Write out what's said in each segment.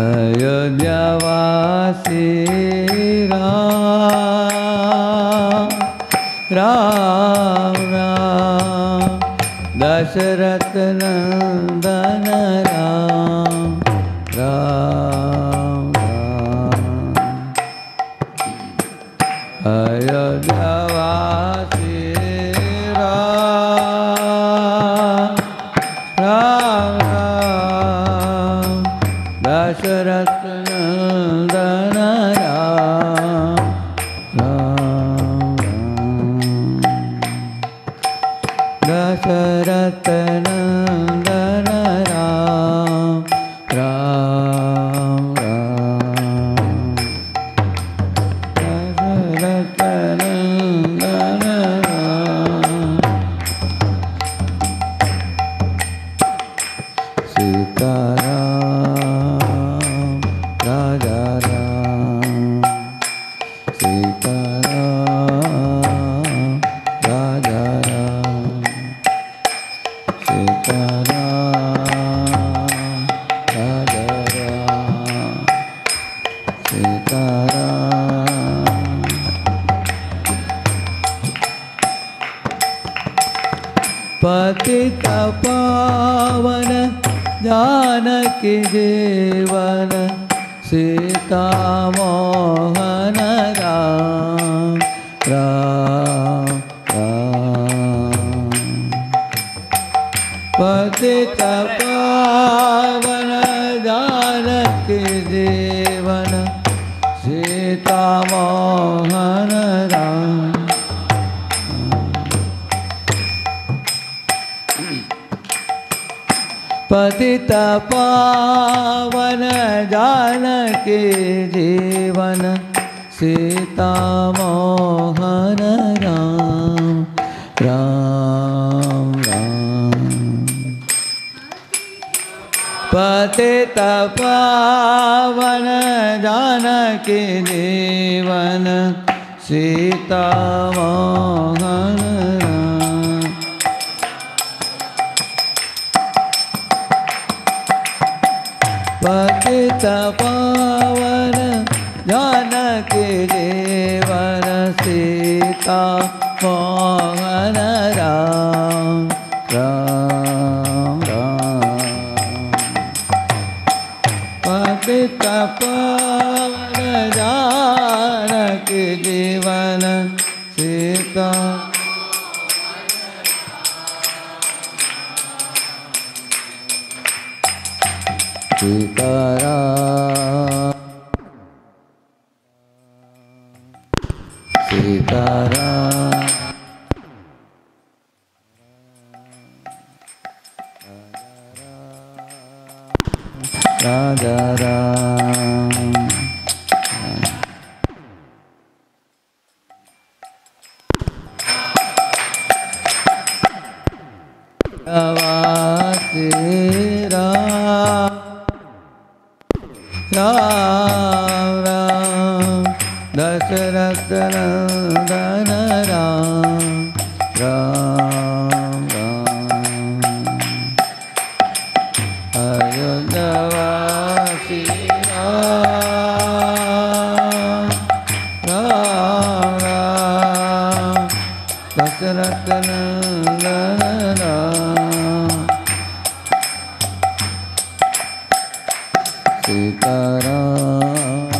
अयोध्यावासी रा राम राम दशरथ नन्द सीताराम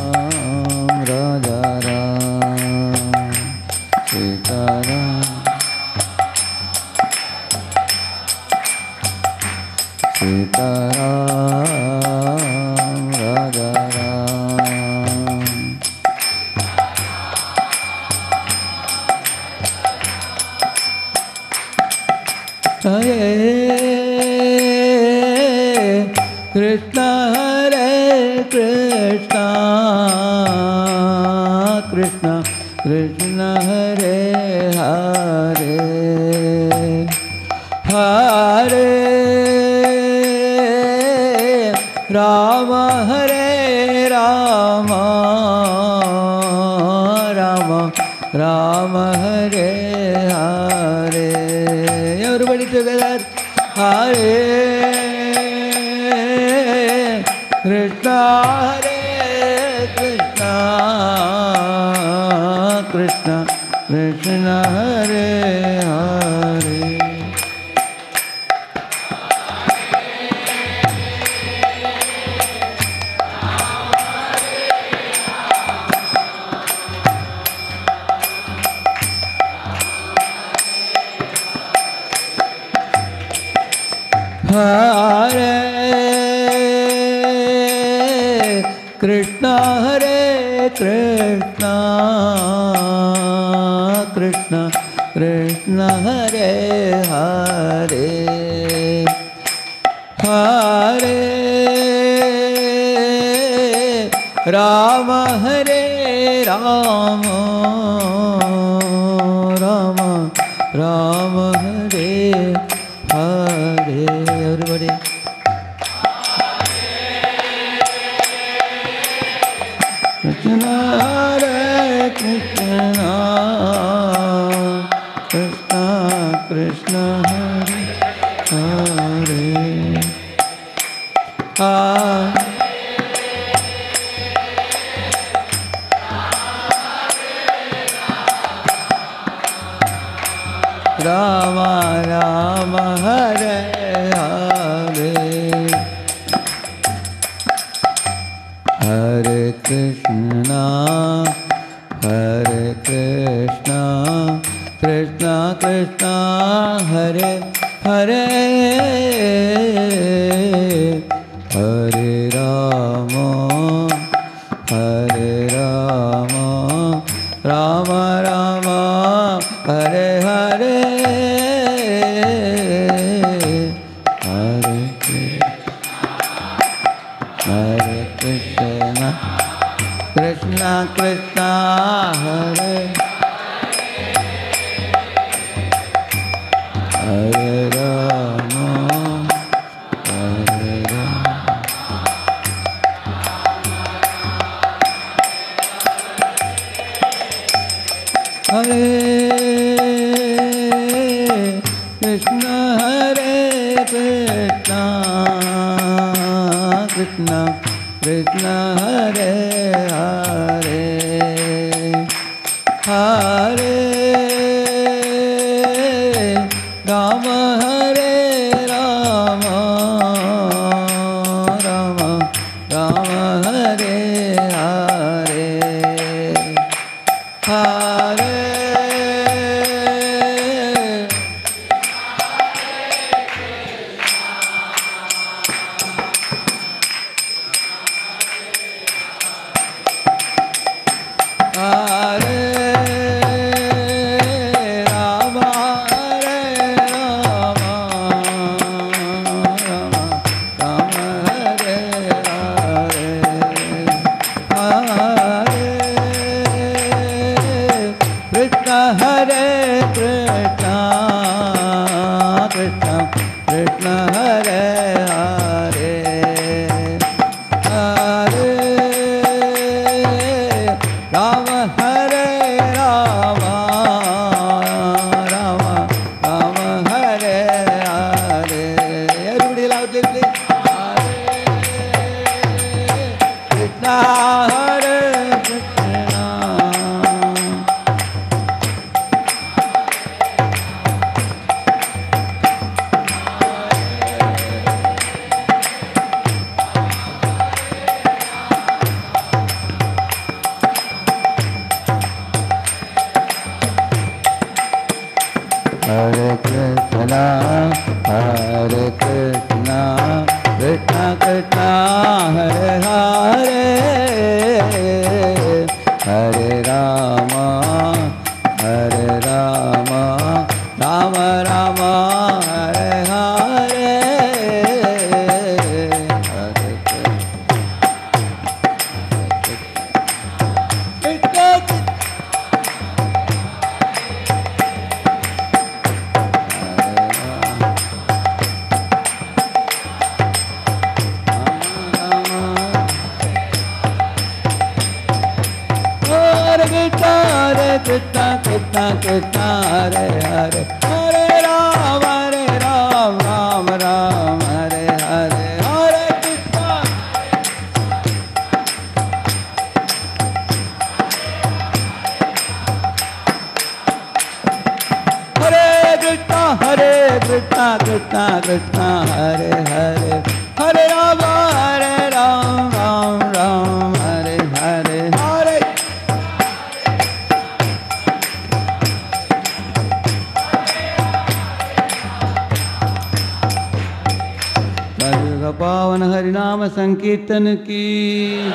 कीर्तन की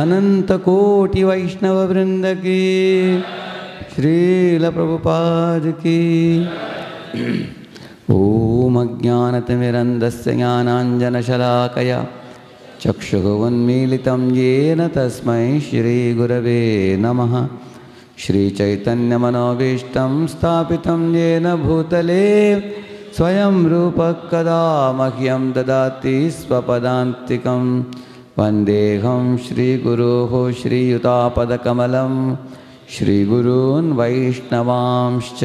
अनंत कोटि वैष्णव वृंद की श्रील प्रभुपाद की ओम अज्ञानतिमिरन्दस्य ज्ञानाञ्जनशलाकया चक्षुः उन्मीलितं येन तस्मै श्रीगुरवे नमः श्रीचैतन्यमनोभीष्टं स्थापितं येन भूतले स्वयं रूप कदा मह्यम ददाति स्वपदान्तिकम् वन्देहं श्रीगुरोः श्रीयुतापदकमलं वैष्णवांश्च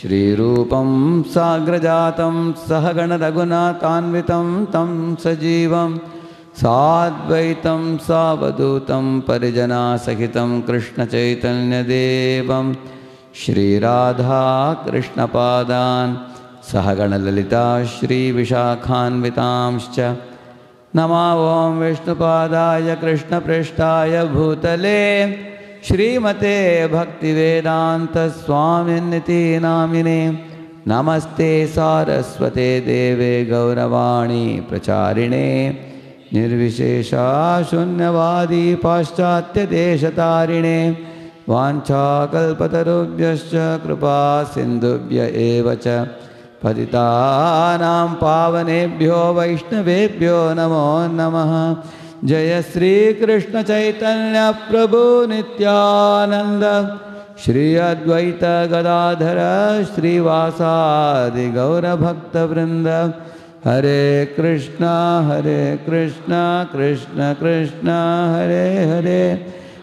श्रीरूपं साग्रजातं सहगणरघुनाथान्वितं तं सजीवं साद्वैतं सावधूतं परिजनासहितं कृष्णचैतन्यदेवं श्रीराधाकृष्णपादान् सहगणललिता श्रीविशाखान्वितांश्च नमः ओं विष्णुपादाय कृष्णप्रेष्ठाय भूतले श्रीमते भक्तिवेदान्तस्वामिनिति नामिने नमस्ते सारस्वते देवे गौरवाणी प्रचारिणे निर्विशेषा शून्यवादी पाश्चात्यदेशतारिणे वाञ्छाकल्पतरुभ्यश्च कृपा सिन्धुभ्य एव पतितानां पावनेभ्यो वैष्णवेभ्यो नमो नमः जय प्रभु नित्यानन्द श्री अद्वैत गदाधर श्रीवासादिगौरभक्तवृन्द हरे कृष्णा हरे कृष्णा कृष्ण कृष्ण हरे हरे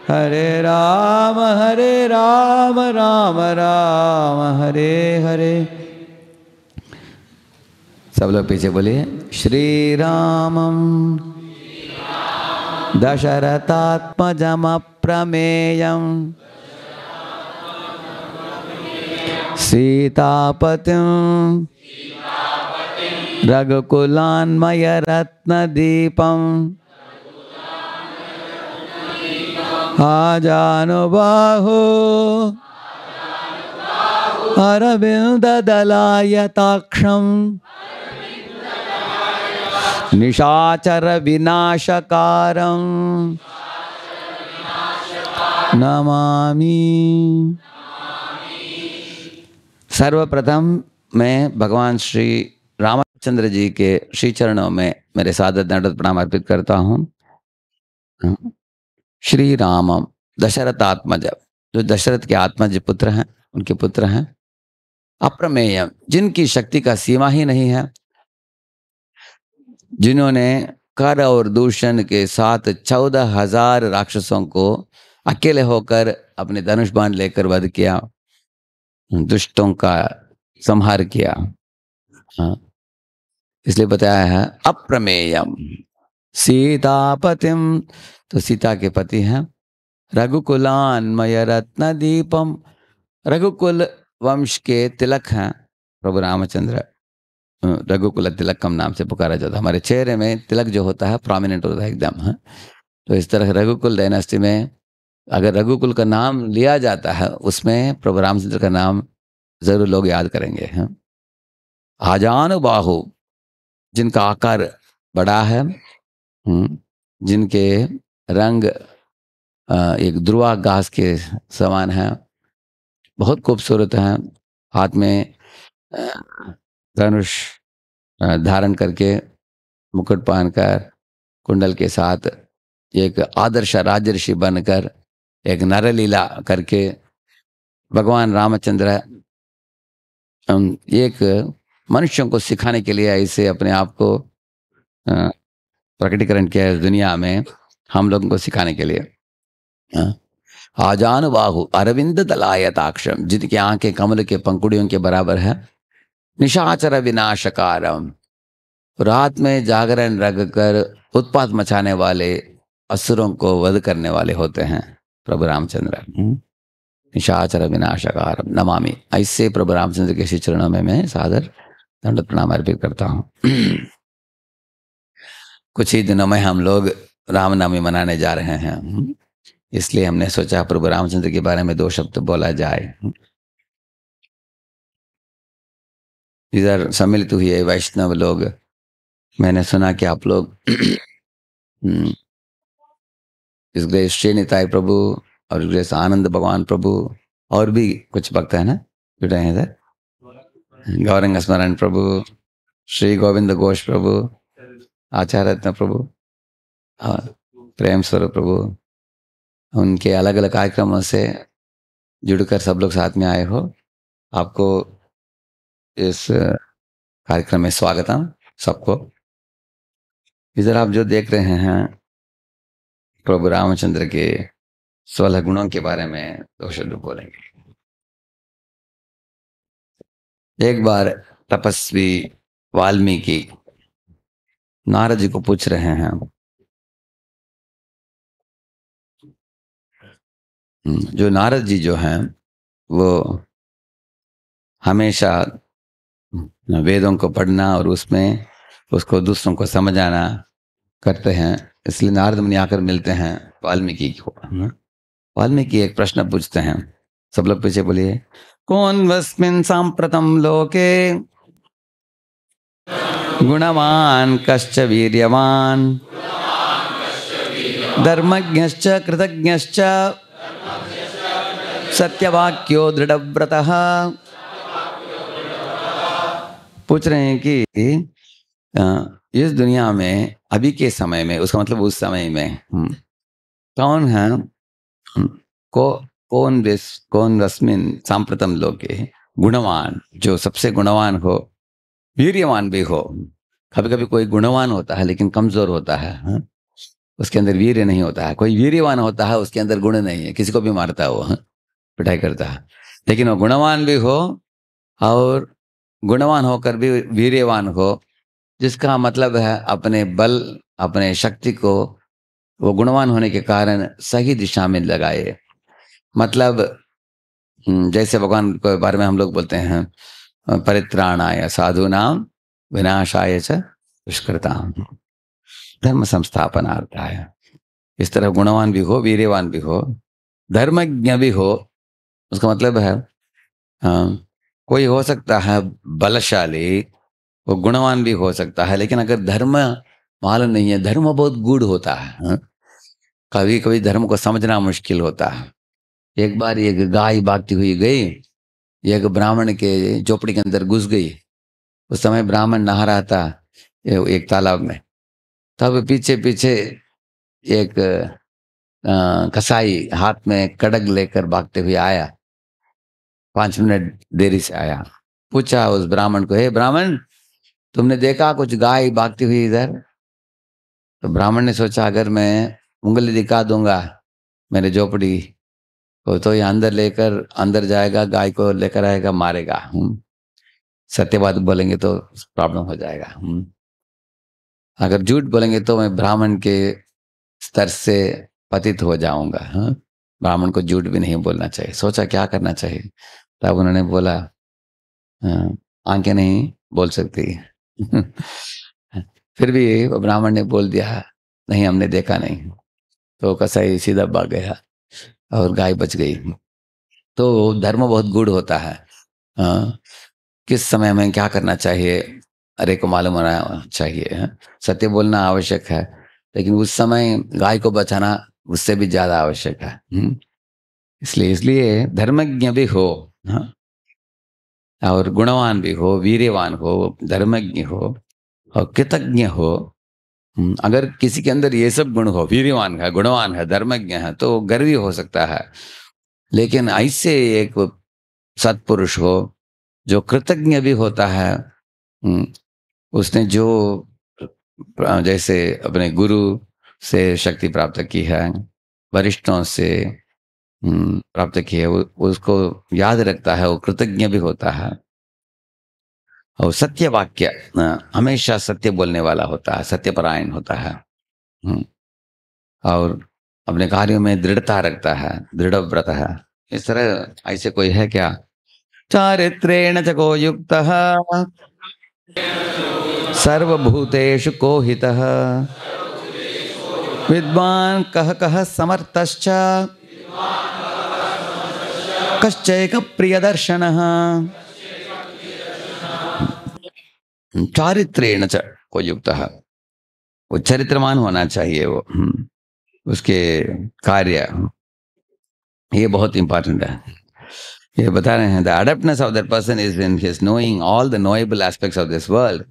हरे राम हरे राम राम राम हरे हरे, हरे सब लोग पीछे बोलिए श्री रामम दशरथात्मजमप्रमेयं सीतापतिं रघुकुलान्मयरत्नदीपं अरविंद अरविन्ददलायताक्षम् निशाचर विनाशकार नमा सर्वप्रथम मैं भगवान श्री रामचंद्र जी के श्री चरणों में मेरे सादर दंडत प्रणाम अर्पित करता हूँ श्री रामम दशरथ आत्मज जो दशरथ के आत्मज पुत्र हैं उनके पुत्र हैं अप्रमेय जिनकी शक्ति का सीमा ही नहीं है जिन्होंने कर और दूषण के साथ चौदह हजार राक्षसों को अकेले होकर अपने धनुष बांध लेकर वध किया दुष्टों का संहार किया हाँ। इसलिए बताया है अप्रमेयम सीतापतिम तो सीता के पति हैं रघुकुलान्मय रत्न दीपम रघुकुल वंश के तिलक हैं प्रभु रामचंद्र हम्म, रघुकुल तिलकम नाम से पुकारा जाता है हमारे चेहरे में तिलक जो होता है प्रोमिनेंट होता है एकदम हाँ तो इस तरह रघुकुल डायनेस्टी में अगर रघुकुल का नाम लिया जाता है उसमें प्रभु रामचंद्र का नाम जरूर लोग याद करेंगे हाँ आजान बाहु जिनका आकार बड़ा है हम्म, जिनके रंग एक ध्रुवा घास के समान है बहुत खूबसूरत हैं हाथ में धनुष धारण करके मुकुट पहनकर कुंडल के साथ एक आदर्श ऋषि बनकर एक नरलीला करके भगवान रामचंद्र एक मनुष्यों को सिखाने के लिए ऐसे अपने आप को प्रकटीकरण किया है दुनिया में हम लोगों को सिखाने के लिए आजान बाहु अरविंद दलायताक्षम जिनकी आंखें कमल के पंखुड़ियों के बराबर है निशाचर विनाशकारम रात में जागरण रख कर उत्पात मचाने वाले असुरों को वध करने वाले होते हैं प्रभु रामचंद्र हम्म। निशाचर विनाशकार नमामि ऐसे प्रभु रामचंद्र के श्री चरणों में मैं सादर दंड प्रणाम अर्पित करता हूँ कुछ ही दिनों में हम लोग रामनवमी मनाने जा रहे हैं इसलिए हमने सोचा प्रभु रामचंद्र के बारे में दो शब्द बोला जाए इधर सम्मिलित हुए वैष्णव लोग मैंने सुना कि आप लोग हम्म, इस ग्रेस श्रीनिताय प्रभु और ग्रेस आनंद भगवान प्रभु और भी कुछ भक्त है ना जुटे हैं इधर गौरंग स्मरण प्रभु श्री गोविंद घोष प्रभु आचार्य रत्न प्रभु और प्रेम स्वरूप प्रभु उनके अलग अलग कार्यक्रमों से जुड़कर सब लोग साथ में आए हो आपको इस कार्यक्रम में स्वागत है सबको इधर आप जो देख रहे हैं प्रभु रामचंद्र के सोलह गुणों के बारे में दो शब्द बोलेंगे एक बार तपस्वी वाल्मीकि नारद जी को पूछ रहे हैं जो नारद जी जो हैं वो हमेशा वेदों को पढ़ना और उसमें उसको दूसरों को समझाना करते हैं इसलिए नारद मुनि आकर मिलते हैं वाल्मीकि को हाँ। वाल्मीकि एक प्रश्न पूछते हैं सब लोग पीछे बोलिए कौन वस्मिन सांप्रतम लोके गुणवान कश्च वीर्यवान धर्मज्ञ कृतज्ञ सत्यवाक्यो दृढ़व्रतः पूछ रहे हैं कि इस दुनिया में अभी के समय में उसका मतलब उस समय में हम्म, कौन है हम्म, को कौन देश कौन रश्मिन सांप्रतम लोके गुणवान जो सबसे गुणवान हो वीर्यवान भी हो कभी कभी कोई गुणवान होता है लेकिन कमजोर होता है हाँ। उसके अंदर वीर्य नहीं होता है कोई वीर्यवान होता है उसके अंदर गुण नहीं है किसी को भी मारता है वो हाँ, पिटाई करता है लेकिन वो गुणवान भी हो और गुणवान होकर भी वीरवान हो जिसका मतलब है अपने बल अपने शक्ति को वो गुणवान होने के कारण सही दिशा में लगाए मतलब हम्म, जैसे भगवान के बारे में हम लोग बोलते हैं परित्राणाय साधु नाम विनाशाय च दुष्कृता धर्म संस्थापनार्थाय इस तरह गुणवान भी हो वीरवान भी हो धर्मज्ञ भी हो उसका मतलब है हाँ, कोई हो सकता है बलशाली वो गुणवान भी हो सकता है लेकिन अगर धर्म मालूम नहीं है धर्म बहुत गुड़ होता है हाँ। कभी कभी धर्म को समझना मुश्किल होता है एक बार एक गाय भागती हुई गई एक ब्राह्मण के झोपड़ी के अंदर घुस गई उस समय ब्राह्मण नहा रहा था एक तालाब में तब पीछे पीछे एक आ, कसाई हाथ में कड़क लेकर भागते हुए आया पांच मिनट देरी से आया पूछा उस ब्राह्मण को हे ब्राह्मण तुमने देखा कुछ गाय भागती हुई इधर तो ब्राह्मण ने सोचा अगर मैं उंगली दिखा दूंगा मेरे झोपड़ी को तो ये अंदर लेकर अंदर जाएगा गाय को लेकर आएगा मारेगा हम हम्म। सत्य बात बोलेंगे तो प्रॉब्लम हो जाएगा हम हम्म। अगर झूठ बोलेंगे तो मैं ब्राह्मण के स्तर से पतित हो जाऊंगा हाँ ब्राह्मण को झूठ भी नहीं बोलना चाहिए सोचा क्या करना चाहिए तब उन्होंने बोला आंखें नहीं बोल सकती फिर भी ब्राह्मण ने बोल दिया नहीं हमने देखा नहीं तो कसाई सीधा भाग गया और गाय बच गई तो धर्म बहुत गुड़ होता है आ, किस समय में क्या करना चाहिए अरे को मालूम होना चाहिए सत्य बोलना आवश्यक है लेकिन उस समय गाय को बचाना उससे भी ज्यादा आवश्यक है हम्म, इसलिए इसलिए धर्मज्ञ भी हो हाँ। और गुणवान भी हो वीरवान हो धर्मज्ञ हो और कृतज्ञ हो हम्म, अगर किसी के अंदर ये सब गुण हो वीरवान है गुणवान है धर्मज्ञ है तो गर्वी हो सकता है लेकिन ऐसे एक सत्पुरुष हो जो कृतज्ञ भी होता है हम्म, उसने जो जैसे अपने गुरु से शक्ति प्राप्त की है वरिष्ठों से प्राप्त किए वो, उसको याद रखता है वो कृतज्ञ भी होता है और सत्य वाक्य हमेशा सत्य बोलने वाला होता है सत्यपरायण होता है हम्म। और अपने कार्यों में दृढ़ता रखता है दृढ़ व्रत है इस तरह ऐसे कोई है क्या चारित्रेण चको युक्त सर्वभूतेषु कोहितः विद्वान कह कह समर्थश्च कश्चैक प्रियदर्शन चारित्रेण च को युक्त वो चरित्रमान होना चाहिए वो हम्म। उसके कार्य ये बहुत इंपॉर्टेंट है ये बता रहे हैं the adeptness of that person is in his knowing all the knowable aspects of this world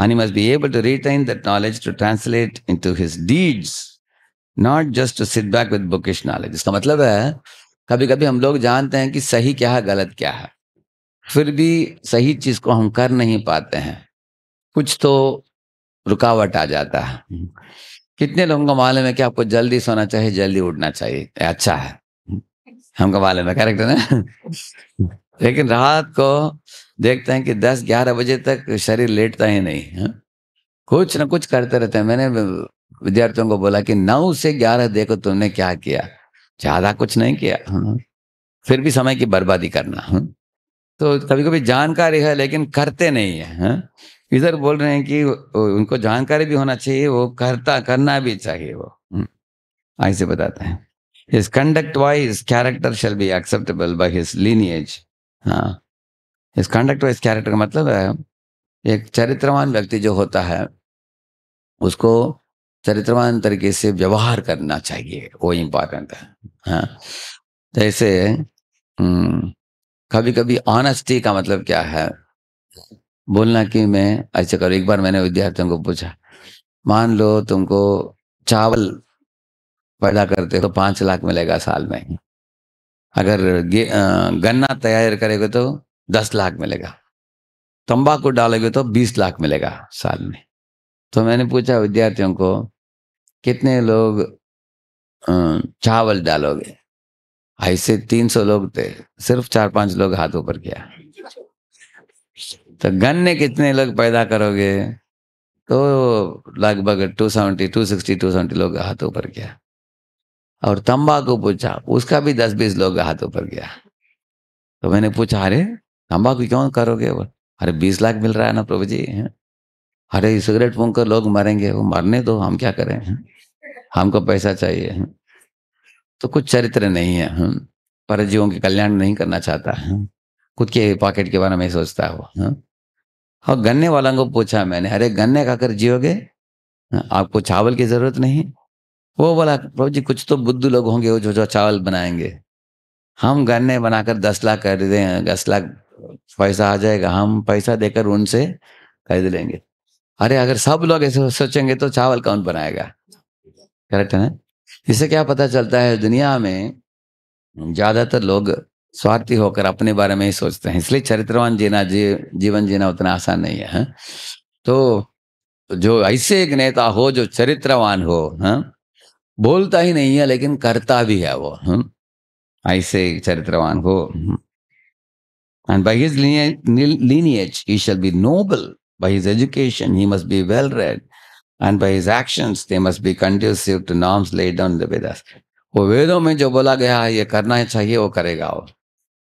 and he must be able to retain that knowledge to translate into his deeds not just to sit back with bookish knowledge इसका मतलब है कभी कभी हम लोग जानते हैं कि सही क्या है गलत क्या है फिर भी सही चीज को हम कर नहीं पाते हैं कुछ तो रुकावट आ जाता है कितने लोगों को मालूम है कि आपको जल्दी सोना चाहिए जल्दी उठना चाहिए अच्छा है हमको मालूम है करेक्ट है ना लेकिन रात को देखते हैं कि 10-11 बजे तक शरीर लेटता ही नहीं है हाँ। कुछ ना कुछ करते रहते हैं मैंने विद्यार्थियों को बोला कि नौ से ग्यारह देखो तुमने क्या किया ज्यादा कुछ नहीं किया हम्म। फिर भी समय की बर्बादी करना हम्म। तो कभी कभी जानकारी है लेकिन करते नहीं है हम्म। इधर बोल रहे हैं कि उनको जानकारी भी होना चाहिए वो करता करना भी चाहिए वो ऐसे बताते हैं his conduct wise character shall be acceptable by his lineage हाँ his कंडक्ट वाइज कैरेक्टर का मतलब है एक चरित्रवान व्यक्ति जो होता है उसको चरित्रवान तरीके से व्यवहार करना चाहिए वो इम्पॉर्टेंट है हाँ। जैसे कभी कभी ऑनेस्टी का मतलब क्या है बोलना कि मैं ऐसे अच्छा करो एक बार मैंने विद्यार्थियों को पूछा मान लो तुमको चावल पैदा करते हो तो पांच लाख मिलेगा साल में अगर गन्ना तैयार करेगा तो दस लाख मिलेगा तंबाकू डालोगे तो बीस लाख मिलेगा साल में तो मैंने पूछा विद्यार्थियों को कितने लोग चावल डालोगे ऐसे तीन सौ लोग थे सिर्फ चार पांच लोग हाथ ऊपर किया तो गन्ने कितने लोग पैदा करोगे तो लगभग to seventy to sixty to seventy लोग हाथ ऊपर किया और तंबाकू पूछा उसका भी दस बीस लोग हाथ ऊपर गया तो मैंने पूछा अरे तंबाकू क्यों करोगे वो अरे बीस लाख मिल रहा है ना प्रभु जी अरे सिगरेट फूंक कर लोग मरेंगे वो मरने दो हम क्या करें हमको पैसा चाहिए हम्म। तो कुछ चरित्र नहीं है हम हम्म। जीवों के कल्याण नहीं करना चाहता है हम्म। खुद के पॉकेट के बारे में सोचता हो और गन्ने वालों को पूछा मैंने अरे गन्ने खाकर जियोगे हाँ, आपको चावल की जरूरत नहीं वो बोला प्रभु जी कुछ तो बुद्ध लोग होंगे वो जो जो चावल बनाएंगे हम गन्ने बनाकर दस लाख कर दें दस लाख पैसा आ जाएगा हम पैसा देकर उनसे खरीद लेंगे अरे अगर सब लोग ऐसे सोचेंगे तो चावल कौन बनाएगा करेक्ट है ना इससे क्या पता चलता है दुनिया में ज़्यादातर लोग स्वार्थी होकर अपने बारे में ही सोचते हैं इसलिए चरित्रवान जीना जी, जीवन जीना उतना आसान नहीं है, है? हाँ। तो जो ऐसे एक नेता हो जो चरित्रवान हो है? हाँ, बोलता ही नहीं है लेकिन करता भी है वो हाँ। ऐसे चरित्रवान हो and by his lineage he shall be noble by his education he must be well read and by his action they must be conducive to norms laid down the Vedas वो वेदों में जो बोला गया है ये करना चाहिए वो करेगा वो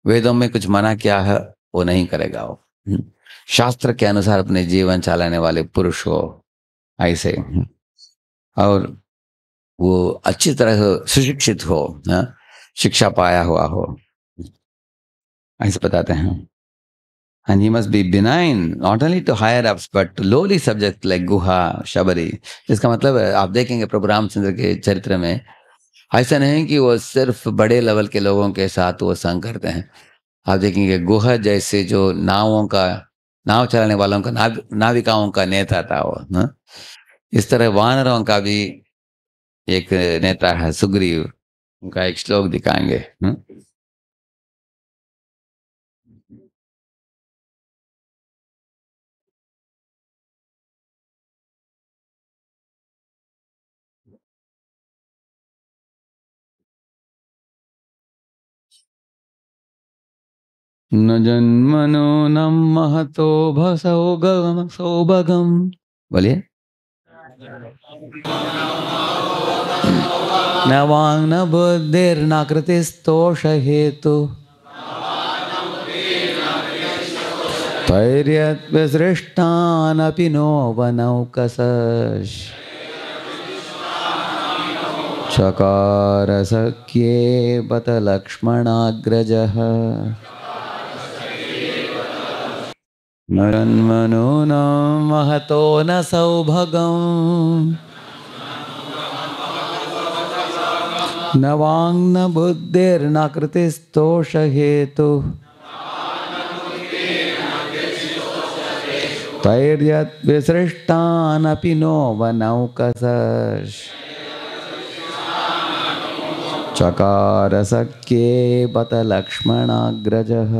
वेदों में कुछ मना किया है वो नहीं करेगा वो हम्म। शास्त्र के अनुसार अपने जीवन चलाने वाले पुरुष हो ऐसे हम्म। और वो अच्छी तरह से सुशिक्षित हो हाँ। शिक्षा पाया हुआ हो ऐसे बताते हैं And he must be benign, not only to higher ups, but to lowly subjects like गुहा शबरी इसका मतलब है आप देखेंगे प्रभु रामचंद्र के चरित्र में ऐसा नहीं कि वो सिर्फ बड़े लेवल के लोगों के साथ वो संग करते हैं आप देखेंगे गुहा जैसे जो नावों का नाव चलाने वालों का नाव नाविकाओं का नेता था वो न? इस तरह वानरों का भी एक नेता है सुग्रीव उनका एक श्लोक दिखाएंगे न? न जन्मनो न महतो भसौगम सौभगम बोलिए न वांग न बुद्धिर न कृतिस्तोष हेतु धैर्यसृष्टानपि नो वनौकसश चकारसख्ये बत लक्ष्मणाग्रजः नरन्मनूनां महतो न सौभगम् न वांग न बुद्धिर्न कृतिस्तोषहेतुः तैर्यद्विसृष्टानपि नो वनौकसर्ष चकारसख्ये बत लक्ष्मणाग्रजः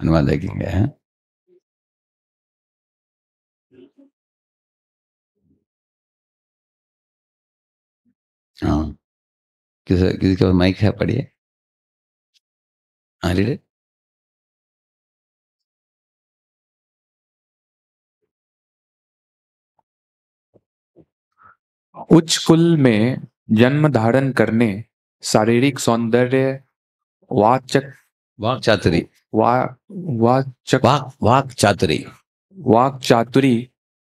अनुवाद देखेंगे हैं हाँ किस किसी के पास माइक है पढ़िए हाँ रीड उच्च कुल में जन्म धारण करने शारीरिक सौंदर्य वाचक वाक चातुरी वाक वाक चातुरी वाक चातुरी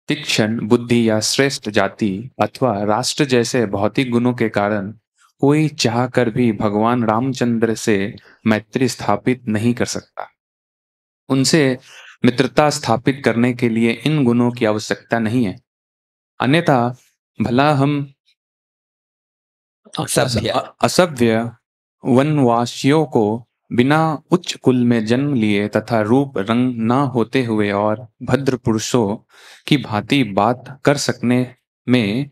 तीक्षण बुद्धि या श्रेष्ठ जाति अथवा राष्ट्र जैसे भौतिक गुणों के कारण कोई चाह कर भी भगवान रामचंद्र से मैत्री स्थापित नहीं कर सकता उनसे मित्रता स्थापित करने के लिए इन गुणों की आवश्यकता नहीं है अन्यथा भला हम असभ्य असभ्य वनवासियों को बिना उच्च कुल में जन्म लिए तथा रूप रंग न होते हुए और भद्र पुरुषों की भांति बात कर सकने में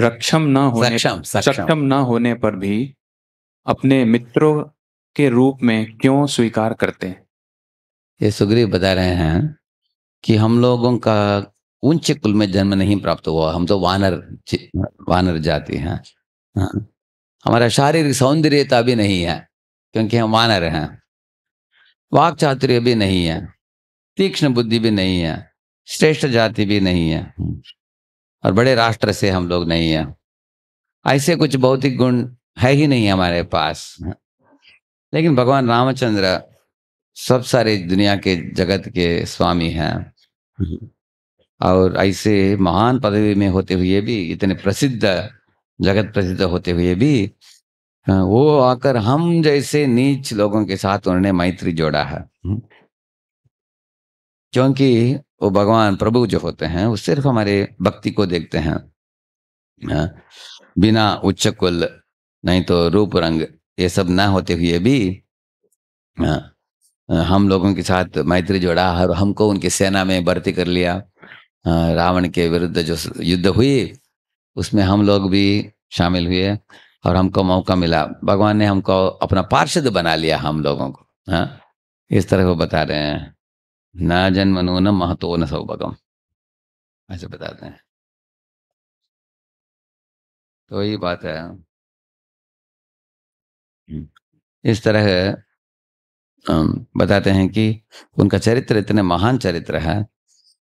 रक्षम न होने सक्षम, सक्षम।, सक्षम न होने पर भी अपने मित्रों के रूप में क्यों स्वीकार करते ये सुग्रीव बता रहे हैं कि हम लोगों का उच्च कुल में जन्म नहीं प्राप्त हुआ हम तो वानर वानर जाति हैं हाँ। हमारा शारीरिक सौंदर्यता भी नहीं है क्योंकि हम वानर हैं वाक चातुर्य भी नहीं है तीक्ष्ण बुद्धि भी नहीं है श्रेष्ठ जाति भी नहीं है और बड़े राष्ट्र से हम लोग नहीं है ऐसे कुछ भौतिक गुण है ही नहीं हमारे पास लेकिन भगवान रामचंद्र सब सारे दुनिया के जगत के स्वामी हैं और ऐसे महान पदवी में होते हुए भी इतने प्रसिद्ध जगत प्रसिद्ध होते हुए भी हाँ, वो आकर हम जैसे नीच लोगों के साथ उन्होंने मैत्री जोड़ा है हम्म। क्योंकि वो भगवान प्रभु जो होते हैं वो सिर्फ हमारे भक्ति को देखते हैं हाँ, बिना उच्च कुल नहीं तो रूप रंग ये सब ना होते हुए भी हाँ, हम लोगों के साथ मैत्री जोड़ा और हमको उनकी सेना में भर्ती कर लिया रावण के विरुद्ध जो युद्ध हुई उसमें हम लोग भी शामिल हुए और हमको मौका मिला भगवान ने हमको अपना पार्षद बना लिया हम लोगों को हा? इस तरह वो बता रहे हैं न जन्म नो न महतो न सौभगम ऐसे बताते हैं तो यही बात है इस तरह बताते हैं कि उनका चरित्र इतने महान चरित्र है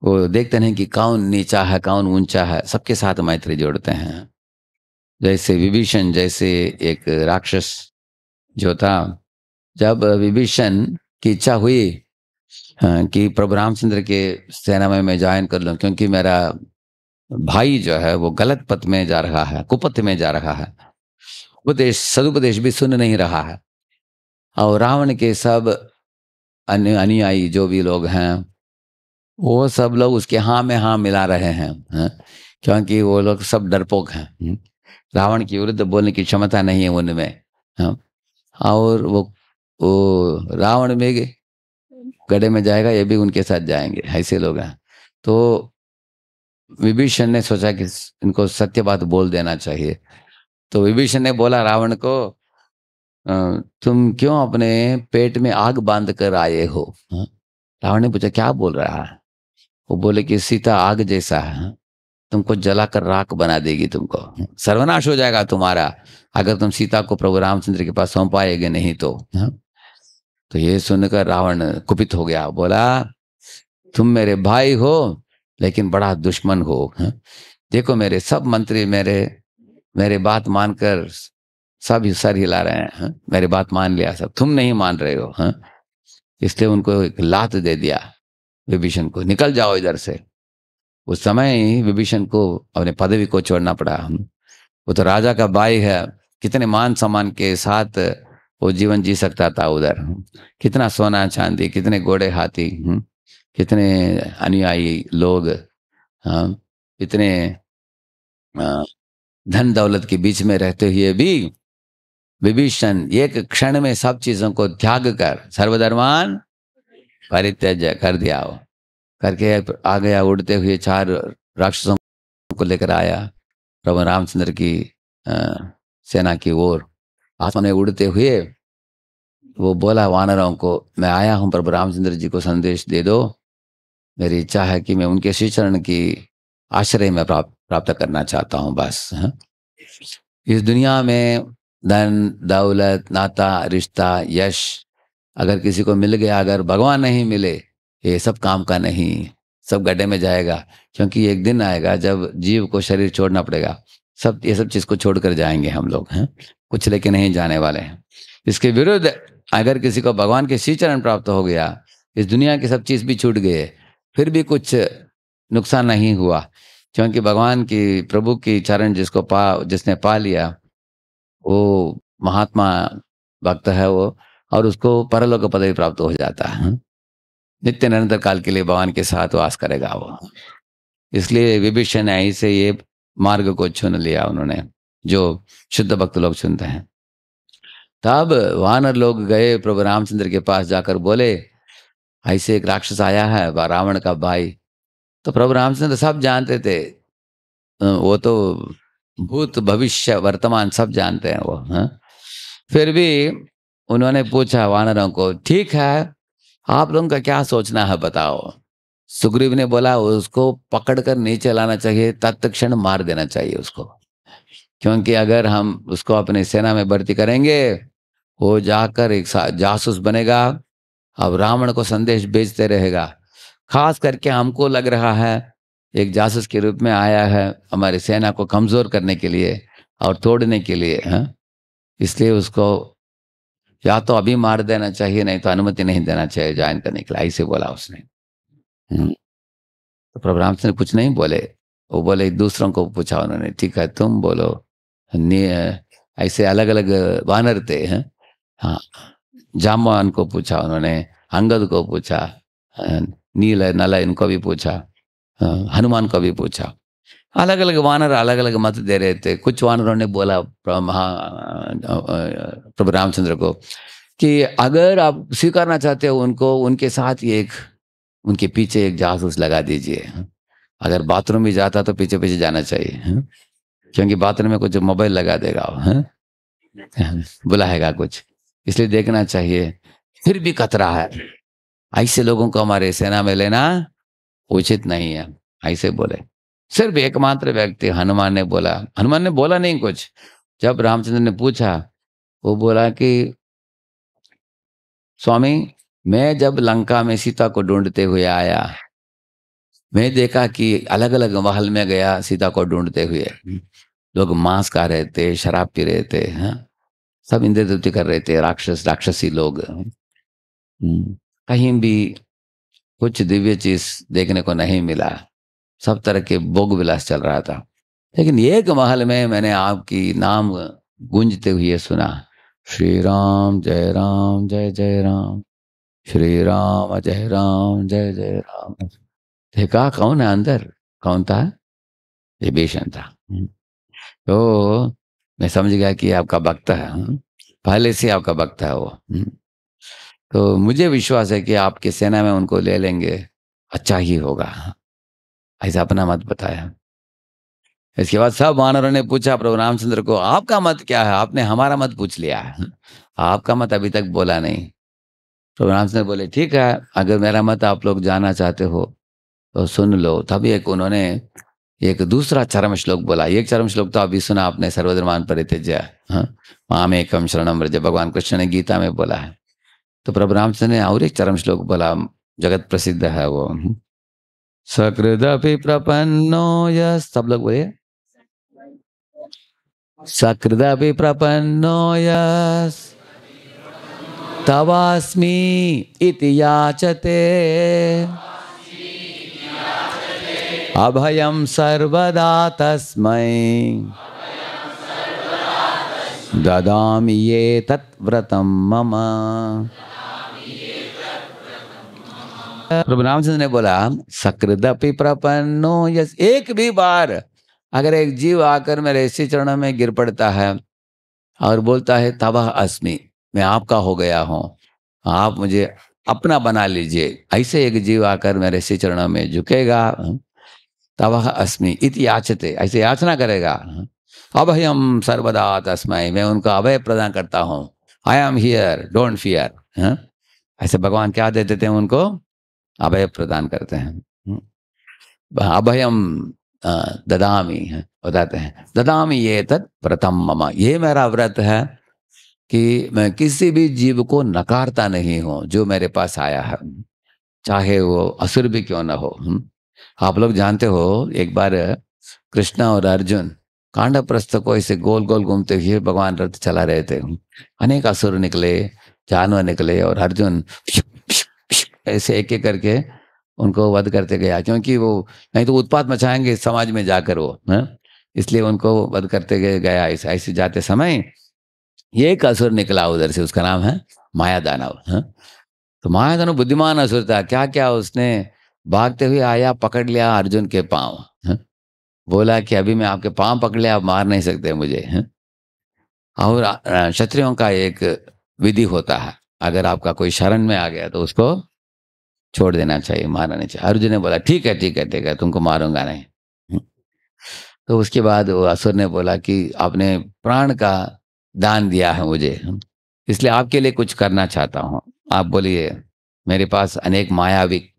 वो देखते नहीं कि कौन नीचा है कौन ऊंचा है सबके साथ मैत्री जोड़ते हैं जैसे विभीषण जैसे एक राक्षस जो था जब विभीषण की इच्छा हुई हाँ, कि प्रभु रामचंद्र के सेना में मैं ज्वाइन कर लूं क्योंकि मेरा भाई जो है वो गलत पथ में जा रहा है कुपथ में जा रहा है उपदेश सदुपदेश भी सुन नहीं रहा है और रावण के सब अनुयायी जो भी लोग हैं वो सब लोग उसके हाँ में हाँ मिला रहे हैं हाँ, क्योंकि वो लोग सब डरपोक हैं हाँ। रावण के विरुद्ध बोलने की क्षमता नहीं है उनमें हाँ। और वो वो रावण में गड़े में जाएगा ये भी उनके साथ जाएंगे ऐसे लोग हैं तो विभीषण ने सोचा कि इनको सत्य बात बोल देना चाहिए तो विभीषण ने बोला रावण को तुम क्यों अपने पेट में आग बांध कर आए हो हाँ। रावण ने पूछा क्या बोल रहा है वो बोले कि सीता आग जैसा है तुमको जलाकर राख बना देगी तुमको सर्वनाश हो जाएगा तुम्हारा अगर तुम सीता को प्रभु रामचंद्र के पास पाएगे नहीं तो हाँ? तो ये सुनकर रावण कुपित हो गया बोला तुम मेरे भाई हो लेकिन बड़ा दुश्मन हो हाँ? देखो मेरे सब मंत्री मेरे मेरे बात मानकर सब सर हिला रहे हैं हाँ? मेरे बात मान लिया सब तुम नहीं मान रहे हो इसलिए उनको एक लात दे दिया विभीषण को निकल जाओ इधर से उस समय विभीषण को अपने पदवी को छोड़ना पड़ा वो तो राजा का भाई है कितने मान सम्मान के साथ वो जीवन जी सकता था उधर कितना सोना चांदी कितने घोड़े हाथी कितने अनुयायी लोग हाँ, इतने धन दौलत के बीच में रहते हुए भी विभीषण एक क्षण में सब चीजों को त्याग कर सर्वधर्मान परित्यज कर दिया हो करके आ गया उड़ते हुए चार राक्षसों को लेकर आया प्रभु रामचंद्र की सेना की ओर आसमान में उड़ते हुए वो बोला वानरों को मैं आया हूँ प्रभु रामचंद्र जी को संदेश दे दो मेरी इच्छा है कि मैं उनके चरण की आश्रय में प्राप्त प्राप्त करना चाहता हूँ बस हा? इस दुनिया में धन दौलत नाता रिश्ता यश अगर किसी को मिल गया अगर भगवान नहीं मिले ये सब काम का नहीं सब गड्ढे में जाएगा क्योंकि एक दिन आएगा जब जीव को शरीर छोड़ना पड़ेगा सब ये सब चीज़ को छोड़कर जाएंगे हम लोग हैं कुछ लेके नहीं जाने वाले हैं इसके विरुद्ध अगर किसी को भगवान के श्री चरण प्राप्त हो गया इस दुनिया की सब चीज़ भी छूट गए फिर भी कुछ नुकसान नहीं हुआ क्योंकि भगवान की प्रभु की चरण जिसको पा जिसने पा लिया वो महात्मा भक्त है वो और उसको परलोक पदवी प्राप्त हो जाता है नित्य निरंतर काल के लिए भगवान के साथ वास करेगा वो इसलिए विभीषण ने से ये मार्ग को चुन लिया उन्होंने जो शुद्ध भक्त लोग चुनते हैं तब वानर लोग गए प्रभु रामचंद्र के पास जाकर बोले ऐसे एक राक्षस आया है रावण का भाई तो प्रभु रामचंद्र सब जानते थे वो तो भूत भविष्य वर्तमान सब जानते हैं वो हा? फिर भी उन्होंने पूछा वानरों को ठीक है आप लोगों का क्या सोचना है बताओ सुग्रीव ने बोला उसको पकड़कर नीचे लाना चाहिए तत्क्षण मार देना चाहिए उसको क्योंकि अगर हम उसको अपने सेना में भर्ती करेंगे वो जाकर एक जासूस बनेगा अब रावण को संदेश भेजते रहेगा खास करके हमको लग रहा है एक जासूस के रूप में आया है हमारी सेना को कमज़ोर करने के लिए और तोड़ने के लिए है हाँ? इसलिए उसको या तो अभी मार देना चाहिए नहीं तो अनुमति नहीं देना चाहिए ज्वाइन करने के लिए ऐसे बोला उसने हम्म। तो प्रभु रामचंद्र कुछ नहीं बोले वो बोले दूसरों को पूछा उन्होंने ठीक है तुम बोलो ऐसे अलग अलग वानर थे हैं हाँ जामवान को पूछा उन्होंने अंगद को पूछा नील नल इनको भी पूछा हाँ, हनुमान को भी पूछा अलग अलग वानर अलग अलग मत दे रहे थे कुछ वानरों ने बोला महा प्रभु रामचंद्र को कि अगर आप स्वीकारना चाहते हो उनको उनके साथ एक उनके पीछे एक जासूस लगा दीजिए अगर बाथरूम भी जाता तो पीछे पीछे जाना चाहिए है? क्योंकि बाथरूम में कुछ मोबाइल लगा देगा है? बुलाएगा कुछ इसलिए देखना चाहिए फिर भी खतरा है ऐसे लोगों को हमारे सेना में लेना उचित नहीं है ऐसे बोले सिर्फ एकमात्र व्यक्ति हनुमान ने बोला हनुमान ने बोला नहीं कुछ जब रामचंद्र ने पूछा वो बोला कि स्वामी मैं जब लंका में सीता को ढूंढते हुए आया मैं देखा कि अलग अलग महल में गया सीता को ढूंढते हुए लोग मांस खा रहे थे शराब पी रहे थे हाँ सब इंद्र तृप्ति कर रहे थे राक्षस राक्षसी लोग हम्म, कहीं भी कुछ दिव्य चीज देखने को नहीं मिला सब तरह के भोग विलास चल रहा था लेकिन एक महल में मैंने आपकी नाम गूंजते हुए सुना श्री राम जय राम जय जय राम श्री राम जय राम जय जय राम देखा कौन है अंदर कौन था विभीषण था हम्म। तो मैं समझ गया कि आपका भक्त है हम्म। पहले से आपका भक्त है वो हम्म। तो मुझे विश्वास है कि आपके सेना में उनको ले लेंगे अच्छा ही होगा ऐसा अपना मत बताया इसके बाद सब वानरों ने पूछा प्रभु रामचंद्र को आपका मत क्या है आपने हमारा मत पूछ लिया है हम्म? आपका मत अभी तक बोला नहीं प्रभु रामचंद्र बोले ठीक है अगर मेरा मत आप लोग जाना चाहते हो तो सुन लो तभी एक उन्होंने एक दूसरा चरम श्लोक बोला एक चरम श्लोक तो अभी सुना आपने सर्वधर्मान पर हाँ? माम एकम शरणम व्रज भगवान कृष्ण ने गीता में बोला है तो प्रभु रामचंद्र ने और एक चरम श्लोक बोला जगत प्रसिद्ध है वो सकृदपि प्रपन्नो सब लोग बोलिए सकृदपि प्रपन्नो यस् इति याचते अभयम सर्वदा तस्मै ददामि ये तत्व्रतम मम प्रभु रामचंद्र ने बोला सकृदपि प्रपन्नो यस एक भी बार अगर एक जीव आकर मेरे इसी चरणों में गिर पड़ता है और बोलता है तबाह अस्मि मैं आपका हो गया हूँ आप मुझे अपना बना लीजिए ऐसे एक जीव आकर मेरे इसी चरणों में झुकेगा तबाह अस्मि इति याचते ऐसे याचना करेगा हम सर्वदा तस्मय मैं उनका अभय प्रदान करता हूँ I am here don't fear ऐसे भगवान क्या दे देते हैं उनको अभय प्रदान करते हैं हम्म। अभयम ददामी है बताते हैं ददामी ये तत् प्रथम ममा ये मेरा व्रत है कि मैं किसी भी जीव को नकारता नहीं हूं जो मेरे पास आया है चाहे वो असुर भी क्यों ना हो हम्म। आप लोग जानते हो एक बार कृष्णा और अर्जुन कांड प्रस्थ को ऐसे गोल गोल घूमते हुए भगवान रथ चला रहे थे हम्म। अनेक असुर निकले जानवर निकले और अर्जुन ऐसे एक एक करके उनको वध करते गया क्योंकि वो नहीं तो उत्पात मचाएंगे समाज में जाकर वो है इसलिए उनको वध करते गया ऐसे ऐसे जाते समय ये एक असुर निकला उधर से उसका नाम है माया दानव है तो माया दानव बुद्धिमान असुर था क्या क्या उसने भागते हुए आया पकड़ लिया अर्जुन के पाँव बोला कि अभी मैं आपके पाँव पकड़ लिया आप मार नहीं सकते मुझे है? और क्षत्रियों का एक विधि होता है अगर आपका कोई शरण में आ गया तो उसको छोड़ देना चाहिए मारना नहीं चाहिए अर्जुन ने बोला ठीक है ठीक है ठीक है तुमको मारूंगा नहीं तो उसके बाद वो असुर ने बोला कि आपने प्राण का दान दिया है मुझे इसलिए आपके लिए कुछ करना चाहता हूँ आप बोलिए मेरे पास अनेक मायाविक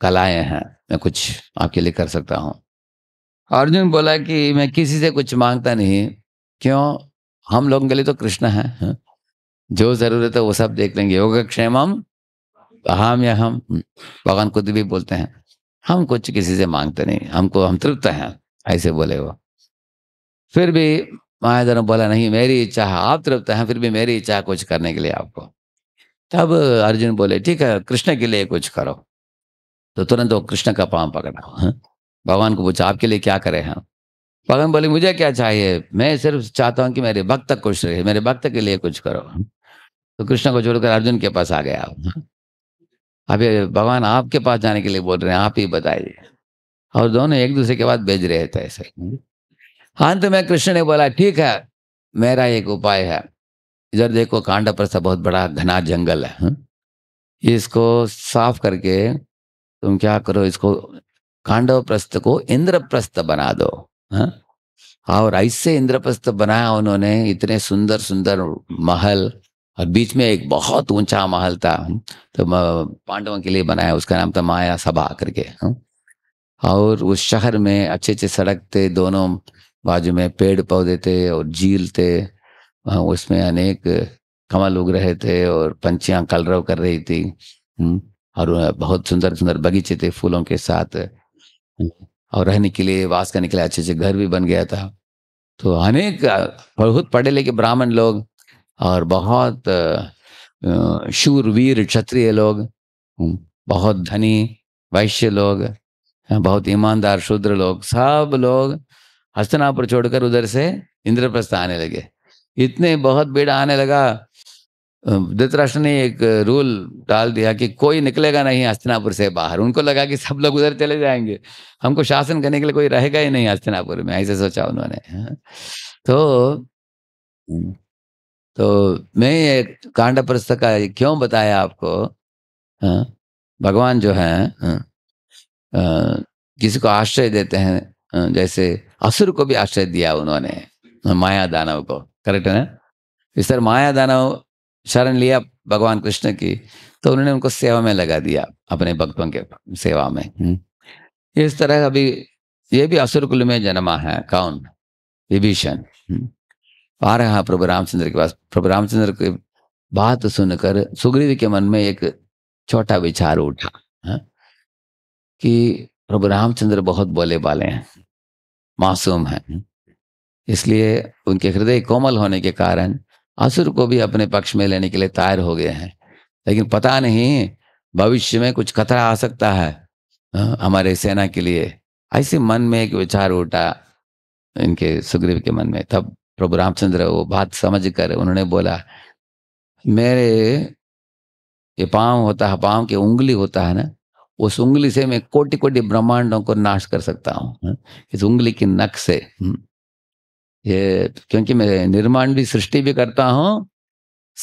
कलाएं हैं मैं कुछ आपके लिए कर सकता हूँ अर्जुन बोला कि मैं किसी से कुछ मांगता नहीं क्यों हम लोगों के लिए तो कृष्ण है जो जरूरत है वो सब देख लेंगे क्षेम हम या हम हम्म। भगवान खुद भी बोलते हैं हम कुछ किसी से मांगते नहीं हमको हम तृप्त हैं ऐसे बोले वो फिर भी मायाधर्म बोला नहीं मेरी इच्छा है आप तृप्त हैं फिर भी मेरी इच्छा कुछ करने के लिए आपको तब अर्जुन बोले ठीक है कृष्ण के लिए कुछ करो तो तुरंत वो कृष्ण का पाँव पकड़ा हाँ। भगवान को पूछा आपके लिए क्या करें हम भगवान बोले मुझे क्या चाहिए मैं सिर्फ चाहता हूँ कि मेरे भक्त खुश रहे मेरे भक्त के लिए कुछ करो तो कृष्ण को छोड़कर अर्जुन के पास आ गया अभी भगवान आपके पास जाने के लिए बोल रहे हैं आप ही बताइए और दोनों एक दूसरे के बाद भेज रहे थे ऐसे अंत में कृष्ण ने बोला ठीक है मेरा एक उपाय है इधर देखो कांड पर बहुत बड़ा घना जंगल है इसको साफ करके तुम क्या करो इसको कांडव प्रस्थ को इंद्रप्रस्थ बना दो हा? और ऐसे इंद्रप्रस्थ बनाया उन्होंने इतने सुंदर सुंदर महल और बीच में एक बहुत ऊंचा महल था तो पांडवों के लिए बनाया उसका नाम था माया सभा करके हाँ। और उस शहर में अच्छे अच्छे सड़क थे दोनों बाजू में पेड़ पौधे थे और झील थे हाँ, उसमें अनेक कमल उग रहे थे और पंछियां कलरव कर रही थी हाँ, और बहुत सुंदर सुंदर बगीचे थे फूलों के साथ और रहने के लिए वास करने के लिए अच्छे अच्छे घर भी बन गया था तो अनेक बहुत पढ़े लिखे ब्राह्मण लोग और बहुत शूरवीर क्षत्रिय लोग हम्म, बहुत धनी वैश्य लोग बहुत ईमानदार शूद्र लोग सब लोग हस्तनापुर छोड़कर उधर से इंद्रप्रस्थ आने लगे इतने बहुत भीड़ आने लगा धृतराष्ट्र ने एक रूल डाल दिया कि कोई निकलेगा नहीं हस्तनापुर से बाहर उनको लगा कि सब लोग उधर चले जाएंगे हमको शासन करने के लिए कोई रहेगा ही नहीं हस्तनापुर में ऐसे सोचा उन्होंने हाँ। तो हम्म, तो मैं ये कांड पुस्तक का क्यों बताया आपको हाँ, भगवान जो है हाँ, किसी को आश्रय देते हैं हाँ, जैसे असुर को भी आश्रय दिया उन्होंने माया दानव को करेक्ट है ना इस तरह माया दानव शरण लिया भगवान कृष्ण की तो उन्होंने उनको सेवा में लगा दिया अपने भक्तों के सेवा में हम्म। इस तरह अभी ये भी असुर कुल में जन्मा है कौन विभीषण हम्म। आ रहा प्रभु रामचंद्र के पास प्रभु रामचंद्र की बात सुनकर सुग्रीव के मन में एक छोटा विचार उठा हाँ, कि प्रभु रामचंद्र बहुत बोले बाले हैं मासूम हैं इसलिए उनके हृदय कोमल होने के कारण असुर को भी अपने पक्ष में लेने के लिए तैयार हो गए हैं लेकिन पता नहीं भविष्य में कुछ खतरा आ सकता है हाँ, हमारे सेना के लिए ऐसे मन में एक विचार उठा इनके सुग्रीव के मन में तब प्रभु रामचंद्र वो बात समझ कर उन्होंने बोला मेरे ये पाँव होता है पाँव की उंगली होता है ना उस उंगली से मैं कोटि कोटि ब्रह्मांडों को नाश कर सकता हूँ हाँ, इस उंगली की नख से हाँ। ये क्योंकि मैं निर्माण भी सृष्टि भी करता हूँ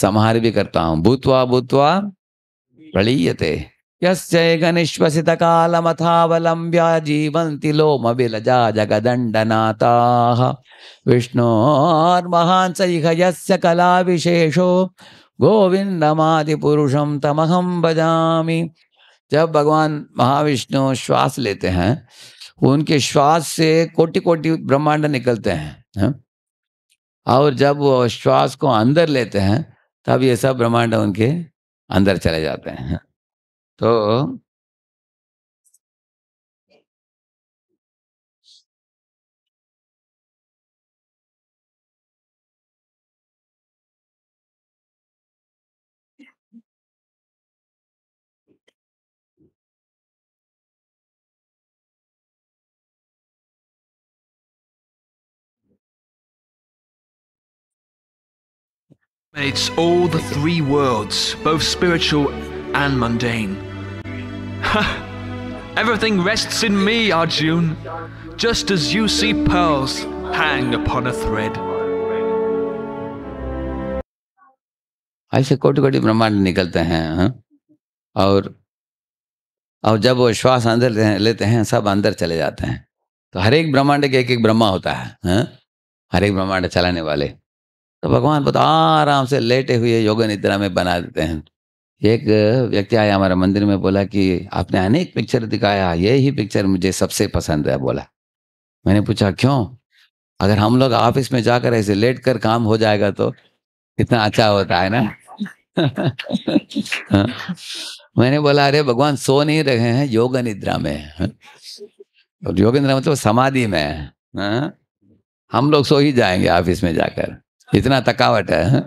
संहार भी करता हूँ भूतवा भूतवा प्रलीयते जीवंति लोम विलजा जगदंडनाता विष्णु महांस इह यस्य कलाविशेषो गोविन्दमादिपुरुषं तमहं जब भगवान महाविष्णु श्वास लेते हैं उनके श्वास से कोटि कोटि ब्रह्मांड निकलते हैं है? और जब वो श्वास को अंदर लेते हैं तब ये सब ब्रह्मांड उनके अंदर चले जाते हैं তো It's all the three worlds, both spiritual and mundane. Everything rests in me, Arjun, just as you see pearls hang upon a thread. ऐसे कोटि कोटि ब्रह्मांड निकलते हैं हा? और और जब वो श्वास अंदर लेते हैं सब अंदर चले जाते हैं तो हर एक ब्रह्मांड के एक एक ब्रह्मा होता है हा? हर एक ब्रह्मांड चलाने वाले तो भगवान बहुत आराम से लेटे हुए योग निद्रा में बना देते हैं एक व्यक्ति आया हमारे मंदिर में बोला कि आपने अनेक पिक्चर दिखाया ये ही पिक्चर मुझे सबसे पसंद है बोला मैंने पूछा क्यों अगर हम लोग ऑफिस में जाकर ऐसे लेट कर काम हो जाएगा तो कितना अच्छा होता है ना हाँ। मैंने बोला अरे भगवान सो नहीं रहे हैं योग निद्रा में और योग निद्रा मतलब समाधि में हाँ। हम लोग सो ही जाएंगे ऑफिस में जाकर इतना थकावट है हाँ।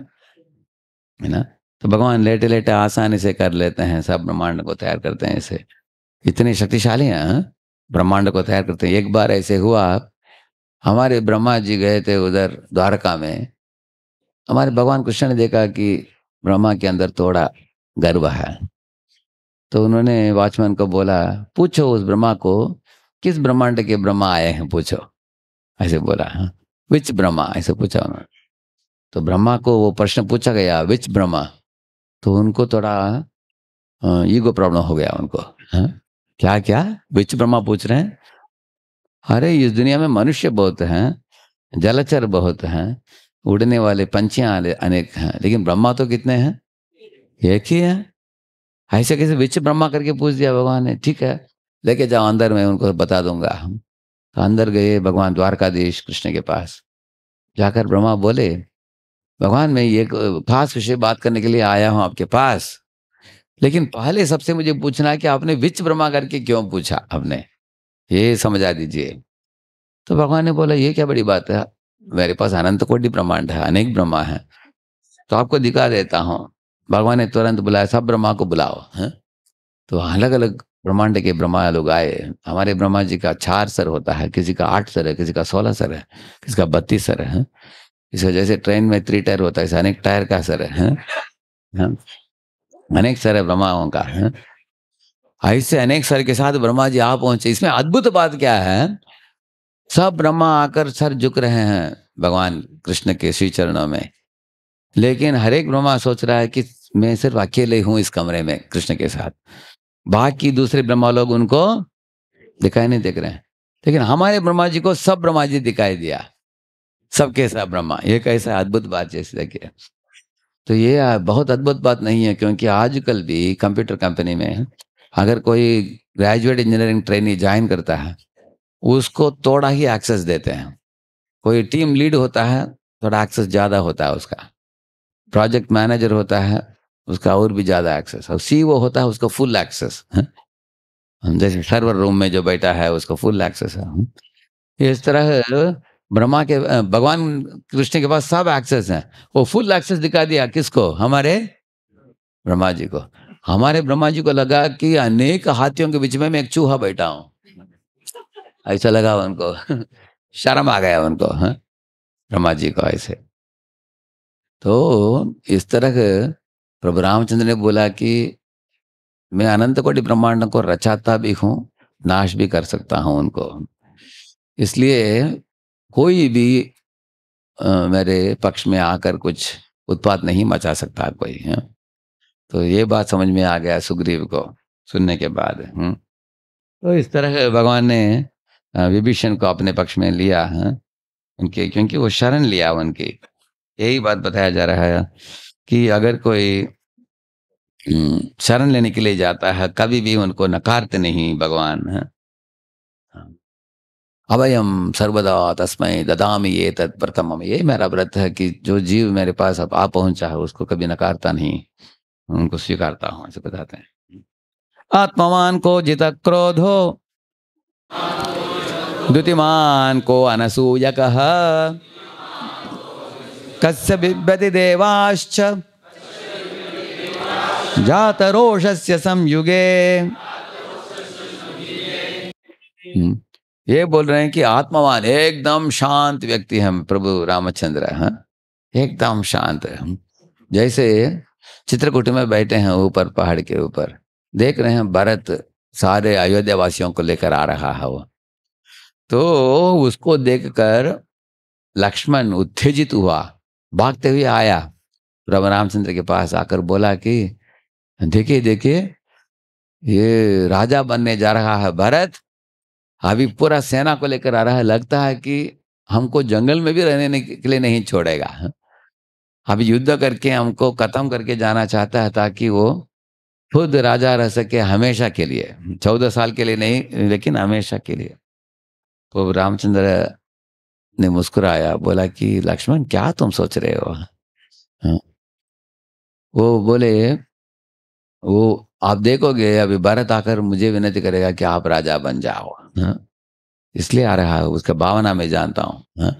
ना तो भगवान लेटे लेटे आसानी से कर लेते हैं सब ब्रह्मांड को तैयार करते हैं इसे इतने शक्तिशाली हैं हाँ? ब्रह्मांड को तैयार करते हैं एक बार ऐसे हुआ हमारे ब्रह्मा जी गए थे उधर द्वारका में हमारे भगवान कृष्ण ने देखा कि ब्रह्मा के अंदर थोड़ा गर्व है तो उन्होंने वॉचमैन को बोला पूछो उस ब्रह्मा को किस ब्रह्मांड के ब्रह्मा आए हैं पूछो ऐसे बोला हाँ। विच ब्रह्मा ऐसे पूछा उन्होंने तो ब्रह्मा को वो प्रश्न पूछा गया विच ब्रह्मा तो उनको थोड़ा ईगो प्रॉब्लम हो गया उनको है हाँ। क्या क्या विच ब्रह्मा पूछ रहे हैं अरे इस दुनिया में मनुष्य बहुत हैं जलचर बहुत हैं उड़ने वाले पंछियां अनेक हैं लेकिन ब्रह्मा तो कितने हैं एक ही है ऐसे कैसे विच ब्रह्मा करके पूछ दिया भगवान ने ठीक है लेके जाओ अंदर मैं उनको बता दूंगा हम तो अंदर गए भगवान द्वारकाधीश कृष्ण के पास जाकर ब्रह्मा बोले भगवान मैं ये खास विषय बात करने के लिए आया हूँ आपके पास लेकिन पहले सबसे मुझे पूछना है कि आपने विच ब्रह्मा करके क्यों पूछा आपने ये समझा दीजिए तो भगवान ने बोला ये क्या बड़ी बात है मेरे पास अनंत कोटि ब्रह्मांड है अनेक ब्रह्मा है तो आपको दिखा देता हूँ भगवान ने तुरंत बुलाया सब ब्रह्मा को बुलाओ है तो अलग अलग ब्रह्मांड के ब्रह्मा लोग आए हमारे ब्रह्मा जी का चार सर होता है किसी का आठ सर है किसी का सोलह सर है किसी का बत्तीस सर है इस वजह से ट्रेन में थ्री टायर होता है अनेक टायर का असर है, है? अनेक सर है ब्रह्माओं का है? ऐसे हाँ, अनेक सर के साथ ब्रह्मा जी आ पहुंचे इसमें अद्भुत बात क्या है सब ब्रह्मा आकर सर झुक रहे हैं भगवान कृष्ण के श्री चरणों में लेकिन हरेक ब्रह्मा सोच रहा है कि मैं सिर्फ अकेले हूं इस कमरे में कृष्ण के साथ बाकी दूसरे ब्रह्मा लोग उनको दिखाई नहीं देख रहे हैं लेकिन हमारे ब्रह्मा जी को सब ब्रह्मा जी दिखाई दिया सब कैसा ब्रह्मा ये कैसा अद्भुत बात जैसे देखिए तो ये बहुत अद्भुत बात नहीं है क्योंकि आजकल भी कंप्यूटर कंपनी में अगर कोई ग्रेजुएट इंजीनियरिंग ट्रेनी ज्वाइन करता है उसको थोड़ा ही एक्सेस देते हैं कोई टीम लीड होता है थोड़ा एक्सेस ज़्यादा होता है उसका प्रोजेक्ट मैनेजर होता है उसका और भी ज़्यादा एक्सेस और सी e होता है उसका फुल एक्सेस हाँ। जैसे सर्वर रूम में जो बैठा है उसको फुल एक्सेस है इस तरह ब्रह्मा के भगवान कृष्ण के पास सब एक्सेस हैं वो फुल एक्सेस दिखा दिया किसको हमारे ब्रह्मा जी को हमारे ब्रह्मा जी को लगा कि अनेक हाथियों के बीच में मैं एक चूहा बैठा हूं ऐसा लगा उनको शर्म आ गया उनको हा? ब्रह्मा जी को ऐसे तो इस तरह प्रभु रामचंद्र ने बोला कि मैं अनंत कोटि ब्रह्मांड को रचाता भी हूँ नाश भी कर सकता हूँ उनको इसलिए कोई भी आ, मेरे पक्ष में आकर कुछ उत्पाद नहीं मचा सकता कोई है हाँ। तो ये बात समझ में आ गया सुग्रीव को सुनने के बाद हुँ? तो इस तरह भगवान ने विभीषण को अपने पक्ष में लिया है हाँ, उनके क्योंकि वो शरण लिया उनकी यही बात बताया जा रहा है कि अगर कोई शरण लेने के लिए जाता है कभी भी उनको नकारते नहीं भगवान है हाँ। अभयम सर्वदा तस्मय ददामी ये तत् प्रथम ये मेरा व्रत है कि जो जीव मेरे पास अब आ पहुंचा है उसको कभी नकारता नहीं उनको स्वीकारता हूं ऐसे बताते हैं आत्मान को जित क्रोध हो द्युतिमान को अनसूय कह कस्य बिभ्यति देवाश्च जातरोषस्य संयुगे हम्म। ये बोल रहे हैं कि आत्मावान एकदम शांत व्यक्ति हम प्रभु रामचंद्र हैं हाँ? एकदम शांत है हम जैसे चित्रकूट में बैठे हैं ऊपर पहाड़ के ऊपर देख रहे हैं भरत सारे अयोध्या वासियों को लेकर आ रहा है वो तो उसको देखकर लक्ष्मण उत्तेजित हुआ भागते हुए आया प्रभु रामचंद्र के पास आकर बोला कि देखिए देखिए ये राजा बनने जा रहा है भरत अभी पूरा सेना को लेकर आ रहा है लगता है कि हमको जंगल में भी रहने के लिए नहीं छोड़ेगा अभी युद्ध करके हमको खत्म करके जाना चाहता है ताकि वो खुद राजा रह सके हमेशा के लिए चौदह साल के लिए नहीं लेकिन हमेशा के लिए तो रामचंद्र ने मुस्कुराया बोला कि लक्ष्मण क्या तुम सोच रहे हो हाँ। वो बोले वो आप देखोगे अभी भारत आकर मुझे विनती करेगा कि आप राजा बन जाओ हाँ? इसलिए आ रहा है उसका भावना मैं जानता हूँ हाँ?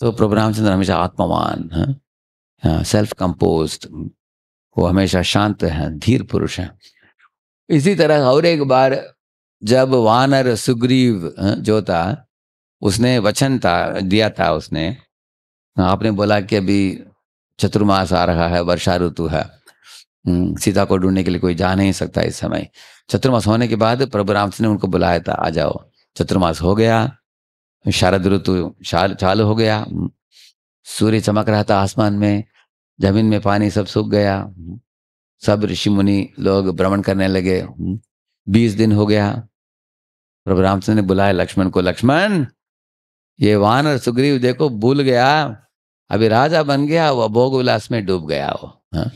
तो प्रभु रामचंद्र हमेशा आत्मवान हाँ? सेल्फ हाँ, कंपोज वो हमेशा शांत है धीर पुरुष है इसी तरह और एक बार जब वानर सुग्रीव हाँ, जो था उसने वचन था दिया था उसने आपने बोला कि अभी चतुर्मास आ रहा है वर्षा ऋतु है हम्म, सीता को ढूंढने के लिए कोई जा नहीं सकता इस समय चतुर्मास होने के बाद प्रभु राम ने उनको बुलाया था आ जाओ चतुर्मास हो गया शारद ऋतु चालू हो गया हम्म, सूर्य चमक रहा था आसमान में जमीन में पानी सब सूख गया हम्म, सब ऋषि मुनि लोग भ्रमण करने लगे बीस दिन हो गया प्रभु रामचंद्र ने बुलाया लक्ष्मण को लक्ष्मण ये वान और सुग्रीव देखो भूल गया अभी राजा बन गया वो भोग उल्लास में डूब गया वो हाँ?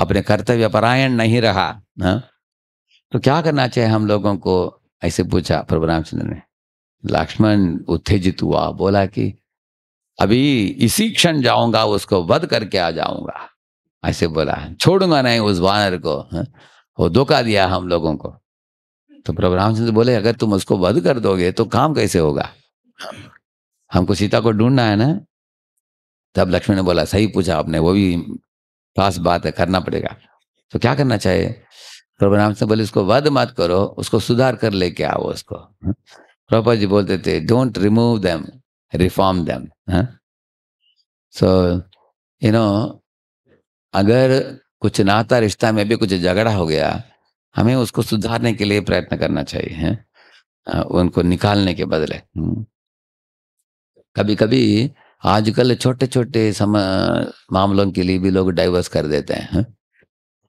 अपने कर्तव्य परायण नहीं रहा ना? हाँ? तो क्या करना चाहिए हम लोगों को ऐसे पूछा प्रभु रामचंद्र ने लक्ष्मण उत्तेजित हुआ बोला कि अभी इसी क्षण जाऊंगा उसको वध करके आ जाऊंगा ऐसे बोला छोड़ूंगा नहीं उस वानर को हाँ? वो धोखा दिया हम लोगों को तो प्रभु रामचंद्र बोले अगर तुम उसको वध कर दोगे तो काम कैसे होगा हमको सीता को ढूंढना है ना तब लक्ष्मण ने बोला सही पूछा आपने वो भी खास तो बात है करना पड़ेगा तो क्या करना चाहिए प्रभु राम से बोले उसको वध मत करो उसको सुधार कर लेके आओ उसको हम्म। प्रभा जी बोलते थे don't remove them reform them so you know अगर कुछ नाता रिश्ता में भी कुछ झगड़ा हो गया हमें उसको सुधारने के लिए प्रयत्न करना चाहिए है? उनको निकालने के बदले हम्म। कभी कभी आजकल छोटे छोटे सम मामलों के लिए भी लोग डाइवर्स कर देते हैं है? हाँ?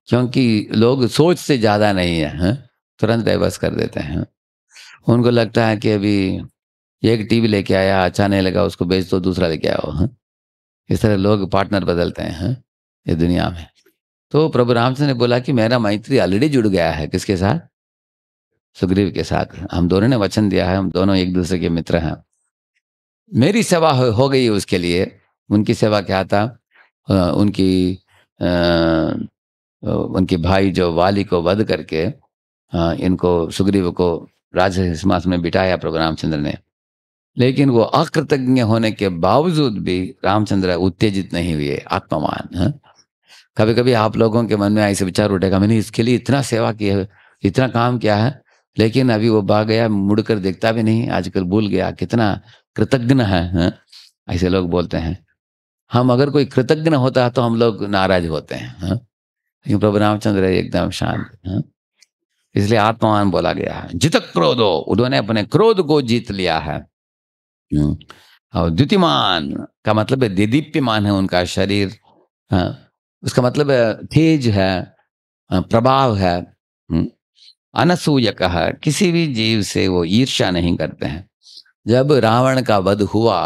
क्योंकि लोग सोच से ज़्यादा नहीं है, है? हाँ? तुरंत डाइवर्स कर देते हैं उनको लगता है कि अभी एक टीवी लेके आया अच्छा नहीं लगा उसको बेच दो दूसरा लेके आओ है? हाँ? इस तरह लोग पार्टनर बदलते हैं ये दुनिया में तो प्रभु राम से ने बोला कि मेरा मैत्री ऑलरेडी जुड़ गया है किसके साथ सुग्रीव के साथ हम दोनों ने वचन दिया है हम दोनों एक दूसरे के मित्र हैं मेरी सेवा हो, हो गई उसके लिए उनकी सेवा क्या था उनकी आ, उनके भाई जो वाली को वध करके आ, इनको सुग्रीव को राजमास में बिठाया प्रभु रामचंद्र ने लेकिन वो अकृतज्ञ होने के बावजूद भी रामचंद्र उत्तेजित नहीं हुए आत्मवान हाँ। कभी कभी आप लोगों के मन में ऐसे विचार उठेगा मैंने इसके लिए इतना सेवा किया है इतना काम किया है लेकिन अभी वो भाग गया मुड़कर देखता भी नहीं आजकल भूल गया कितना कृतज्ञ है ऐसे लोग बोलते हैं हम अगर कोई कृतज्ञ होता है तो हम लोग नाराज होते हैं लेकिन प्रभु रामचंद्र एकदम शांत इसलिए आत्मान बोला गया है जित क्रोधो उन्होंने अपने क्रोध को जीत लिया है हम्म। और द्वितीयमान का मतलब है दिदीप्यमान है उनका शरीर उसका मतलब है तेज है प्रभाव है हम्म? अनसूयक है किसी भी जीव से वो ईर्ष्या नहीं करते हैं जब रावण का वध हुआ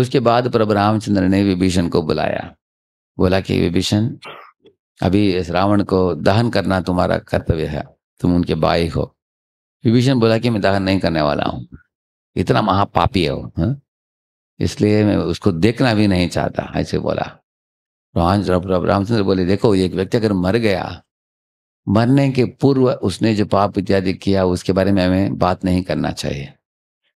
उसके बाद प्रभु रामचंद्र ने विभीषण को बुलाया बोला कि विभीषण अभी इस रावण को दहन करना तुम्हारा कर्तव्य है तुम उनके भाई हो विभीषण बोला कि मैं दहन नहीं करने वाला हूँ इतना महापापी है वो हाँ? इसलिए मैं उसको देखना भी नहीं चाहता ऐसे बोला रामचंद्र बोले देखो एक व्यक्ति अगर मर गया मरने के पूर्व उसने जो पाप इत्यादि किया उसके बारे में हमें बात नहीं करना चाहिए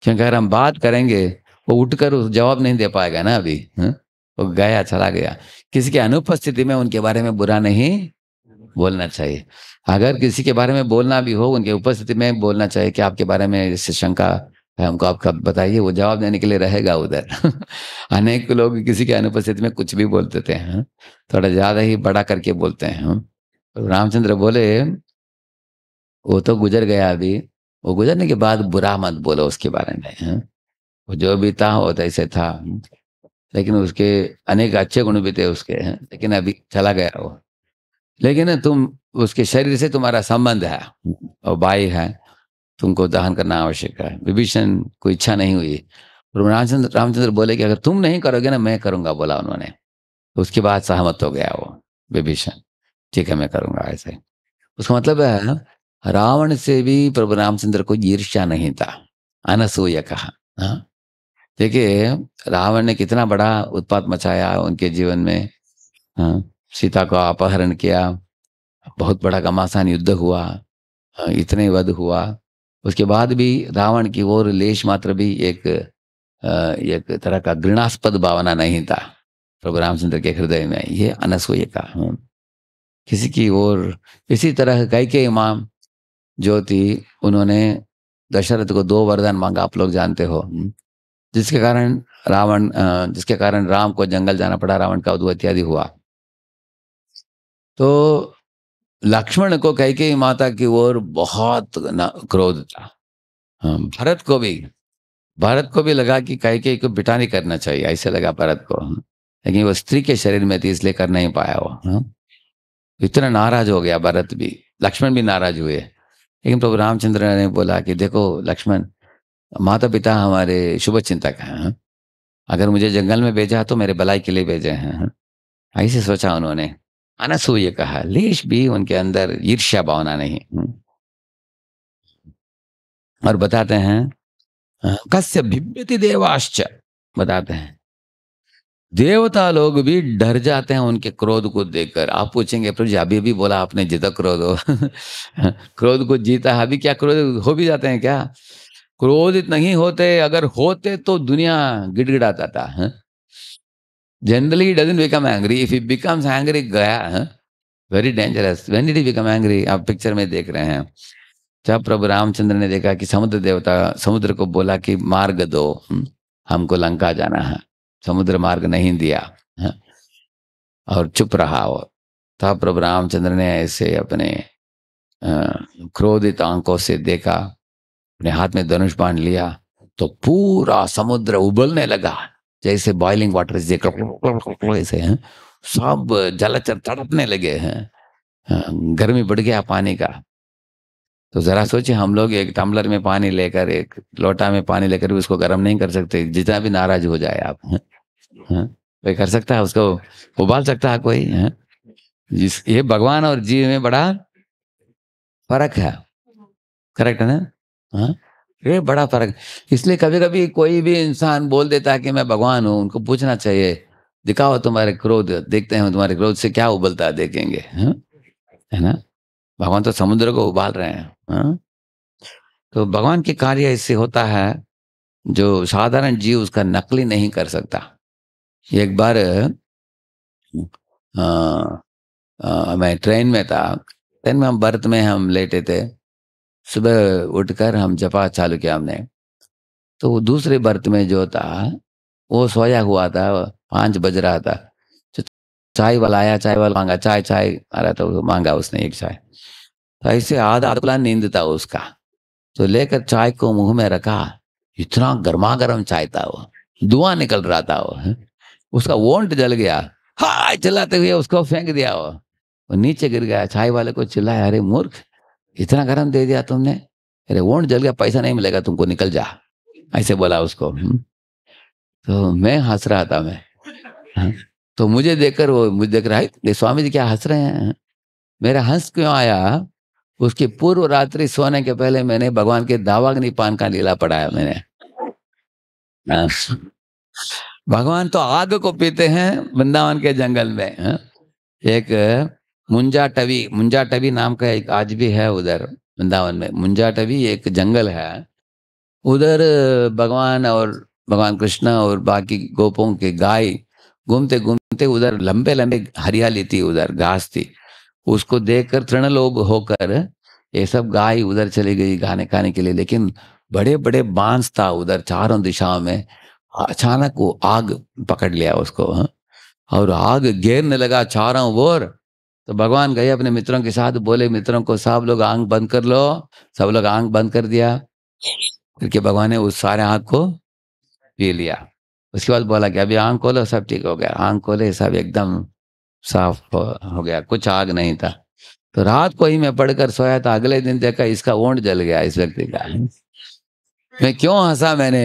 क्योंकि अगर हम बात करेंगे वो उठकर उस जवाब नहीं दे पाएगा ना अभी हाँ? वो गया चला गया किसी की अनुपस्थिति में उनके बारे में बुरा नहीं बोलना चाहिए अगर किसी के बारे में बोलना भी हो उनके उपस्थिति में बोलना चाहिए कि आपके बारे में इससे शंका है हमको आपका बताइए वो जवाब देने के लिए रहेगा उधर अनेक लोग किसी के अनुपस्थिति में कुछ भी बोलते थे हैं हाँ? थोड़ा ज्यादा ही बड़ा करके बोलते हैं हाँ? रामचंद्र बोले वो तो गुजर गया अभी वो गुजरने के बाद बुरा मत बोलो उसके बारे में है? हाँ। वो जो भी था वो तैसे था हाँ। लेकिन उसके अनेक अच्छे गुण भी थे उसके हैं हाँ। लेकिन अभी चला गया वो लेकिन तुम उसके शरीर से तुम्हारा संबंध है और भाई है तुमको दहन करना आवश्यक है विभीषण को इच्छा नहीं हुई रामचंद्र रामचंद्र बोले कि अगर तुम नहीं करोगे ना मैं करूंगा बोला उन्होंने उसके बाद सहमत हो गया वो विभीषण ठीक है मैं करूंगा ऐसे उसका मतलब है रावण से भी प्रभु रामचंद्र को ईर्ष्या नहीं था अनसूय कहा देखिये रावण ने कितना बड़ा उत्पात मचाया उनके जीवन में हाँ। सीता को अपहरण किया बहुत बड़ा घमासान युद्ध हुआ हाँ, इतने वध हुआ उसके बाद भी रावण की ओर लेश मात्र भी एक एक तरह का घृणास्पद भावना नहीं था प्रभु रामचंद्र के हृदय में ये अनसूय का हाँ। किसी की ओर इसी तरह कई के इमाम जो थी उन्होंने दशरथ को दो वरदान मांगा आप लोग जानते हो हम्म। जिसके कारण रावण जिसके कारण राम को जंगल जाना पड़ा रावण का उद्वत इत्यादि हुआ तो लक्ष्मण को कह के माता की ओर बहुत क्रोध था भरत को भी भरत को भी लगा कि कह को बिटा नहीं करना चाहिए ऐसे लगा भरत को लेकिन वो स्त्री के शरीर में थी इसलिए कर नहीं पाया वो इतना नाराज हो गया भरत भी लक्ष्मण भी नाराज हुए लेकिन प्रभु रामचंद्र ने बोला कि देखो लक्ष्मण माता पिता हमारे शुभ चिंतक हैं हाँ। अगर मुझे जंगल में भेजा तो मेरे भलाई के लिए भेजे हैं हाँ। ऐसे सोचा उन्होंने अनसूय कहा लेश भी उनके अंदर ईर्ष्या भावना नहीं हाँ। और बताते हैं कस्य भिव्यति देवाश्च बताते हैं देवता लोग भी डर जाते हैं उनके क्रोध को देखकर आप पूछेंगे प्रभु जी अभी भी बोला आपने जीता क्रोध हो क्रोध को जीता है अभी क्या क्रोध हो भी जाते हैं क्या क्रोधित नहीं होते अगर होते तो दुनिया गिड़गिड़ाता था है? generally he doesn't if angry if he becomes very dangerous when dangerous when did आप पिक्चर में देख रहे हैं जब प्रभु रामचंद्र ने देखा कि समुद्र देवता समुद्र को बोला कि मार्ग दो हमको लंका जाना है समुद्र मार्ग नहीं दिया हाँ। और चुप रहा वो तब प्रभु रामचंद्र ने ऐसे अपने क्रोधित आंखों से देखा अपने हाथ में धनुष बांध लिया तो पूरा समुद्र उबलने लगा जैसे बॉइलिंग वाटर से ऐसे हैं सब जलचर तड़पने लगे हैं हाँ। गर्मी बढ़ गया पानी का तो जरा सोचिए हम लोग एक टम्बलर में पानी लेकर एक लोटा में पानी लेकर भी उसको गर्म नहीं कर सकते जितना भी नाराज हो जाए आप हाँ। है हाँ, कर सकता है उसको उबाल सकता है कोई है हाँ। जिस ये भगवान और जीव में बड़ा फर्क है करेक्ट है ना हाँ, ये बड़ा फर्क इसलिए कभी कभी कोई भी इंसान बोल देता है कि मैं भगवान हूं उनको पूछना चाहिए दिखाओ तुम्हारे क्रोध देखते हैं तुम्हारे क्रोध से क्या उबलता है देखेंगे है ना भगवान तो समुद्र को उबाल रहे हैं हा? तो भगवान के कार्य ऐसे होता है जो साधारण जीव उसका नकली नहीं कर सकता एक बार आ, आ, मैं ट्रेन में था ट्रेन में हम बर्थ में हम लेटे थे सुबह उठकर हम जपा चालू किया हमने तो दूसरे बर्थ में जो था वो सोया हुआ था पांच बज रहा था तो चाय वाला आया चाय वाला मांगा चाय चाय आ रहा था तो मांगा उसने एक चाय तो ऐसे आधा आधा नींद था उसका तो लेकर चाय को मुंह में रखा इतना गर्मा गर्म चाय था वो धुआं निकल रहा था वो उसका वोंट जल गया हाय चिल्लाते हुए उसको फेंक दिया वो वो नीचे गिर गया छाई वाले को चिल्लाया अरे मूर्ख इतना गर्म दे दिया तुमने अरे वोंट जल गया पैसा नहीं मिलेगा तुमको निकल जा ऐसे बोला उसको हम्म। तो मैं हंस रहा था मैं हाँ। तो मुझे देखकर वो मुझे देख रहा है स्वामी जी क्या हंस रहे हैं मेरा हंस क्यों आया उसकी पूर्व रात्रि सोने के पहले मैंने भगवान के दावाग्नि पान का लीला पढ़ाया मैंने हाँ। भगवान तो आग को पीते हैं वृंदावन के जंगल में हाँ। एक मुंजा टवी मुंजा टवी नाम का एक आज भी है उधर वृंदावन में मुंजा टवी एक जंगल है उधर भगवान और भगवान कृष्णा और बाकी गोपों के गाय घूमते घूमते उधर लंबे लंबे हरियाली थी उधर घास थी उसको देखकर लोग होकर ये सब गाय उधर चली गई गाने खाने के लिए लेकिन बड़े बड़े बांस था उधर चारों दिशाओं में हाँ, अचानक वो आग पकड़ लिया उसको हा? और आग घेरने लगा चारों ओर तो भगवान गए अपने मित्रों के साथ बोले मित्रों को सब लोग आंग बंद कर लो सब लोग आंग बंद कर दिया करके भगवान ने उस सारे आंख को पी लिया उसके बाद बोला कि अभी आंख खोलो सब ठीक हो गया आंख खोले सब एकदम साफ हो गया कुछ आग नहीं था तो रात को ही मैं पढ़कर सोया था अगले दिन देखा इसका ओंड जल गया इस व्यक्ति का मैं क्यों हंसा मैंने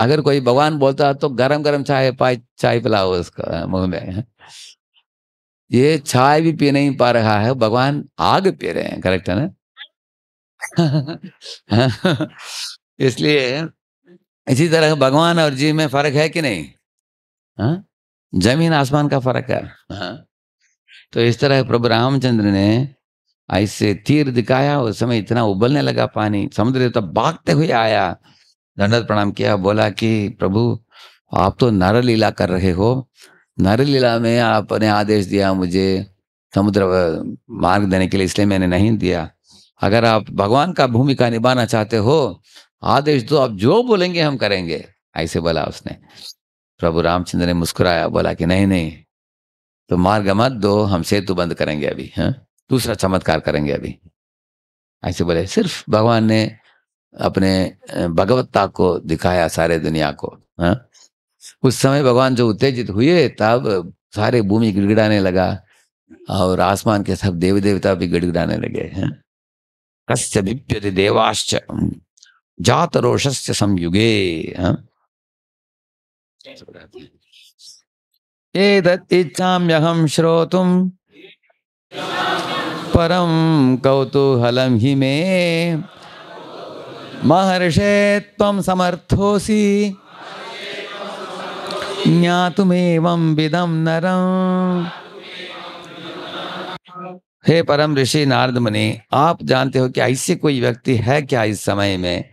अगर कोई भगवान बोलता तो गरम गरम चाय पाए चाय पिलाओ उसका मुंह में ये चाय भी पी नहीं पा रहा है भगवान आग पी रहे हैं करेक्ट है ना इसलिए इसी तरह भगवान और जीव में फर्क है कि नहीं हा? जमीन आसमान का फर्क है हा? तो इस तरह प्रभु रामचंद्र ने ऐसे तीर दिखाया उस समय इतना उबलने लगा पानी समुद्र तो भागते हुए आया दंडत प्रणाम किया बोला कि प्रभु आप तो नर लीला कर रहे हो नर लीला में आपने आदेश दिया मुझे समुद्र मार्ग देने के लिए इसलिए मैंने नहीं दिया अगर आप भगवान का भूमिका निभाना चाहते हो आदेश दो आप जो बोलेंगे हम करेंगे ऐसे बोला उसने प्रभु रामचंद्र ने मुस्कुराया बोला कि नहीं नहीं तो मार्ग मत दो हम सेतु बंद करेंगे अभी हाँ दूसरा चमत्कार करेंगे अभी ऐसे बोले सिर्फ भगवान ने अपने भगवत्ता को दिखाया सारे दुनिया को हा? उस समय भगवान जो उत्तेजित हुए तब सारे भूमि गिड़गिड़ाने लगा और आसमान के सब देवी देवता भी गिड़गिड़ाने लगे हैं हाँ। कस्य बिप्यति देवाश्च जात रोषस्य संयुगे हाँ। एतत् इच्छाम्यहं श्रोतुं परं कौतूहलं महर्षे समर्थोसी विदम नरम हे परम ऋषि नारद मुनि आप जानते हो कि ऐसे कोई व्यक्ति है क्या इस समय में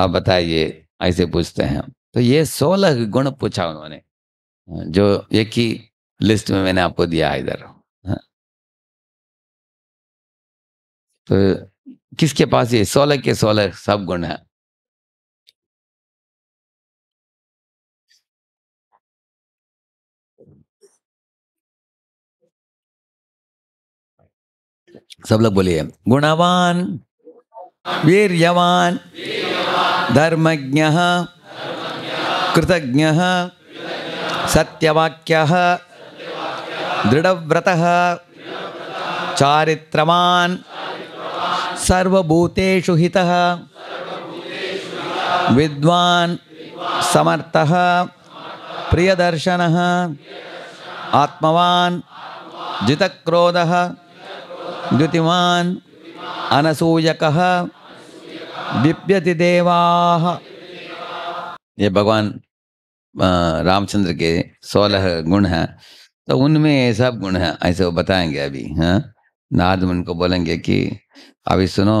आप बताइए ऐसे पूछते हैं तो ये सोलह गुण पूछा उन्होंने जो एक ही लिस्ट में मैंने आपको दिया इधर हाँ। तो किसके पास ये सोलह के सोलह सब गुण है सब लोग बोलिए गुणवान वीर्यवान धर्मज्ञ कृतज्ञ सत्यवाक्य दृढ़व्रत चारित्रवान सर्वभूतेषु हितः विद्वान् समर्थः प्रियदर्शनः आत्मवान् जितक्रोधः द्युतिमान् अनसूयकः ये भगवान रामचंद्र के सोलह गुण हैं तो उनमें सब गुण हैं ऐसे वो बताएंगे अभी हाँ नारद मुनि को बोलेंगे कि अभी सुनो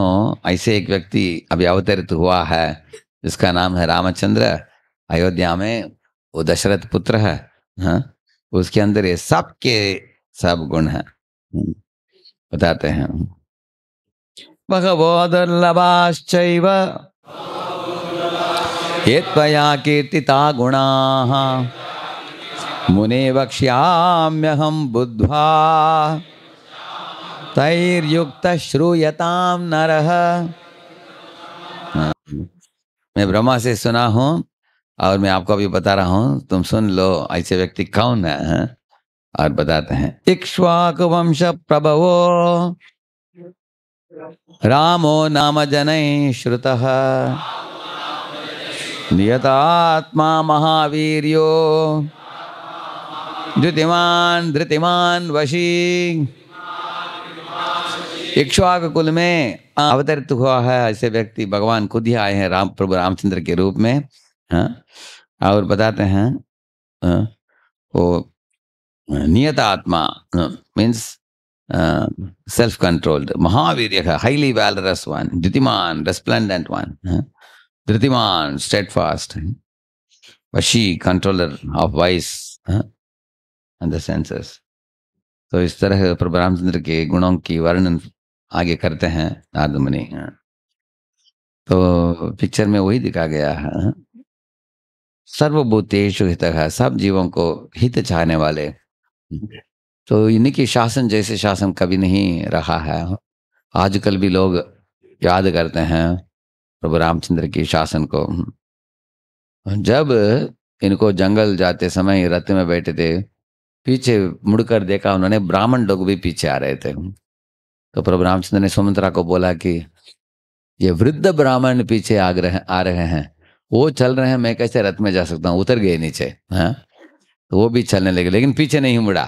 ऐसे एक व्यक्ति अभी अवतरित हुआ है जिसका नाम है रामचंद्र अयोध्या में वो दशरथ पुत्र है हा? उसके अंदर ये सब के सब गुण है हम्म, बताते हैं भगवोदुर्लभाश्चैव ये त्वया कीर्तिता गुणाः मुने हम बुद्धवा तैर्युक्त श्रूयता नर हाँ। मैं ब्रह्मा से सुना हूं और मैं आपको अभी बता रहा हूँ तुम सुन लो ऐसे व्यक्ति कौन है, हाँ? और बताते हैं इक्श्वाक वंश प्रभवो रामो नाम जन श्रुत नियतात्मा महावीर द्युतिमान धृतिमान वशी इक्ष्वाक कुल में हाँ। अवतरित हुआ है ऐसे व्यक्ति भगवान खुद ही आए हैं राम प्रभु रामचंद्र के रूप में हाँ? और बताते हैं हाँ, वो हाँ, नियत आत्मा मीन्स सेल्फ कंट्रोल्ड महावीर हाईली वैलरस वन द्युतिमान रेस्प्लेंडेंट वन धृतिमान स्टेट फास्ट वशी controller of vice and the senses तो इस तरह प्रभु रामचंद्र के गुणों की वर्णन आगे करते हैं नादमनी हाँ। तो पिक्चर में वही दिखा गया है सर्वभूतेषु हित सब जीवों को हित चाहने वाले तो इन्हीं के शासन जैसे शासन कभी नहीं रहा है आजकल भी लोग याद करते हैं प्रभु रामचंद्र के शासन को जब इनको जंगल जाते समय रथ में बैठे थे पीछे मुड़कर देखा उन्होंने ब्राह्मण लोग भी पीछे आ रहे थे तो प्रभु रामचंद्र ने सुमित्रा को बोला कि ये वृद्ध ब्राह्मण पीछे आ रहे आ रहे हैं वो चल रहे हैं मैं कैसे रथ में जा सकता हूँ उतर गए नीचे हाँ तो वो भी चलने लगे लेकिन पीछे नहीं मुड़ा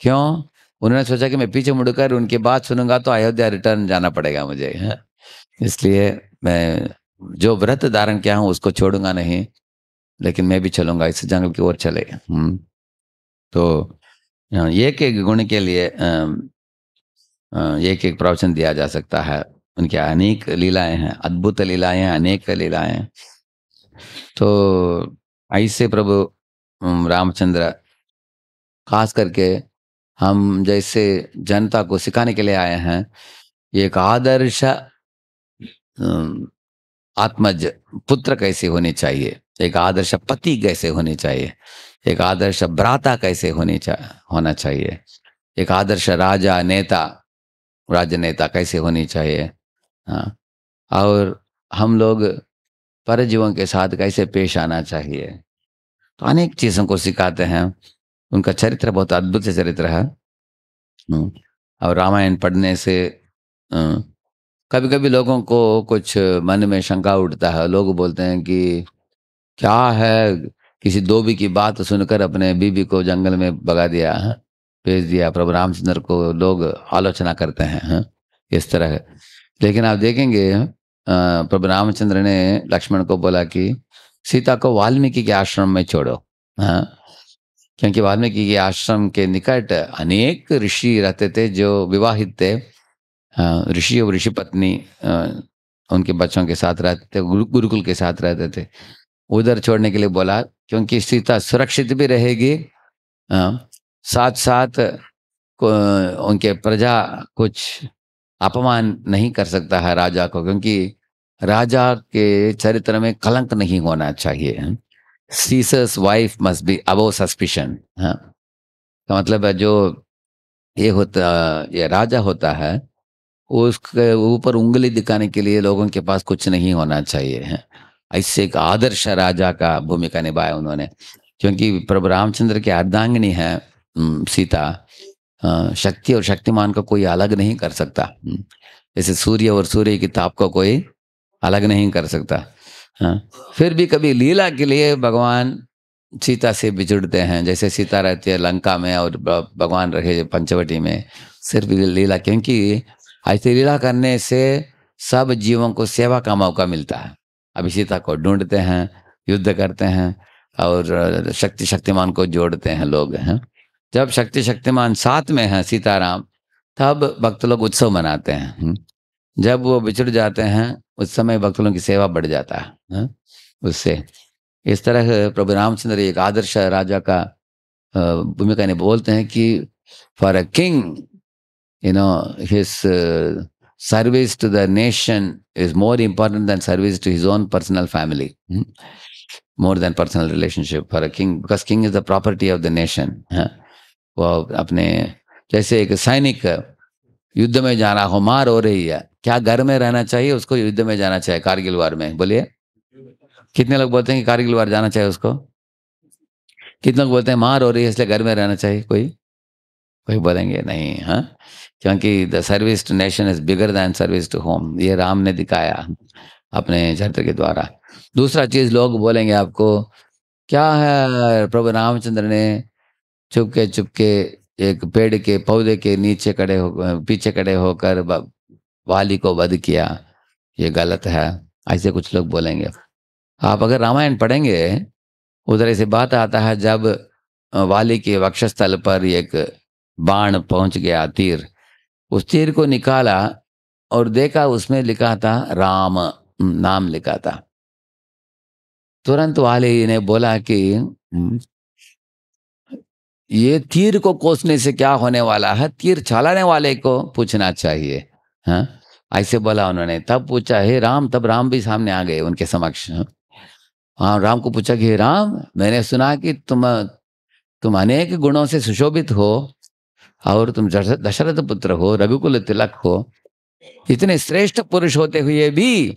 क्यों उन्होंने सोचा कि मैं पीछे मुड़कर उनकी बात सुनूंगा तो अयोध्या रिटर्न जाना पड़ेगा मुझे हाँ? इसलिए मैं जो व्रत धारण किया हूँ उसको छोड़ूंगा नहीं लेकिन मैं भी चलूंगा इस जंगल की ओर चले हम्म। तो एक हाँ, एक गुण के लिए एक एक प्रवचन दिया जा सकता है उनकी अनेक लीलाएं हैं अद्भुत लीलाएं हैं अनेक लीलाएं हैं तो ऐसे प्रभु रामचंद्र खास करके हम जैसे जनता को सिखाने के लिए आए हैं एक आदर्श आत्मज पुत्र कैसे होने चाहिए एक आदर्श पति कैसे होने चाहिए एक आदर्श भ्राता कैसे होने चा, होना चाहिए एक आदर्श राजा नेता राजनेता कैसे होनी चाहिए हाँ और हम लोग परजीवों के साथ कैसे पेश आना चाहिए तो अनेक चीज़ों को सिखाते हैं उनका चरित्र बहुत अद्भुत चरित्र है हम्म, और रामायण पढ़ने से कभी कभी लोगों को कुछ मन में शंका उठता है लोग बोलते हैं कि क्या है किसी धोबी की बात सुनकर अपने बीबी को जंगल में भगा दिया है भेज दिया प्रभु रामचंद्र को लोग आलोचना करते हैं हाँ, इस तरह है। लेकिन आप देखेंगे प्रभु रामचंद्र ने लक्ष्मण को बोला कि सीता को वाल्मीकि के आश्रम में छोड़ो हाँ क्योंकि वाल्मीकि के आश्रम के निकट अनेक ऋषि रहते थे जो विवाहित थे ऋषि और ऋषि पत्नी उनके बच्चों के साथ रहते थे गुरुकुल के साथ रहते थे उधर छोड़ने के लिए बोला क्योंकि सीता सुरक्षित भी रहेगी हाँ, साथ साथ उनके प्रजा कुछ अपमान नहीं कर सकता है राजा को क्योंकि राजा के चरित्र में कलंक नहीं होना चाहिए सीसस wife must be above suspicion हाँ तो मतलब जो ये होता ये राजा होता है उसके ऊपर उंगली दिखाने के लिए लोगों के पास कुछ नहीं होना चाहिए हाँ। ऐसे एक आदर्श राजा का भूमिका निभाया उन्होंने क्योंकि प्रभु रामचंद्र की अर्धांगिनी है सीता शक्ति और शक्तिमान का कोई अलग नहीं कर सकता जैसे सूर्य और सूर्य की ताप का कोई अलग नहीं कर सकता हाँ, फिर भी कभी लीला के लिए भगवान सीता से बिछुड़ते हैं जैसे सीता रहती है लंका में और भगवान रहे पंचवटी में सिर्फ लीला क्योंकि ऐसी लीला करने से सब जीवों को सेवा का मौका मिलता है अभी सीता को ढूंढते हैं युद्ध करते हैं और शक्ति शक्तिमान को जोड़ते हैं लोग हैं हाँ। जब शक्ति शक्तिमान साथ में हैं सीताराम तब भक्त लोग उत्सव मनाते हैं हम्म। जब वो बिछड़ जाते हैं उस समय भक्त लोगों की सेवा बढ़ जाता है हम्म, उससे इस तरह प्रभु रामचंद्र एक आदर्श राजा का भूमिका ने बोलते हैं कि for a king you know his service to the nation is more important than service to his own personal family more than personal relationship for a king because king is the property of the nation वो अपने जैसे एक सैनिक युद्ध में जाना हो मार हो रही है क्या घर में रहना चाहिए उसको युद्ध में जाना चाहिए कारगिल वार में बोलिए कितने लोग बोलते हैं कि कारगिल वार जाना चाहिए उसको कितने लोग बोलते हैं मार हो रही है इसलिए घर में रहना चाहिए कोई कोई बोलेंगे नहीं हाँ क्योंकि the service to nation is bigger than service to home ये राम ने दिखाया अपने चरित्र के द्वारा दूसरा चीज लोग बोलेंगे आपको क्या है प्रभु रामचंद्र ने चुपके चुपके एक पेड़ के पौधे के नीचे खड़े हो पीछे खड़े होकर वाली को वध किया ये गलत है ऐसे कुछ लोग बोलेंगे आप अगर रामायण पढ़ेंगे उधर ऐसी बात आता है जब वाली के वक्षस्थल पर एक बाण पहुंच गया तीर उस तीर को निकाला और देखा उसमें लिखा था राम नाम लिखा था तुरंत वाली ने बोला कि ये तीर को कोसने से क्या होने वाला है तीर चलाने वाले को पूछना चाहिए हाँ ऐसे बोला उन्होंने तब पूछा हे राम तब राम भी सामने आ गए उनके समक्ष हाँ राम को पूछा कि राम मैंने सुना कि तुम तुम अनेक गुणों से सुशोभित हो और तुम दशरथ पुत्र हो रघुकुल तिलक हो इतने श्रेष्ठ पुरुष होते हुए भी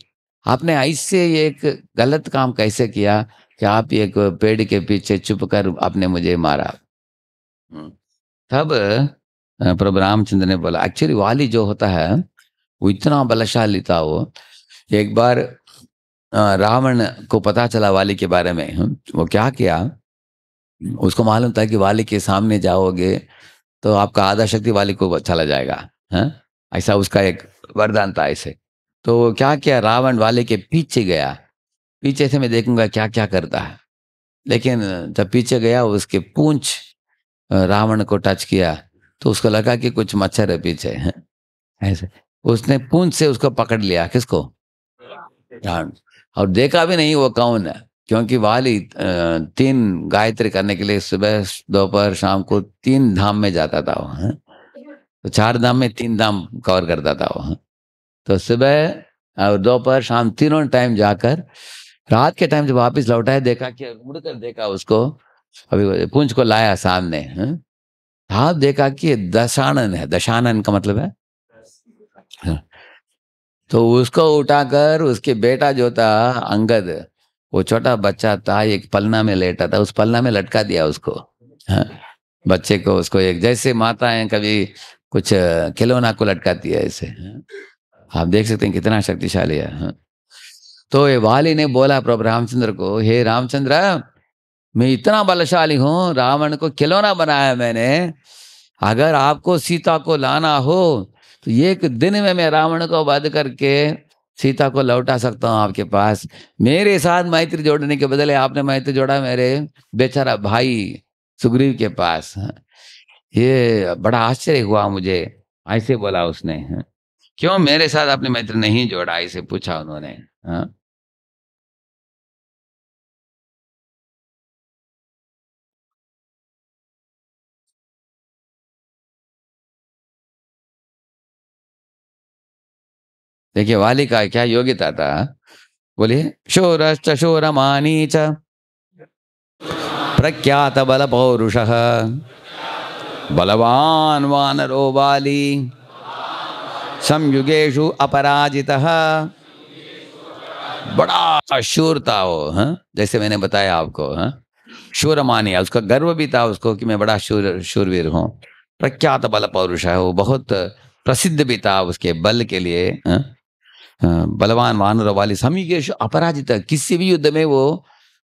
आपने ऐसे एक गलत काम कैसे किया कि आप एक पेड़ के पीछे छुप कर आपने मुझे मारा हाँ। तब प्रभु रामचंद्र ने बोला एक्चुअली वाली जो होता है वो इतना बलशाली था वो एक बार रावण को पता चला वाली के बारे में हाँ, वो क्या किया उसको मालूम था कि वाली के सामने जाओगे तो आपका आधा शक्ति वाली को चला जाएगा है हाँ, ऐसा उसका एक वरदान था ऐसे तो क्या किया रावण वाले के पीछे गया पीछे से मैं देखूंगा क्या क्या करता है लेकिन जब पीछे गया उसके पूंछ रावण को टच किया तो उसको लगा कि कुछ मच्छर है पीछे ऐसे उसने पूंछ से उसको पकड़ लिया किसको रावण और देखा भी नहीं वो कौन है क्योंकि वाली तीन गायत्री करने के लिए सुबह दोपहर शाम को तीन धाम में जाता था वो हाँ। तो चार धाम में तीन धाम कवर करता था वो हाँ। तो सुबह और दोपहर शाम तीनों टाइम जाकर रात के टाइम जब वापस लौटा है देखा कि मुड़कर देखा उसको अभी पूंछ को लाया सामने आप हाँ? देखा कि दशानन है दशानन का मतलब है हाँ। तो उसको उठाकर उसके बेटा जो था अंगद वो छोटा बच्चा था एक पलना में लेटा था उस पलना में लटका दिया उसको हाँ। बच्चे को उसको एक जैसे माता है कभी कुछ खिलौना को लटकाती है ऐसे हाँ। आप देख सकते हैं कितना शक्तिशाली है हाँ। तो ये वाली ने बोला प्रभु रामचंद्र को हे रामचंद्र मैं इतना बलशाली हूँ रावण को खिलौना बनाया मैंने अगर आपको सीता को लाना हो तो एक दिन में मैं रावण को वध करके सीता को लौटा सकता हूँ आपके पास मेरे साथ मैत्री जोड़ने के बदले आपने मैत्री जोड़ा मेरे बेचारा भाई सुग्रीव के पास ये बड़ा आश्चर्य हुआ मुझे ऐसे बोला उसने क्यों मेरे साथ आपने मैत्री नहीं जोड़ा ऐसे पूछा उन्होंने हाँ देखिए का क्या योग्यता था बोलिए शोरश्च मानी च प्रख्यात बल पौरुष बलवान वानरो वाली संयुगेशु अपराजितः बड़ा अशूर था वो हा? जैसे मैंने बताया आपको हा? शूर मानिया उसका गर्व भी था उसको कि मैं बड़ा शूर शूरवीर हूँ प्रख्यात बल पौरुष है वो बहुत प्रसिद्ध भी था उसके बल के लिए हा? बलवान वानर वाली के अपराजित किसी भी युद्ध में वो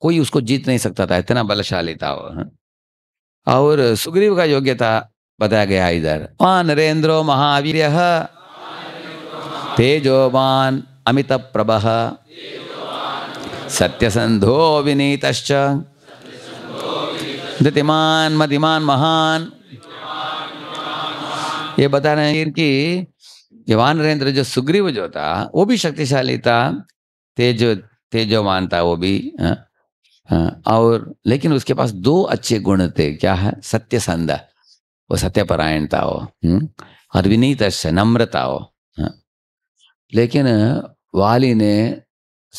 कोई उसको जीत नहीं सकता था इतना बलशाली था वो हाँ। और सुग्रीव का योग्यता बताया गया इधर वान नरेंद्रो महावीर तेजोवान अमित प्रभ सत्यसंधो विनीत धृतिमान मतिमान महान ये बता रहे हैं कि जवान नरेंद्र जो सुग्रीव जो था वो भी शक्तिशाली था तेजो तेजोवान था वो भी आ, हाँ, आ, हाँ, और लेकिन उसके पास दो अच्छे गुण थे क्या है सत्य संध वो सत्यपरायण था वो हम्म, और विनीत नम्रता हो हाँ। लेकिन वाली ने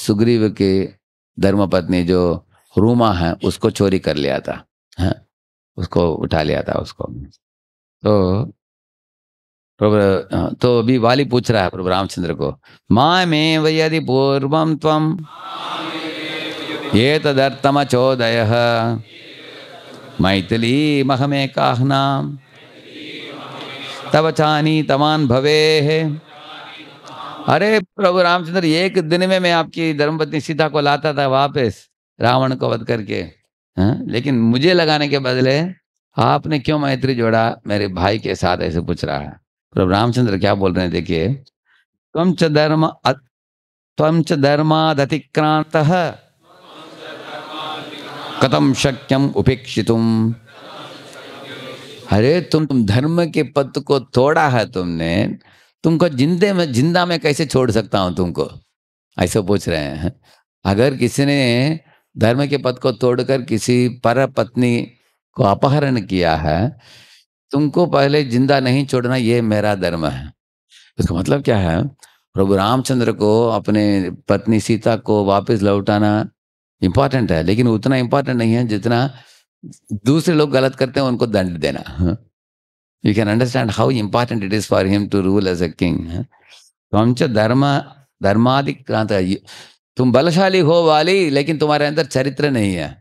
सुग्रीव के धर्मपत्नी जो रूमा है उसको चोरी कर लिया था हुँ? उसको उठा लिया था उसको तो प्रभु तो अभी वाली पूछ रहा है प्रभु रामचंद्र को मा मे वयदि पूर्व तम ये तदर्थम चोदय मैथिली महमे काहना तब चानी तमान भवे है अरे प्रभु रामचंद्र एक दिन में मैं आपकी धर्मपत्नी सीता को लाता था वापस रावण को वध करके हा? लेकिन मुझे लगाने के बदले आपने क्यों मैत्री जोड़ा मेरे भाई के साथ ऐसे पूछ रहा है तो रामचंद्र क्या बोल रहे हैं देखिए तम च धर्म तम च धर्मादतिक्रांत कथम शक्यम उपेक्षित अरे तुम तुम धर्म के पद को तोड़ा है तुमने तुमको जिंदे में जिंदा में कैसे छोड़ सकता हूं तुमको ऐसा पूछ रहे हैं अगर किसी ने धर्म के पद को तोड़कर किसी पर पत्नी को अपहरण किया है तुमको पहले जिंदा नहीं छोड़ना ये मेरा धर्म है इसका मतलब क्या है प्रभु रामचंद्र को अपने पत्नी सीता को वापस लौटाना इम्पॉर्टेंट है लेकिन उतना इम्पॉर्टेंट नहीं है जितना दूसरे लोग गलत करते हैं उनको दंड देना you can understand how important it is for him to rule as a king हम धर्म धर्माधिक्रांत तुम बलशाली हो वाली लेकिन तुम्हारे अंदर चरित्र नहीं है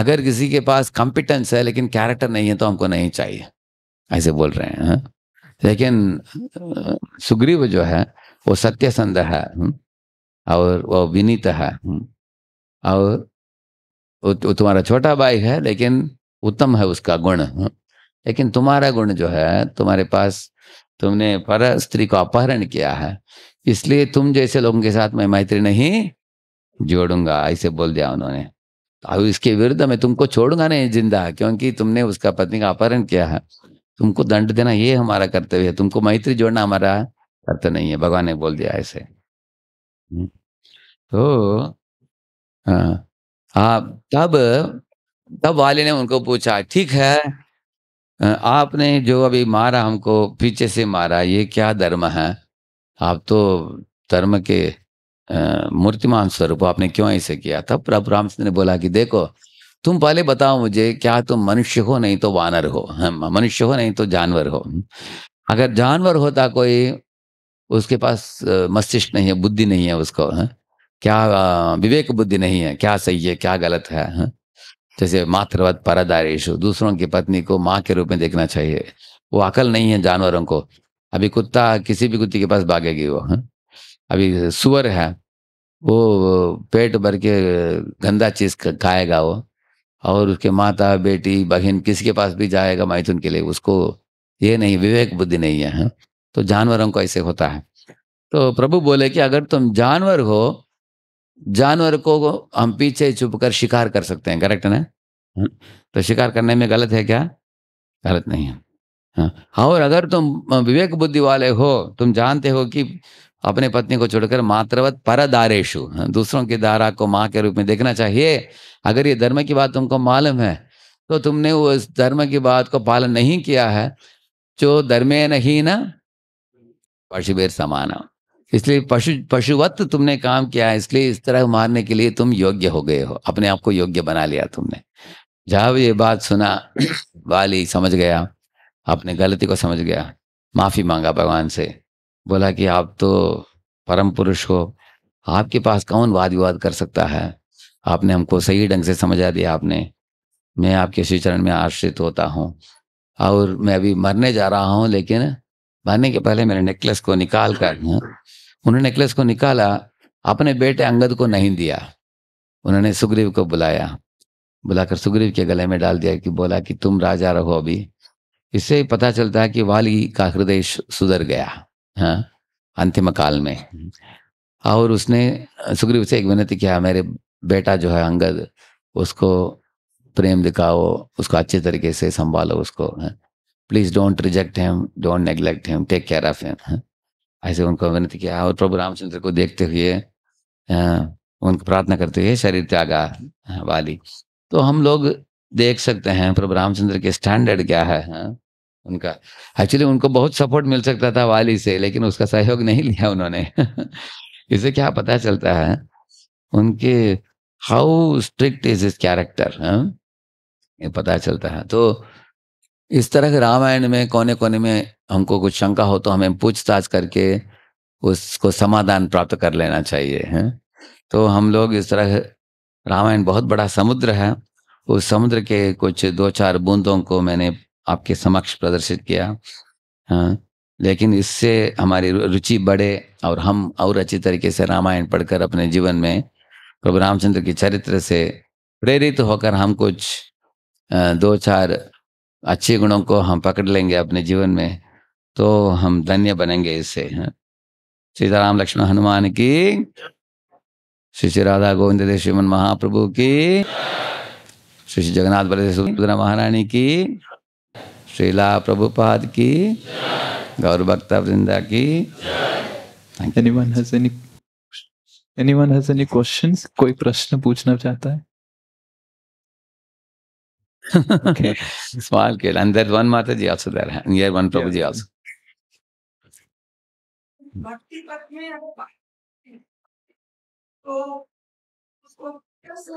अगर किसी के पास कॉम्पिटेंस है लेकिन कैरेक्टर नहीं है तो हमको नहीं चाहिए ऐसे बोल रहे हैं हा? लेकिन सुग्रीव जो है वो सत्यसंध है हम्म, और वो विनीत है हम्म, और वो तुम्हारा छोटा भाई है लेकिन उत्तम है उसका गुण हाँ। लेकिन तुम्हारा गुण जो है तुम्हारे पास तुमने पर स्त्री को अपहरण किया है इसलिए तुम जैसे लोगों के साथ मैं मैत्री नहीं जोड़ूंगा ऐसे बोल दिया उन्होंने तो अब इसके विरुद्ध मैं तुमको छोड़ूंगा नहीं जिंदा क्योंकि तुमने उसका पत्नी का अपहरण किया है तुमको दंड देना ये हमारा कर्तव्य है तुमको मैत्री जोड़ना हमारा कर्तव्य नहीं है भगवान ने बोल दिया ऐसे हम्म। तो हाँ तब तब वाले ने उनको पूछा ठीक है आपने जो अभी मारा हमको पीछे से मारा ये क्या धर्म है आप तो धर्म के मूर्तिमान स्वरूप आपने क्यों ऐसे किया तब प्रभु रामचंद्र ने बोला कि देखो तुम पहले बताओ मुझे क्या तुम मनुष्य हो नहीं तो वानर हो मनुष्य हो नहीं तो जानवर हो अगर जानवर होता कोई उसके पास मस्तिष्क नहीं है बुद्धि नहीं है उसको है हाँ? क्या विवेक बुद्धि नहीं है क्या सही है क्या गलत है, है? हाँ? जैसे मातृवत परदारेश दूसरों की पत्नी को माँ के रूप में देखना चाहिए वो अकल नहीं है जानवरों को अभी कुत्ता किसी भी कुत्ते के पास भागेगी वो है? हाँ? अभी सुअर है वो पेट भर के गंदा चीज खाएगा वो और उसके माता बेटी बहन किसी के पास भी जाएगा मैथुन के लिए उसको ये नहीं विवेक बुद्धि नहीं है हाँ? तो जानवरों को ऐसे होता है तो प्रभु बोले कि अगर तुम जानवर हो जानवर को हम पीछे छुप कर शिकार कर सकते हैं करेक्ट ना हाँ? तो शिकार करने में गलत है क्या गलत नहीं है हाँ और अगर तुम विवेक बुद्धि वाले हो तुम जानते हो कि अपने पत्नी को छोड़कर मात्रवत दारेशु दूसरों की दारा को माँ के रूप में देखना चाहिए अगर ये धर्म की बात तुमको मालूम है तो तुमने उस धर्म की बात को पालन नहीं किया है जो धर्मे नहीं ना पशुबेर समाना इसलिए पशु पशुवत तुमने काम किया है इसलिए इस तरह मारने के लिए तुम योग्य हो गए हो अपने आप को योग्य बना लिया तुमने जहां ये बात सुना वाली समझ गया अपने गलती को समझ गया माफी मांगा भगवान से बोला कि आप तो परम पुरुष हो आपके पास कौन वाद विवाद कर सकता है आपने हमको सही ढंग से समझा दिया आपने मैं आपके श्री चरण में आश्रित होता हूँ और मैं अभी मरने जा रहा हूँ लेकिन मरने के पहले मेरे नेकलेस को निकाल कर उन्होंने नेकलेस को निकाला अपने बेटे अंगद को नहीं दिया उन्होंने सुग्रीव को बुलाया बुलाकर सुग्रीव के गले में डाल दिया कि बोला कि तुम राजा रहो अभी इससे पता चलता है कि वाली का हृदय सुधर गया हाँ, अंतिम काल में हम्म। और उसने सुग्रीव से एक विनती किया मेरे बेटा जो है अंगद उसको प्रेम दिखाओ उसको अच्छे तरीके से संभालो उसको please don't reject him don't neglect him take care of him ऐसे उनको विनती किया और प्रभु रामचंद्र को देखते हुए हाँ, उनको प्रार्थना करते हुए शरीर त्यागा हाँ, वाली तो हम लोग देख सकते हैं प्रभु रामचंद्र के स्टैंडर्ड क्या है उनका एक्चुअली उनको बहुत सपोर्ट मिल सकता था वाली से लेकिन उसका सहयोग नहीं लिया उन्होंने इसे क्या पता चलता है उनके how strict is is character ये पता चलता है तो इस तरह के रामायण में कोने कोने में हमको कुछ शंका हो तो हमें पूछताछ करके उसको समाधान प्राप्त कर लेना चाहिए है हाँ? तो हम लोग इस तरह रामायण बहुत बड़ा समुद्र है उस समुद्र के कुछ दो चार बूंदों को मैंने आपके समक्ष प्रदर्शित किया हाँ लेकिन इससे हमारी रुचि बढ़े और हम और अच्छी तरीके से रामायण पढ़कर अपने जीवन में प्रभु रामचंद्र के चरित्र से प्रेरित होकर हम कुछ दो चार अच्छे गुणों को हम पकड़ लेंगे अपने जीवन में तो हम धन्य बनेंगे इससे हाँ। सीताराम लक्ष्मण हनुमान की श्री राधा गोविंद देव श्रीमन महाप्रभु की श्री जगन्नाथ बल महारानी की श्रीला प्रभुपाद की गौर भक्ता वृंदा की एनी हैज एनी क्वेश्चन कोई प्रश्न पूछना चाहता है स्मॉल केल and one mata ji also there and one prabhu ji also भक्ति पथ में तो उसको कैसे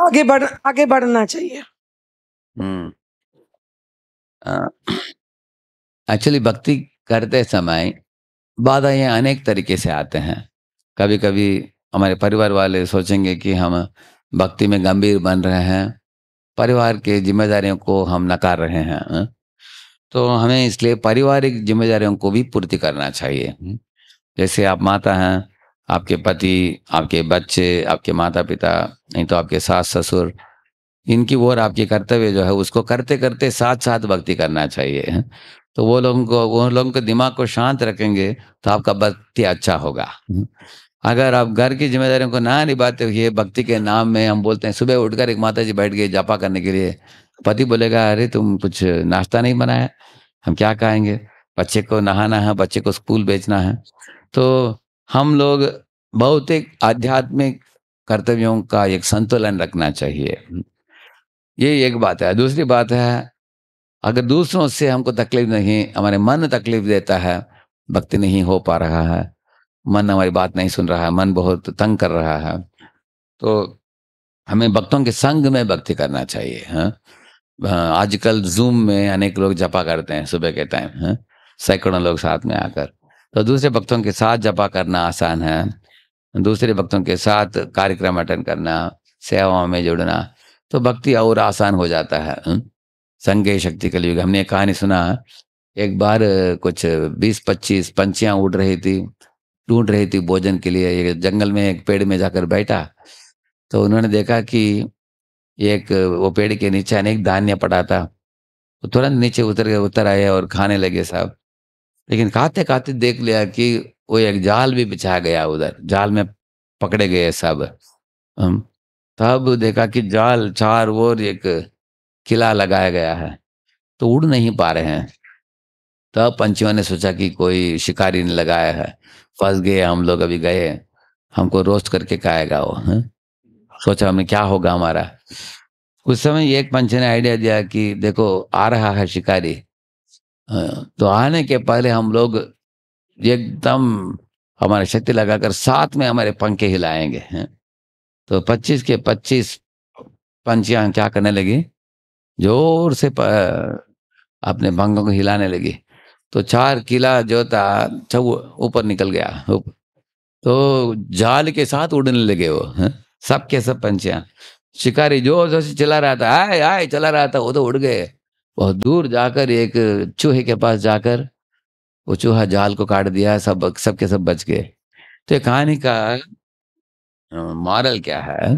आगे बढ़ आगे बढ़ना चाहिए हम्म एक्चुअली भक्ति करते समय बाधाएं अनेक तरीके से आते हैं कभी कभी हमारे परिवार वाले सोचेंगे कि हम भक्ति में गंभीर बन रहे हैं परिवार के जिम्मेदारियों को हम नकार रहे हैं तो हमें इसलिए पारिवारिक जिम्मेदारियों को भी पूर्ति करना चाहिए जैसे आप माता हैं आपके पति आपके बच्चे आपके माता पिता नहीं तो आपके सास ससुर इनकी ओर आपके कर्तव्य जो है उसको करते करते साथ साथ भक्ति करना चाहिए तो वो लोगों को वो लोगों के दिमाग को शांत रखेंगे तो आपका भक्ति अच्छा होगा अगर आप घर की जिम्मेदारियों को ना निभाते हुए भक्ति के नाम में हम बोलते हैं सुबह उठकर एक माता जी बैठ गए जापा करने के लिए पति बोलेगा अरे तुम कुछ नाश्ता नहीं बनाया हम क्या खाएंगे बच्चे को नहाना है बच्चे को स्कूल भेजना है तो हम लोग भौतिक आध्यात्मिक कर्तव्यों का एक संतुलन रखना चाहिए ये एक बात है दूसरी बात है अगर दूसरों से हमको तकलीफ नहीं हमारे मन तकलीफ देता है भक्ति नहीं हो पा रहा है मन हमारी बात नहीं सुन रहा है मन बहुत तंग कर रहा है तो हमें भक्तों के संग में भक्ति करना चाहिए हाँ, हाँ आजकल जूम में अनेक लोग जपा करते हैं सुबह के टाइम हाँ सैकड़ों लोग साथ में आकर तो दूसरे भक्तों के साथ जपा करना आसान है दूसरे भक्तों के साथ कार्यक्रम अटेंड करना सेवाओं में जुड़ना तो भक्ति और आसान हो जाता है संगे शक्ति कलयुग हमने कहानी सुना एक बार कुछ बीस पच्चीस पंछियां उड़ रही थी ढूंढ रही थी भोजन के लिए एक जंगल में एक पेड़ में जाकर बैठा तो उन्होंने देखा कि एक वो पेड़ के नीचे अनेक धान्य पड़ा था तो तुरंत नीचे उतर गए उतर आए और खाने लगे साहब लेकिन खाते खाते देख लिया कि वो एक जाल भी बिछा गया उधर जाल में पकड़े गए सब हम तब देखा कि जाल चार ओर एक किला लगाया गया है तो उड़ नहीं पा रहे हैं तब पंछियों ने सोचा कि कोई शिकारी ने लगाया है फंस गए हम लोग अभी गए हमको रोस्ट करके खाएगा वो है? सोचा हमें क्या होगा हमारा उस समय एक पंछी ने आइडिया दिया कि देखो आ रहा है शिकारी तो आने के पहले हम लोग एकदम हमारे शक्ति लगाकर साथ में हमारे पंखे हिलाएंगे हैं तो 25 के 25 पंचियां क्या करने लगी जोर से अपने पंखों को हिलाने लगी तो चार किला जो था सब ऊपर निकल गया तो जाल के साथ उड़ने लगे वो सबके सब पंचियां शिकारी जोर जोर से चला रहा था आए आए चला रहा था वो तो उड़ गए बहुत दूर जाकर एक चूहे के पास जाकर वो चूहा जाल को काट दिया सब सब के सब बच गए तो ये कहानी का मॉरल क्या है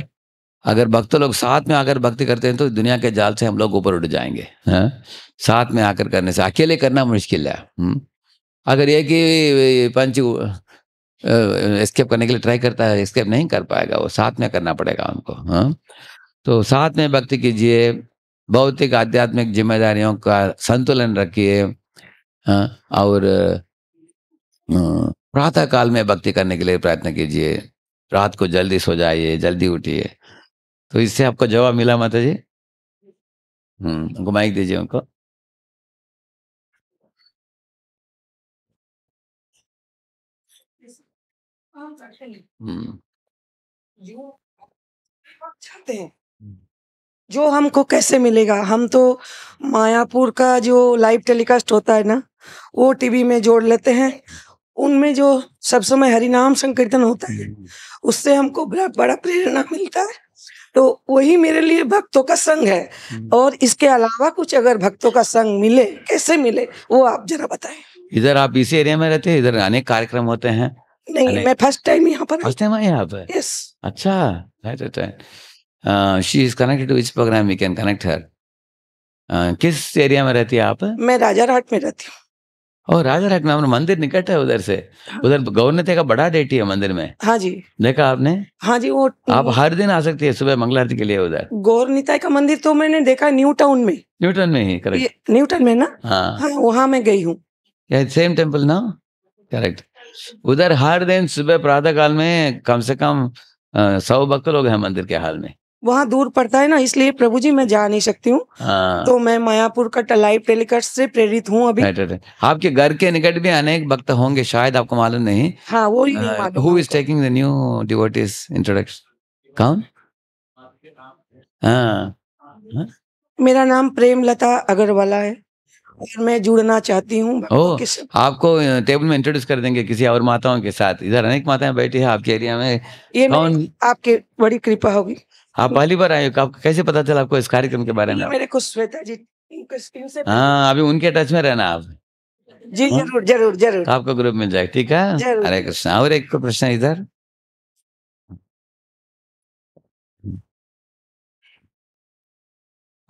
अगर भक्त लोग साथ में आकर भक्ति करते हैं तो दुनिया के जाल से हम लोग ऊपर उठ जाएंगे है? साथ में आकर करने से अकेले करना मुश्किल है हम्म? अगर एक ही पंच एस्केप करने के लिए ट्राई करता है एस्केप नहीं कर पाएगा वो साथ में करना पड़ेगा उनको हाँ तो साथ में भक्ति कीजिए भौतिक आध्यात्मिक जिम्मेदारियों का संतुलन रखिए हाँ, और प्रातः काल में भक्ति करने के लिए प्रयत्न कीजिए रात को जल्दी सो जाइए जल्दी उठिए तो इससे आपको जवाब मिला माता जी हम्म उनको दीजिए उनको हम्म जो चाहते हैं जो हमको कैसे मिलेगा हम तो मायापुर का जो लाइव टेलीकास्ट होता है ना वो टीवी में जोड़ लेते हैं उनमें जो सब समय हरिनाम संकीर्तन होता है हम्म। उससे हमको बड़ा बड़ा प्रेरणा मिलता है तो वही मेरे लिए भक्तों का संग है हम्म। और इसके अलावा कुछ अगर भक्तों का संग मिले कैसे मिले वो आप जरा बताएं इधर आप इसी एरिया में रहते हैं इधर अनेक कार्यक्रम होते हैं नहीं मैं फर्स्ट टाइम यहाँ पर फर्स्ट टाइम यहाँ पर यस अच्छा she is connected to to programme we can connect her किस एरिया में रहती है आप मैं राजाघाट में रहती हूँ और oh, राजाघाट में हमारा मंदिर निकट है उधर से हाँ। उधर गौर ने देखा बड़ा डेटी है मंदिर में हाँ जी देखा आपने हाँ जी वो आप हर दिन आ सकती है सुबह मंगल आरती के लिए उधर गौर निताय का मंदिर तो मैंने देखा न्यू टाउन में न्यू टाउन में ही करेक्ट न्यू टाउन में ना हाँ, हाँ वहाँ मैं गई हूँ सेम टेम्पल ना करेक्ट उधर हर दिन सुबह प्रातः काल में कम से कम uh, सौ भक्त लोग हैं मंदिर के हाल में वहाँ दूर पड़ता है ना इसलिए प्रभु जी मैं जा नहीं सकती हूँ हाँ। तो मैं मायापुर का टलाई टेलीकास्ट से प्रेरित हूँ अभी आपके घर के निकट भी अनेक भक्त होंगे शायद आपको मालूम नहीं हाँ वो taking the new devotees introduction कौन हाँ।, हाँ मेरा नाम प्रेमलता अग्रवाला है और मैं जुड़ना चाहती हूँ आपको टेबल uh, में इंट्रोड्यूस कर देंगे किसी और माताओं के साथ इधर अनेक माताएं बैठी है आपके एरिया में ये आपके बड़ी कृपा होगी आप तो पहली बार आए तो आपको कैसे पता चला आपको इस कार्यक्रम के बारे में मेरे को श्वेता जी हाँ अभी उनके टच में रहना आप जी हाँ? जरूर जरूर जरूर तो आपको ग्रुप मिल जाएगा ठीक है हरे कृष्ण और एक प्रश्न इधर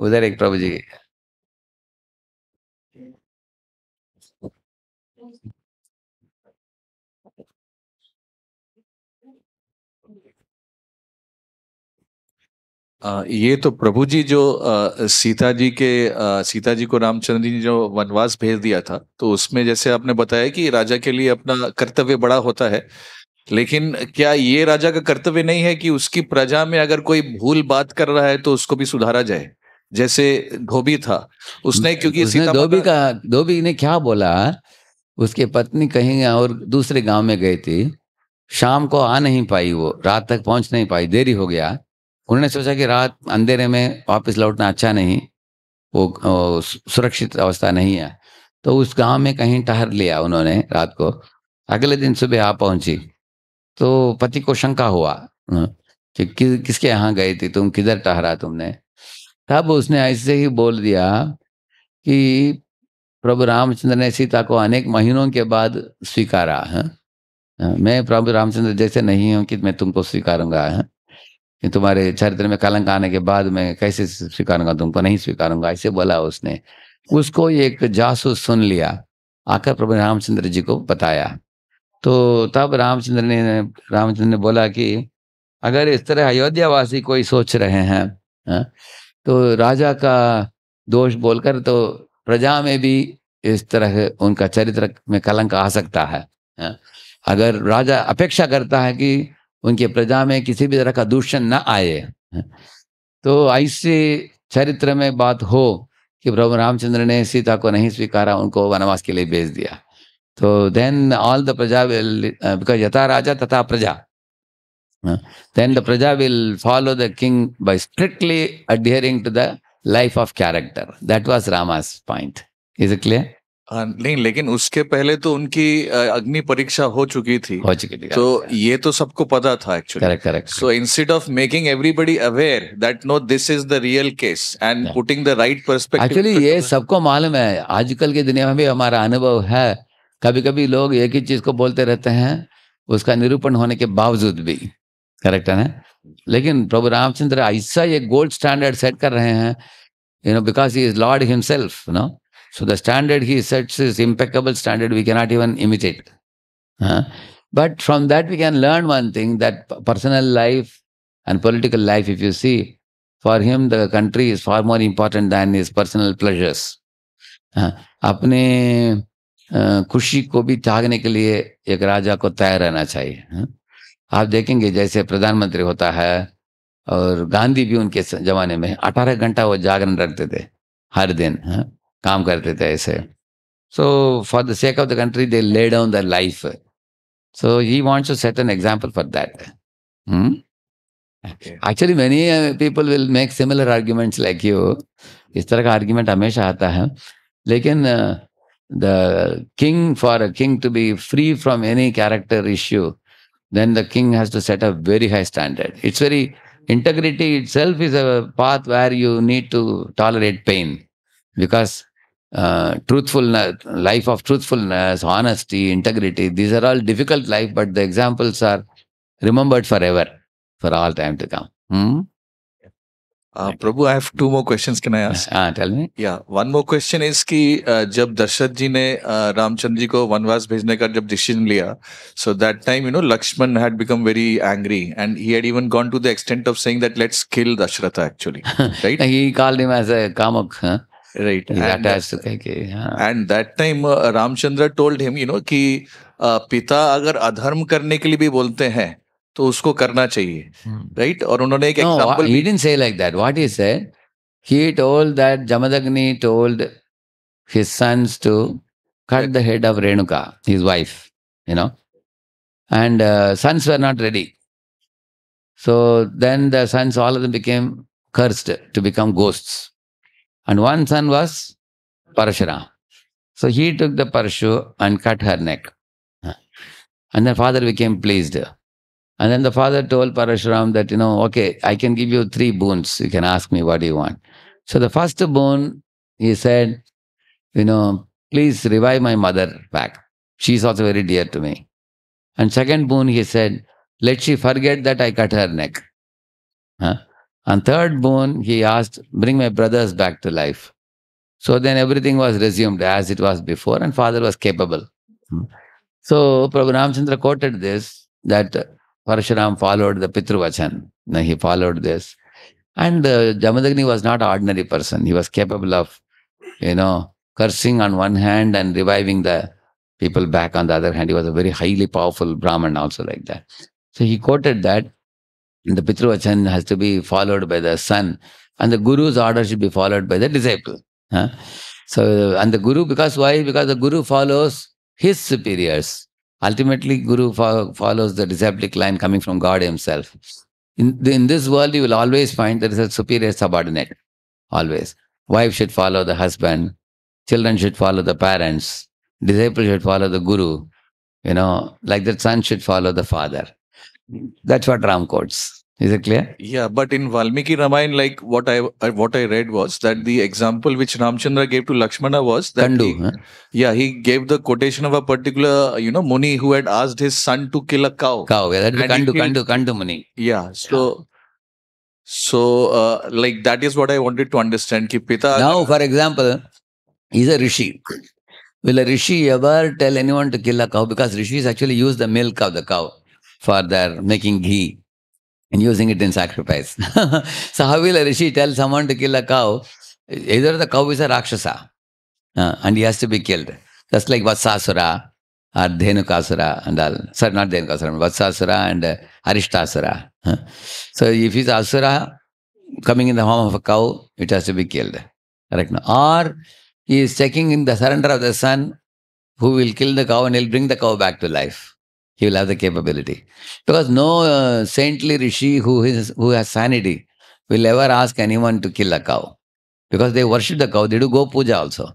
उधर एक प्रभु जी ये तो प्रभु जी जो सीता जी के सीता जी को रामचंद्र जी ने जो वनवास भेज दिया था तो उसमें जैसे आपने बताया कि राजा के लिए अपना कर्तव्य बड़ा होता है लेकिन क्या ये राजा का कर्तव्य नहीं है कि उसकी प्रजा में अगर कोई भूल बात कर रहा है तो उसको भी सुधारा जाए जैसे धोबी था उसने क्योंकि उसने धोबी का धोबी ने क्या बोला उसके पत्नी कहीं और दूसरे गांव में गए थे शाम को आ नहीं पाई वो रात तक पहुंच नहीं पाई देरी हो गया उन्होंने सोचा कि रात अंधेरे में वापस लौटना अच्छा नहीं वो सुरक्षित अवस्था नहीं है तो उस गांव में कहीं ठहर लिया उन्होंने रात को अगले दिन सुबह आ पहुंची तो पति को शंका हुआ कि, कि किसके यहाँ गई थी तुम किधर ठहरा तुमने तब उसने ऐसे ही बोल दिया कि प्रभु रामचंद्र ने सीता को अनेक महीनों के बाद स्वीकारा है मैं प्रभु रामचंद्र जैसे नहीं हूँ कि मैं तुमको स्वीकारूंगा है कि तुम्हारे चरित्र में कलंक आने के बाद मैं कैसे स्वीकारूंगा तुमको नहीं स्वीकारूंगा ऐसे बोला उसने उसको एक जासूस सुन लिया आकर प्रभु रामचंद्र जी को बताया तो तब रामचंद्र ने रामचंद्र ने बोला कि अगर इस तरह अयोध्यावासी कोई सोच रहे हैं है? हाँ, तो राजा का दोष बोलकर तो प्रजा में भी इस तरह उनका चरित्र में कलंक आ सकता है है? हाँ। अगर राजा अपेक्षा करता है कि उनके प्रजा में किसी भी तरह का दूषण न आए तो ऐसे चरित्र में बात हो कि प्रभु रामचंद्र ने सीता को नहीं स्वीकारा उनको वनवास के लिए भेज दिया तो then all the praja will because yatha raja tatha praja then the praja will follow the king by strictly adhering to the life of character that was Rama's point is it clear हाँ, नहीं लेकिन उसके पहले तो उनकी अग्नि परीक्षा हो चुकी थी हो चुकी थी तो ये तो सबको पता था actually correct correct so instead of making everybody aware that no this is the real case and putting the right perspective actually ये सबको मालूम है आजकल की दुनिया में भी हमारा अनुभव है कभी कभी लोग एक ही चीज को बोलते रहते हैं उसका निरूपण होने के बावजूद भी करेक्ट है ना लेकिन प्रभु रामचंद्र ऐसा ये गोल्ड स्टैंडर्ड सेट कर रहे हैं you know because he is lord himself no So the standard he sets is impeccable standard we cannot even imitate. Huh? But from that we can learn one thing that personal life and political life, if you see, for him the country is far more important than his personal pleasures. अपने खुशी को भी त्यागने के लिए एक राजा को तैयार रहना चाहिए आप देखेंगे जैसे प्रधानमंत्री होता है और गांधी भी उनके जमाने में अठारह घंटा वो जागरण रखते थे हर दिन काम करते थे ऐसे so for the sake of the country they lay down the life so he wants to set an example for that actually many people will make similar arguments like you इस तरह का आर्ग्यूमेंट हमेशा आता है लेकिन the king for a king to be free from any character issue the king has to set a very high standard it's very integrity itself is a path where you need to tolerate pain because truthfulness life of truthfulness honesty integrity these are all difficult life but the examples are remembered forever for all time to come prabhu I have two more questions can I ask हां tell me या one more question is कि जब दशरथ जी ने रामचंद्र जी को वनवास भेजने का जब डिसीजन लिया so that time you know Lakshman had become very angry and he had even gone to the extent of saying that let's kill Dasharath actually right he called him as a कामक Right. He's and, attached to Kaikeyi. Yeah. And that time uh, Ramchandra told him, you know, कि uh, पिता अगर अधर्म करने के लिए भी बोलते हैं तो उसको करना चाहिए राइट और उन्होंने एक example he didn't say like that what he said he told that Jamadagni told his sons to cut the head of Renuka, his wife, you know. And uh, sons were not ready. So then the sons, all of them became cursed to become ghosts. And one son was Parashuram. So he took the Parashu and cut her neck. And the father became pleased. And then the father told Parashuram that, you know, okay, I can give you three boons. You can ask me what you want. So the first boon, he said, you know, please revive my mother back. She's also very dear to me. And second boon, he said, let she forget that I cut her neck. Huh? On third boon, he asked, Bring my brothers back to life. So then everything was resumed as it was before, and father was capable. Hmm. So Prabhu Ramchandra quoted this that Parashuram followed the Pitruvachan. He followed this. And uh, Jamadagni was not an ordinary person. He was capable of, you know, cursing on one hand and reviving the people back on the other hand. He was a very highly powerful Brahman also like that. So he quoted that the Pitruvachan has to be followed by the son, and the Guru's order should be followed by the disciple. Huh? So, and the Guru, because why? Because the Guru follows his superiors. Ultimately, Guru fo follows the disciplic line coming from God Himself. In, in this world, you will always find there is a superior subordinate. Always. Wife should follow the husband, children should follow the parents, disciple should follow the Guru, you know, like the son should follow the father. That's what Ram quotes. Is it clear? Yeah, but in Valmiki Ramayana, like what I what I read was that the example which Ramchandra gave to Lakshmana was that Kandu, he, huh? yeah, he gave the quotation of a particular you know Muni who had asked his son to kill a cow. Cow, yeah, that Kandu, killed, Kandu, Kandu Muni. Yeah, so. So, uh, like that is what I wanted to understand. Ki Pita now, for example, he's a rishi. Will a rishi ever tell anyone to kill a cow? Because rishis actually use the milk of the cow for their making ghee and using it in sacrifice. so how will a rishi tell someone to kill a cow? Either the cow is a rakshasa uh, and he has to be killed. Just like Vatsasura or Dhenukasura and all. Sorry, not Dhenukasura, Vatsasura and uh, Arishtasura. So if he's asura coming in the form of a cow, it has to be killed. Correct? Or he is checking in the surrender of the son who will kill the cow and he'll bring the cow back to life he will have the capability. Because no uh, saintly rishi who is who has sanity will ever ask anyone to kill a cow. Because they worship the cow, they do go puja also.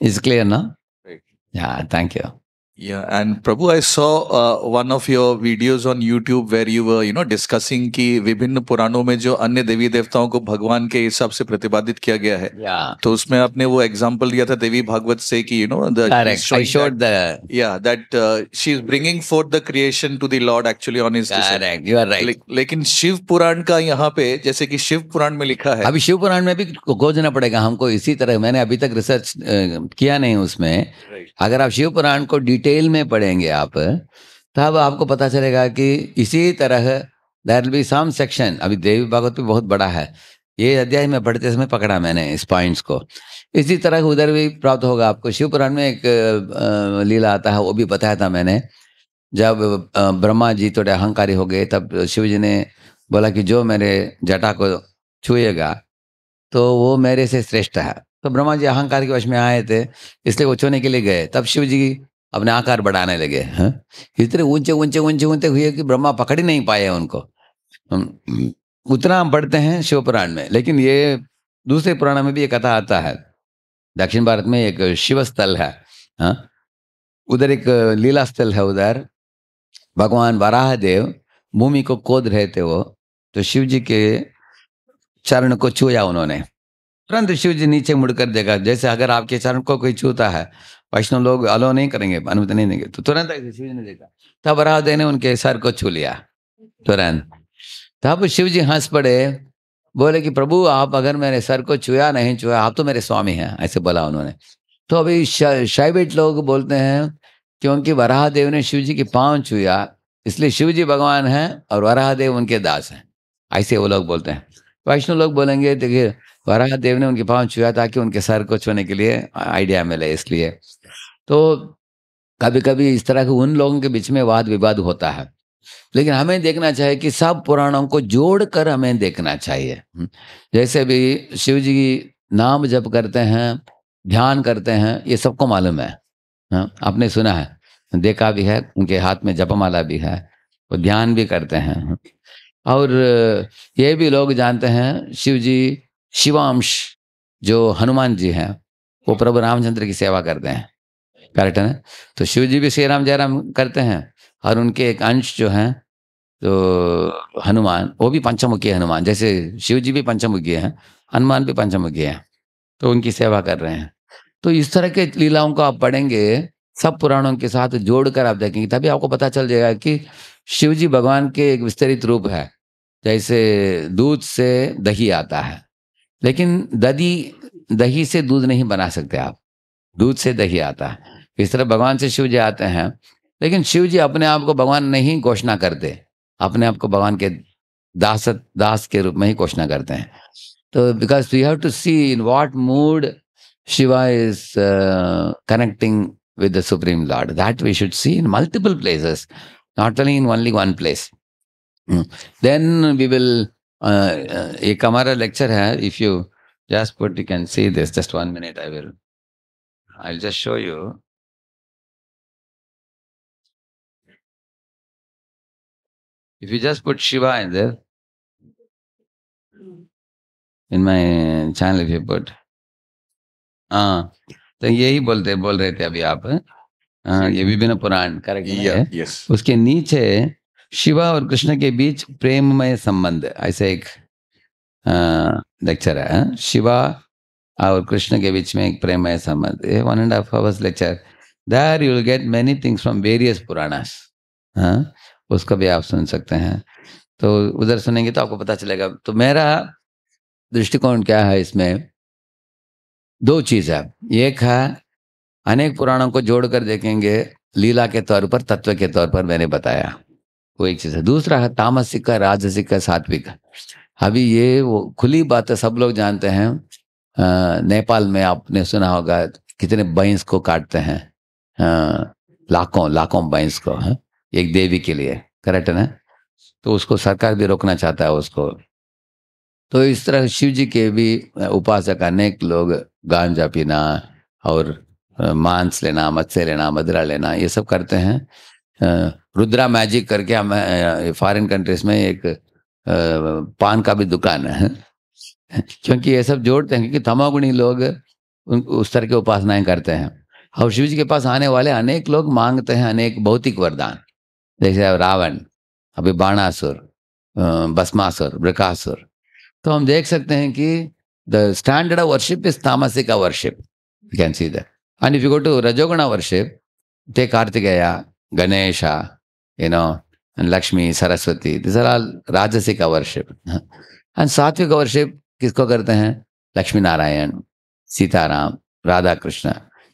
It's clear, no? Right. Yeah, thank you. Yeah, and Prabhu, I saw uh, one of your videos on YouTube where you were, you know, discussing कि विभिन्न पुराणों में जो अन्य देवी देवताओं को भगवान के हिसाब से प्रतिपादित किया गया है yeah. तो उसमें आपने वो एग्जांपल दिया था देवी भागवत से कि you know the I showed the or that she is bringing forth the creation to the lord actually on his correct you are right लेकिन शिव पुराण का यहाँ पे जैसे कि शिव पुराण में लिखा है अभी शिव पुराण में भी खोजना पड़ेगा हमको इसी तरह मैंने अभी तक रिसर्च किया नहीं उसमें right. अगर आप शिव पुराण को डिटेल डिटेल में पढ़ेंगे आप तब आपको पता चलेगा कि इसी तरह दैर बी सम सेक्शन अभी देवी भागवत भी बहुत बड़ा है ये अध्याय में पढ़ते समय पकड़ा मैंने इस पॉइंट्स को इसी तरह उधर भी प्राप्त होगा आपको शिव पुराण में एक लीला आता है वो भी बताया था मैंने जब ब्रह्मा जी थोड़े अहंकारी हो गए तब शिव जी ने बोला कि जो मेरे जटा को छुएगा तो वो मेरे से श्रेष्ठ है तो ब्रह्मा जी अहंकार के वश में आए थे इसलिए वो छूने के लिए गए तब शिव जी अपने आकार बढ़ाने लगे हैं हाँ? इतने ऊंचे ऊंचे ऊंचे ऊंचे हुए कि ब्रह्मा पकड़ ही नहीं पाए उनको उतना हम पढ़ते हैं शिवपुराण में लेकिन ये दूसरे पुराण में भी ये कथा आता है दक्षिण भारत में एक शिव स्थल है हाँ? उधर एक लीला स्थल है उधर भगवान वराह देव भूमि को कोद रहे थे वो तो शिव जी के चरण को छूया उन्होंने तुरंत शिव जी नीचे मुड़कर देखा जैसे अगर आपके चरण को कोई छूता है वैष्णव लोग अलो नहीं करेंगे अनुमति नहीं देंगे तो तुरंत शिव जी ने देखा तब रावदे ने उनके सर को छू लिया तुरंत तब शिव जी हंस पड़े बोले कि प्रभु आप अगर मेरे सर को छुया नहीं छुया आप तो मेरे स्वामी हैं ऐसे बोला उन्होंने तो अभी शैबिट लोग बोलते हैं क्योंकि वराह देव ने शिव जी के पाँव छुया इसलिए शिव जी भगवान हैं और वराह देव उनके दास हैं ऐसे वो लोग बोलते हैं वैष्णव लोग बोलेंगे देखिए वराह देव ने उनके पाँव छुया ताकि उनके सर को छूने के लिए आइडिया मिले इसलिए तो कभी कभी इस तरह के उन लोगों के बीच में वाद विवाद होता है लेकिन हमें देखना चाहिए कि सब पुराणों को जोड़कर हमें देखना चाहिए हम्म, जैसे भी शिव जी नाम जप करते हैं ध्यान करते हैं ये सबको मालूम है हाँ, आपने सुना है देखा भी है उनके हाथ में जपमाला भी है वो ध्यान भी करते हैं हाँ, और ये भी लोग जानते हैं शिव जी शिवांश जो हनुमान जी हैं वो प्रभु रामचंद्र की सेवा करते हैं कार्यक्रम है तो शिव जी भी श्री राम जयराम करते हैं और उनके एक अंश जो हैं तो हनुमान वो भी पंचमुखी है हनुमान जैसे शिव जी भी पंचमुखी हैं हनुमान भी पंचमुखी हैं तो उनकी सेवा कर रहे हैं तो इस तरह के लीलाओं को आप पढ़ेंगे सब पुराणों के साथ जोड़कर आप देखेंगे तभी आपको पता चल जाएगा कि शिव जी भगवान के एक विस्तृत रूप है जैसे दूध से दही आता है लेकिन दही दही से दूध नहीं बना सकते आप दूध से दही आता है इस तरह भगवान से शिव जी आते हैं लेकिन शिव जी अपने आप को भगवान नहीं घोषणा करते अपने आप को भगवान के दास दास के रूप में ही घोषणा करते हैं तो because we have to see in what mood Shiva is connecting with the supreme lord that we should see in multiple places not only in only one place then we will एक हमारा लेक्चर है if you just put you can see this just one minute I will I just show you If you just put Shiva in there, in my channel if you put, हाँ तो यही बोलते बोल रहे थे अभी आप हाँ ये विभिन्न पुराण करेक्ट yeah, yes. उसके नीचे शिवा और कृष्ण के बीच प्रेममय संबंध ऐसे एक लेक्चर हाँ, है हाँ, शिवा और कृष्ण के बीच में एक प्रेममय संबंध one and half hours lecture there you will get many things from various Puranas हाँ उसका भी आप सुन सकते हैं तो उधर सुनेंगे तो आपको पता चलेगा तो मेरा दृष्टिकोण क्या है इसमें दो चीज है एक है अनेक पुराणों को जोड़कर देखेंगे लीला के तौर पर तत्व के तौर पर मैंने बताया वो एक चीज है दूसरा है तामसिक का राजसिक का सात्विक अभी ये वो खुली बात है सब लोग जानते हैं नेपाल में आपने सुना होगा कितने बैंस को काटते हैं लाखों लाखों बैंस को है हाँ। एक देवी के लिए करेक्ट है ना तो उसको सरकार भी रोकना चाहता है उसको तो इस तरह शिव जी के भी उपासक अनेक लोग गांजा पीना और मांस लेना मत्स्य लेना मदरा लेना ये सब करते हैं रुद्रा मैजिक करके हम फॉरेन कंट्रीज में एक पान का भी दुकान है क्योंकि ये सब जोड़ते हैं क्योंकि तमोगुणी लोग उस तरह की उपासनाएं करते हैं और शिव जी के पास आने वाले अनेक लोग मांगते हैं अनेक भौतिक वरदान जैसे अब रावण अभी बाणासुर भस्मासुर ब्रकासुर तो हम देख सकते हैं कि the standard of worship is tamasic worship you can see that and if you go to rajoguna worship ते Kartikeya Ganesh you know and Lakshmi Saraswati this are all rajasic worship and sattvic worship किसको करते हैं लक्ष्मी नारायण सीताराम राधा कृष्ण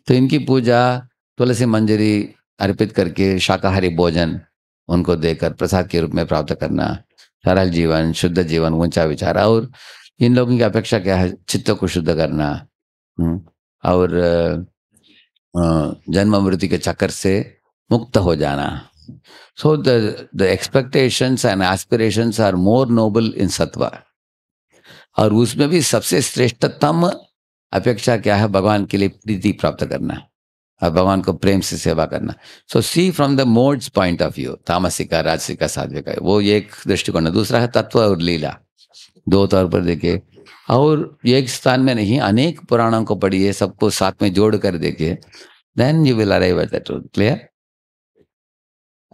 तो इनकी पूजा तुलसी मंजरी अर्पित करके शाकाहारी भोजन उनको देकर प्रसाद के रूप में प्राप्त करना सरल जीवन शुद्ध जीवन ऊंचा विचार और इन लोगों की अपेक्षा क्या है चित्त को शुद्ध करना हम्म, और जन्म मृत्यु के चक्कर से मुक्त हो जाना so the the expectations and aspirations are more noble in sattva और उसमें भी सबसे श्रेष्ठतम अपेक्षा क्या है भगवान के लिए प्रीति प्राप्त करना और भगवान को प्रेम से सेवा करना so see from the modes point of view tamasika rajasika sadhvika वो एक दृष्टिकोण है दूसरा है तत्व और लीला दो तौर पर देखिए और एक स्थान में नहीं अनेक पुराणों को पढ़िए सबको साथ में जोड़ कर देखिए then you will arrive at that clear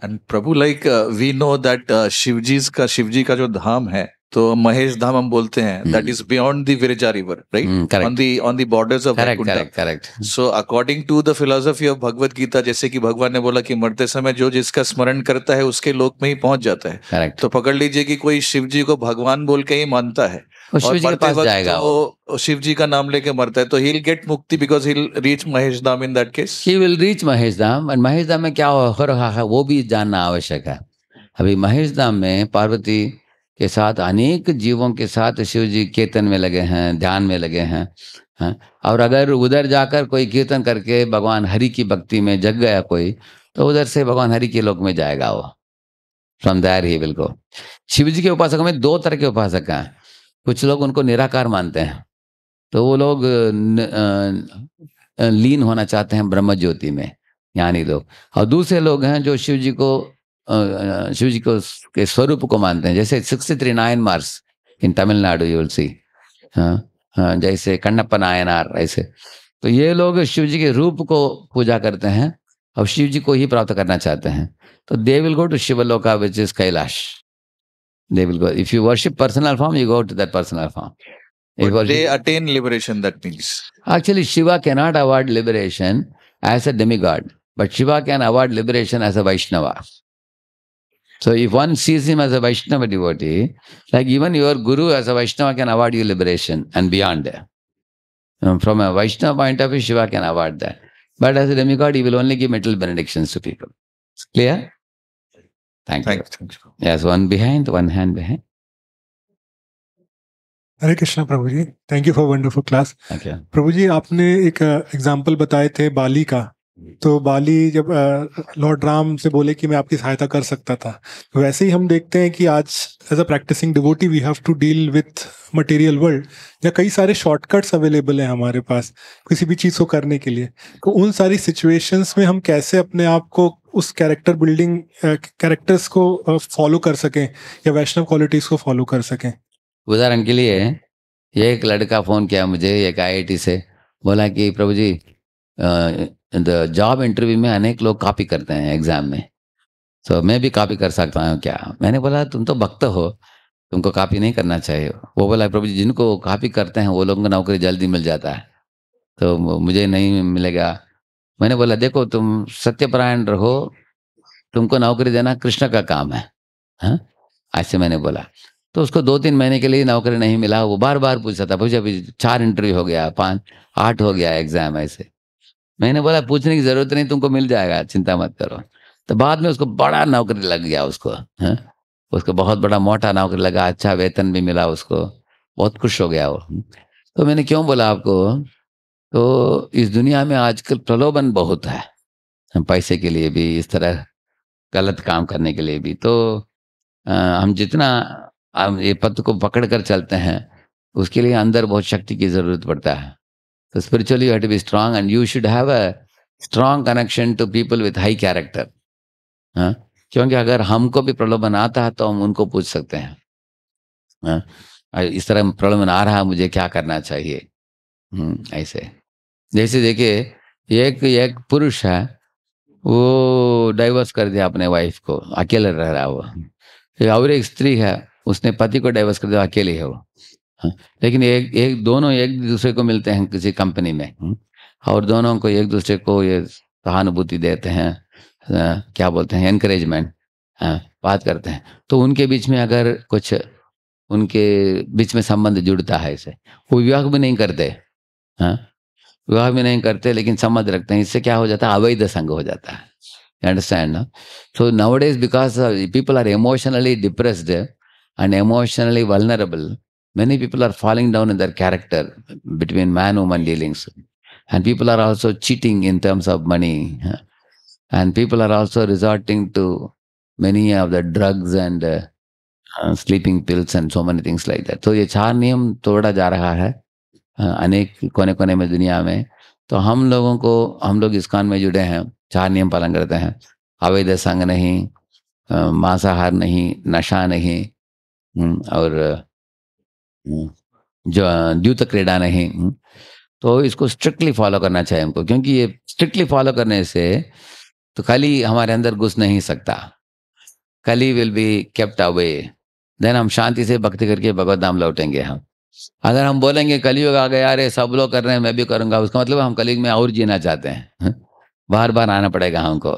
and prabhu like we know that Shivji का शिवजी का जो धाम है तो महेश धाम हम बोलते हैं that is beyond the Viraja river right on the on the borders of correct so according to the philosophy of Bhagavat Gita जैसे कि भगवान ने बोला कि मरते समय जो जिसका स्मरण करता है उसके लोक में ही पहुंच जाता है correct. तो पकड़ लीजिए कि कोई शिव जी को भगवान बोल के ही मानता है और शिव जी जाएगा वो शिव जी का नाम लेके मरता है तो he get mukti because he reach Mahesh Dham in that case he will reach Mahesh Dham and Mahesh Dham में क्या हो रहा है वो भी जानना आवश्यक है अभी महेश धाम में पार्वती के साथ अनेक जीवों के साथ शिव जी कीर्तन में लगे हैं ध्यान में लगे हैं हाँ? और अगर उधर जाकर कोई कीर्तन करके भगवान हरि की भक्ति में जग गया कोई तो उधर से भगवान हरि के लोक में जाएगा वो फ्रॉम दैर ही बिल्कुल शिव जी के उपासकों में दो तरह के उपासक हैं कुछ लोग उनको निराकार मानते हैं तो वो लोग लीन होना चाहते हैं ब्रह्म ज्योति में यानी लोग और दूसरे लोग हैं जो शिव जी को शिव जी को के स्वरूप को मानते हैं जैसे sixty three Nayanmars in Tamil Nadu you see हाँ जैसे कन्नप्पा नायनार ऐसे तो ये लोग शिव जी के रूप को पूजा करते हैं और शिव जी को ही प्राप्त करना चाहते हैं तो they will go to Shiv loka which is Kailash they will go if you worship personal form you go to that personal form But liberation attain liberation, that means. Actually, Shiva cannot award liberation as a demigod, but Shiva can award liberation as So if one sees him as a Vaishnava devotee, like even your guru as a Vaishnava can award you liberation and beyond. Um, from a Vaishnava point of view, Shiva can award that. But as a demigod, he will only give metal benedictions to people. Clear? Thank, Thank you. you. Yes, one behind, one hand behind. Hare Krishna prabhu ji thank you for wonderful class prabhu ji आपने एक example बताए थे बाली का तो बाली जब Lord Ram से बोले कि मैं आपकी सहायता कर सकता था तो वैसे ही हम देखते हैं कि आज as a practising devotee we have to deal with material world या कई सारे शॉर्टकट्स अवेलेबल हैं हमारे पास किसी भी चीज़ को करने के लिए तो उन सारी सिचुएशंस में हम कैसे अपने आप को उस कैरेक्टर बिल्डिंग कैरेक्टर्स को फॉलो कर सकें या वैष्णव क्वालिटीज़ को फॉलो कर सकें उदाहरण के लिए एक लड़का फ़ोन किया मुझे एक आई से बोला कि प्रभु जी जॉब इंटरव्यू में अनेक लोग कॉपी करते हैं एग्जाम में तो मैं भी कॉपी कर सकता हूँ क्या मैंने बोला तुम तो भक्त हो तुमको कॉपी नहीं करना चाहिए वो बोला प्रभु जी जिनको कॉपी करते हैं वो लोगों को नौकरी जल्दी मिल जाता है तो मुझे नहीं मिलेगा मैंने बोला देखो तुम सत्यपरायण रहो तुमको नौकरी देना कृष्ण का काम है हाँ ऐसे मैंने बोला तो उसको दो तीन महीने के लिए नौकरी नहीं मिला वो बार बार पूछता था भाई अभी चार इंटरव्यू हो गया पाँच आठ हो गया एग्जाम ऐसे मैंने बोला पूछने की जरूरत नहीं तुमको मिल जाएगा चिंता मत करो तो बाद में उसको बड़ा नौकरी लग गया उसको है? हाँ। उसको बहुत बड़ा मोटा नौकरी लगा अच्छा वेतन भी मिला उसको बहुत खुश हो गया वो तो मैंने क्यों बोला आपको तो इस दुनिया में आजकल प्रलोभन बहुत है पैसे के लिए भी इस तरह गलत काम करने के लिए भी तो आ, हम जितना हम ये पत्र को पकड़ कर चलते हैं उसके लिए अंदर बहुत शक्ति की जरूरत पड़ता है So spiritually, you have to be strong, and you should have a strong connection to people with high character. क्योंकि अगर हमको भी प्रलोभन आता है तो हम उनको पूछ सकते हैं हाँ इस तरह प्रलोभन आ रहा है मुझे क्या करना चाहिए हम्म, ऐसे जैसे देखिए एक एक पुरुष है वो डाइवोर्स कर दिया अपने वाइफ को अकेले रह रहा है वो और एक स्त्री है उसने पति को डाइवोर्स कर दिया अकेले है वो हाँ। लेकिन एक एक दोनों एक दूसरे को मिलते हैं किसी कंपनी में हम्म। और दोनों को एक दूसरे को ये सहानुभूति देते हैं क्या बोलते हैं एनकरेजमेंट हाँ, बात करते हैं तो उनके बीच में अगर कुछ उनके बीच में संबंध जुड़ता है इसे वो विवाह भी नहीं करते हाँ। विवाह भी नहीं करते लेकिन संबंध रखते हैं इससे क्या हो जाता है अवैध संग हो जाता है अंडरस्टैंड ना so nowadays because people are emotionally depressed and emotionally vulnerable Many people are falling down in their character between man woman dealings. And people are also cheating in terms of money. And people are also resorting to many of the drugs and uh, uh, sleeping pills and so many things like that. तो ये चार नियम तोड़ा जा रहा है अनेक कोने कोने में दुनिया में तो हम लोगों को हम लोग इस्कान में जुड़े हैं चार नियम पालन करते हैं अवैध संग नहीं मांसाहार नहीं नशा नहीं और जो द्यूत क्रीड़ा नहीं हम्म, तो इसको स्ट्रिक्टली फॉलो करना चाहिए हमको क्योंकि ये स्ट्रिक्टली फॉलो करने से तो कली हमारे अंदर घुस नहीं सकता Kali will be kept away then हम शांति से भक्ति करके भगवत नाम लौटेंगे हम अगर हम बोलेंगे कलयुग आ गया अरे सब लोग कर रहे हैं मैं भी करूंगा उसका मतलब हम कलयुग में और जीना चाहते हैं हम्म, बार बार आना पड़ेगा हमको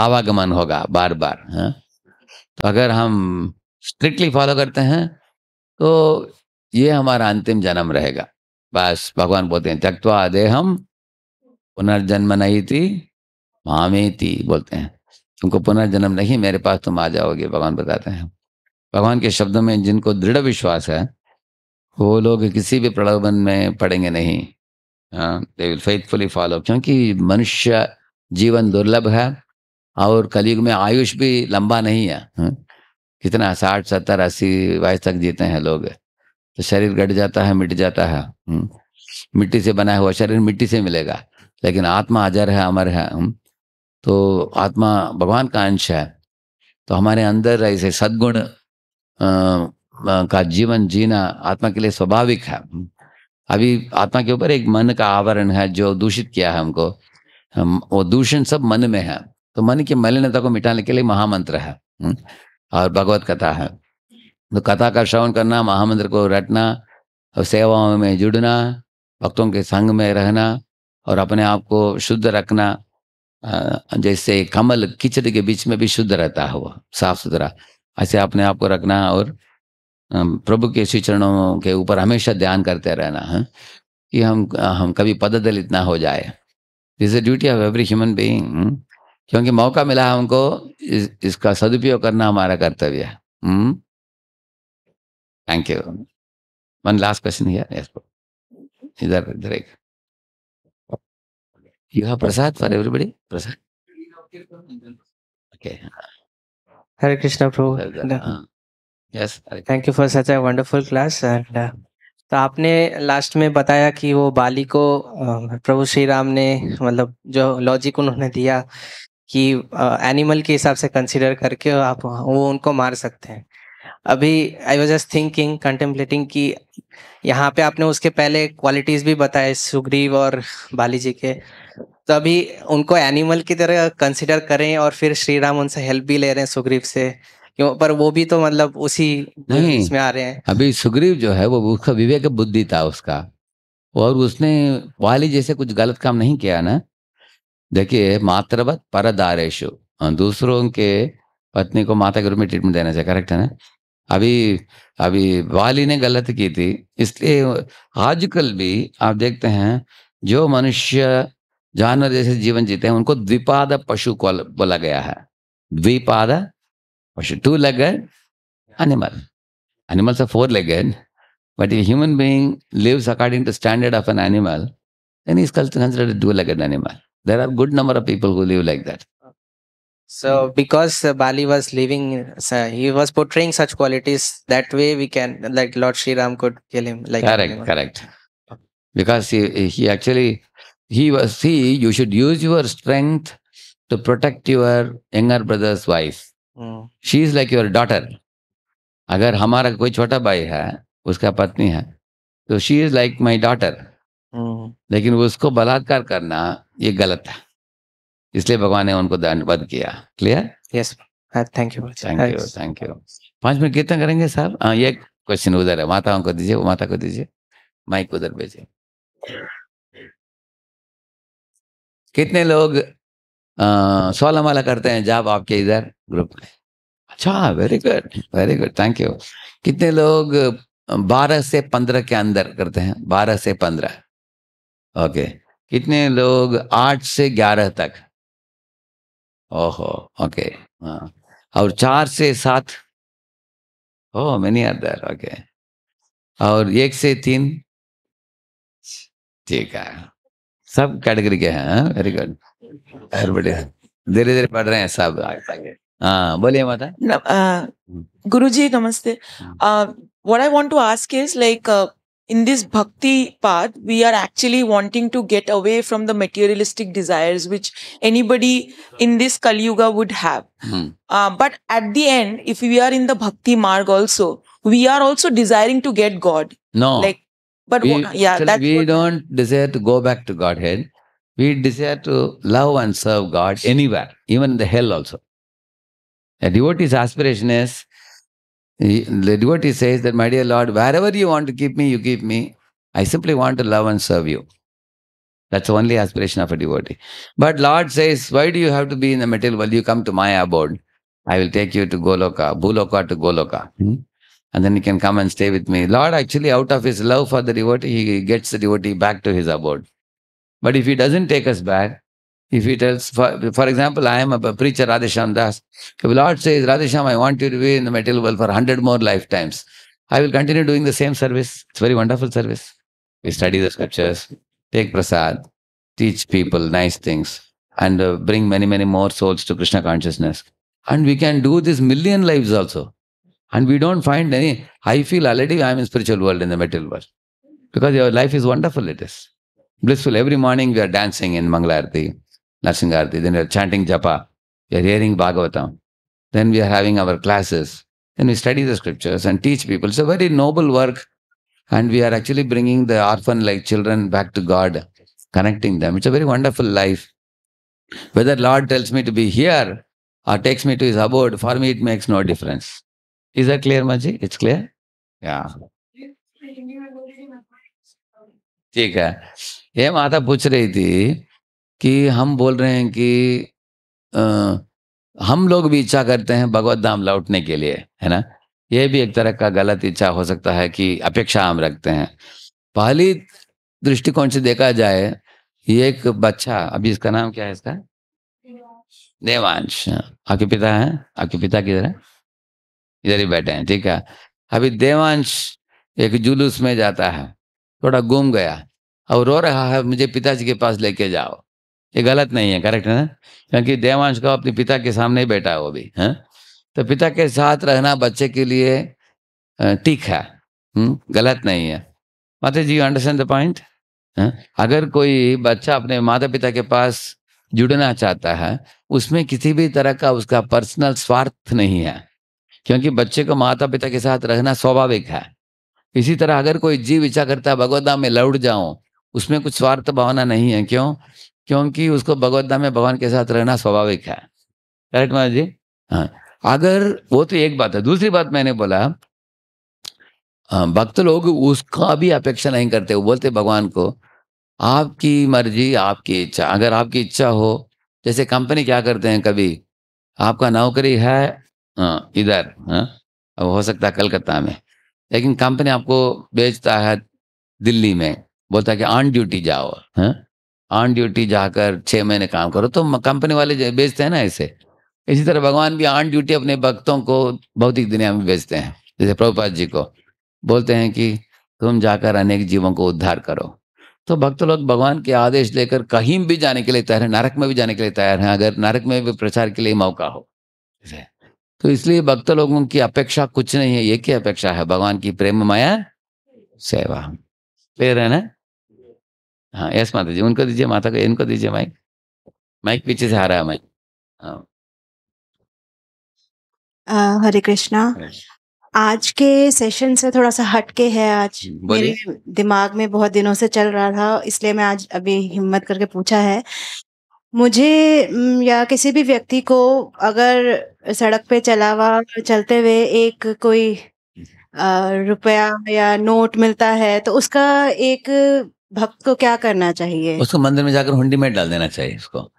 आवागमन होगा बार बार हा? हम्म, तो अगर हम स्ट्रिक्टली फॉलो करते हैं तो ये हमारा अंतिम जन्म रहेगा बस भगवान बोलते हैं त्यक्वा देहम पुनर्जन्म नहीं थी मामे थी बोलते हैं तुमको पुनर्जन्म नहीं मेरे पास तुम आ जाओगे भगवान बताते हैं भगवान के शब्दों में जिनको दृढ़ विश्वास है वो लोग किसी भी प्रलोभन में पड़ेंगे नहीं दे विल फेथफुली फॉलो क्योंकि मनुष्य जीवन दुर्लभ है और कलयुग में आयुष भी लंबा नहीं है हाँ। कितना साठ सत्तर अस्सी वायस तक जीते हैं लोग तो शरीर घट जाता है मिट जाता है हम्म। मिट्टी से बना हुआ शरीर मिट्टी से मिलेगा लेकिन आत्मा अजर है अमर है हम्म। तो आत्मा भगवान का अंश है तो हमारे अंदर ऐसे सद्गुण का जीवन जीना आत्मा के लिए स्वाभाविक है हम्म। अभी आत्मा के ऊपर एक मन का आवरण है जो दूषित किया है हमको वो दूषण सब मन में है तो मन की मलिनता को मिटाने के लिए महामंत्र है और भगवत कथा है तो कथा का श्रवण करना महामंत्र को रटना और सेवाओं में जुड़ना भक्तों के संग में रहना और अपने आप को शुद्ध रखना जैसे कमल कीचड़ के बीच में भी शुद्ध रहता है वो साफ सुथरा ऐसे अपने आप को रखना और प्रभु के श्री चरणों के ऊपर हमेशा ध्यान करते रहना है हाँ। कि हम हम कभी पद दलित ना हो जाए this duty of every human being क्योंकि मौका मिला है हमको इस, इसका सदुपयोग करना हमारा कर्तव्य है thank you one last question इधर इधर एक you have prasad for everybody prasad okay Hare Krishna prabhu yes thank you for such a wonderful class and तो आपने लास्ट में बताया कि वो बाली को प्रभु श्री राम ने मतलब जो लॉजिक उन्होंने दिया कि एनिमल के हिसाब से कंसिडर करके आप वो उनको मार सकते हैं अभी I was just thinking contemplating कि यहाँ पे आपने उसके पहले क्वालिटीज भी बताए सुग्रीव और बाली जी के तो अभी उनको एनिमल की तरह कंसिडर करें और फिर श्री राम उनसे हेल्प भी ले रहे हैं सुग्रीव से क्यों पर वो भी तो मतलब उसी नहीं इसमें आ रहे हैं अभी सुग्रीव जो है वो उसका विवेक बुद्धि था उसका और उसने वाली जैसे कुछ गलत काम नहीं किया ना देखिए मातृवत पर दारेश दूसरों के पत्नी को माता के रूप में ट्रीटमेंट देना चाहिए करेक्ट है ना अभी अभी वाली ने गलत की थी इसलिए आजकल भी आप देखते हैं जो मनुष्य जानवर जैसे जीवन जीते हैं उनको द्विपाद पशु को बोला गया है द्विपाद पशु two leg animal animals are four legged but a human being lives according to standard of an animal any is considered two leg animal There are good number of people who live like that. So, because uh, Bali was living, uh, he was portraying such qualities. That way, we can like Lord Sri Ram could kill him. Like correct, correct. Because he he actually he was see you should use your strength to protect your younger brother's wife. Mm. She is like your daughter. अगर हमारा कोई छोटा भाई है उसका पत्नी है तो she is like my daughter लेकिन उसको बलात्कार करना ये गलत है इसलिए भगवान ने उनको दंडवध किया clear yes thank you thank you thank you पांच मिनट कितना करेंगे साहब हाँ ये क्वेश्चन उधर है माताओं को दीजिए वो माता को दीजिए माइक उधर भेजिए कितने लोग सोलह माला करते हैं जाप आपके इधर ग्रुप में अच्छा very good very good thank you कितने लोग बारह से पंद्रह के अंदर करते हैं बारह से पंद्रह ओके okay. कितने लोग आठ से ग्यारह तक ओहो ओके हाँ और चार से सात oh many are other okay और एक से तीन ठीक है सब कैटेगरी के हैं वेरी हाँ? गुड बढ़िया धीरे धीरे पढ़ रहे हैं सब हाँ बोलिए माता गुरु जी नमस्ते what I want to ask is like in this bhakti path, we are actually wanting to get away from the materialistic desires which anybody in this Kali Yuga would have. Hmm. Uh, but at the end, if we are in the bhakti marg also, we are also desiring to get God. No. Like, but we, what, yeah, that's we don't desire to go back to Godhead. We desire to love and serve God anywhere, even in the hell also. A devotee's aspiration is the devotee says that, My dear Lord, wherever you want to keep me, you keep me. I simply want to love and serve you. That's the only aspiration of a devotee. But Lord says, Why do you have to be in the material world? You come to my abode. I will take you to Goloka, Bhuloka to Goloka. Hmm? And then you can come and stay with me. Lord, actually, out of his love for the devotee, he gets the devotee back to his abode. But if he doesn't take us back, if he tells, for, for example, I am a preacher, Radhesham Das. If Lord says, Radhesham, I want you to be in the material world for 100 more lifetimes, I will continue doing the same service. It's very wonderful service. We study the scriptures, take prasad, teach people nice things, and uh, bring many, many more souls to Krishna consciousness. And we can do this million lives also. And we don't find any, I feel already I am in spiritual world, in the material world. Because your life is wonderful, it is. Blissful. Every morning we are dancing in Mangalarti then you're chanting japa, you're hearing Bhagavatam, then we are having our classes, then we study the scriptures and teach people. It's a very noble work, and we are actually bringing the orphan like children back to God, connecting them. It's a very wonderful life. Whether Lord tells me to be here or takes me to his abode, for me it makes no difference. Is that clear, Maji? It's clear? Yeah. Okay. है ये Mata पूछ कि हम बोल रहे हैं कि आ, हम लोग भी इच्छा करते हैं भगवत धाम लौटने के लिए है ना यह भी एक तरह का गलत इच्छा हो सकता है कि अपेक्षा हम रखते हैं पहली दृष्टिकोण से देखा जाए एक बच्चा अभी इसका नाम क्या है इसका देवांश आपके पिता है आपके पिता किधर है इधर ही बैठे हैं ठीक है अभी देवांश एक जुलूस में जाता है थोड़ा घूम गया और रो रहा है मुझे पिताजी के पास लेके जाओ ये गलत नहीं है करेक्ट है ना क्योंकि देवांश को अपने पिता के सामने ही बैठा है वो भी है तो पिता के साथ रहना बच्चे के लिए ठीक है हुँ? हम्म, गलत नहीं है माता जी यू अंडरस्टैंड द पॉइंट अगर कोई बच्चा अपने माता पिता के पास जुड़ना चाहता है उसमें किसी भी तरह का उसका पर्सनल स्वार्थ नहीं है क्योंकि बच्चे को माता पिता के साथ रहना स्वाभाविक है इसी तरह अगर कोई जीव इच्छा करता है भगवदा में लौट जाऊं उसमें कुछ स्वार्थ भावना नहीं है क्यों क्योंकि उसको भगवद्धा में भगवान के साथ रहना स्वाभाविक है करेक्ट महाराज जी हाँ अगर वो तो एक बात है दूसरी बात मैंने बोला भक्त लोग उसका भी अपेक्षा नहीं करते वो बोलते भगवान को आपकी मर्जी आपकी इच्छा अगर आपकी इच्छा हो जैसे कंपनी क्या करते हैं कभी आपका नौकरी है इधर हाँ, अब हो सकता है कलकत्ता में लेकिन कंपनी आपको बेचता है दिल्ली में बोलता है कि ऑन ड्यूटी जाओ हाँ ऑन ड्यूटी जाकर छह महीने काम करो तो कंपनी वाले बेचते हैं ना ऐसे इसी तरह भगवान भी ऑन ड्यूटी अपने भक्तों को भौतिक दुनिया में बेचते हैं जैसे प्रभुपाद जी को बोलते हैं कि तुम जाकर अनेक जीवों को उद्धार करो तो भक्त लोग भगवान के आदेश लेकर कहीं भी जाने के लिए तैयार है नरक में भी जाने के लिए तैयार है अगर नरक में भी प्रचार के लिए मौका हो तो इसलिए भक्त लोगों की अपेक्षा कुछ नहीं है ये की अपेक्षा है भगवान की प्रेम माया सेवा क्लियर है ना हाँ यस माता जी उनको दीजिए माता को इनको दीजिए माइक माइक पीछे से आ रहा है माइक हाँ हरे कृष्णा आज के सेशन से थोड़ा सा हटके है आज हम्म, मेरे दिमाग में बहुत दिनों से चल रहा था इसलिए मैं आज अभी हिम्मत करके पूछा है मुझे या किसी भी व्यक्ति को अगर सड़क पे चला हुआ चलते हुए एक कोई हम्म। रुपया या नोट मिलता है तो उसका एक भक्त को क्या करना चाहिए उसको मंदिर में जाकर हुंडी में डाल देना चाहिए उसको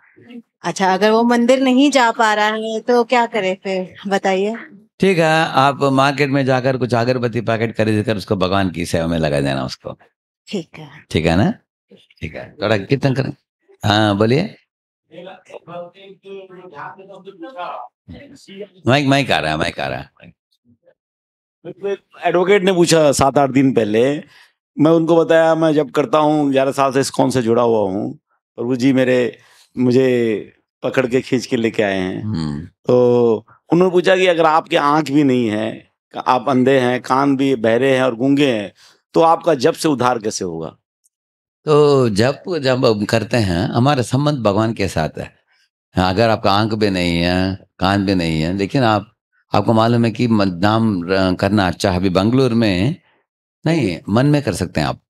अच्छा अगर वो मंदिर नहीं जा पा रहा है तो क्या करे फिर बताइए ठीक है आप मार्केट में जाकर कुछ अगरबत्ती पैकेट खरीद कर उसको भगवान की सेवा में लगा देना उसको ठीक है ठीक है ना ठीक है थोड़ा कीर्तन करें हाँ बोलिए माइक माइक आ रहा है माइक आ रहा है एडवोकेट ने पूछा सात आठ दिन पहले मैं उनको बताया मैं जब करता हूँ ग्यारह साल से इस कौन से जुड़ा हुआ हूँ प्रभु जी मेरे मुझे पकड़ के खींच के लेके आए हैं हम्म। तो उन्होंने पूछा कि अगर आपके आंख भी नहीं है आप अंधे हैं कान भी बहरे हैं और गूंगे हैं तो आपका जब से उधार कैसे होगा तो जब जब हम करते हैं हमारा संबंध भगवान के साथ है हाँ, अगर आपका आंख भी नहीं है कान भी नहीं है लेकिन आप आपको मालूम है कि नाम करना अच्छा है अभी बंगलोर में नहीं मन में कर सकते हैं आप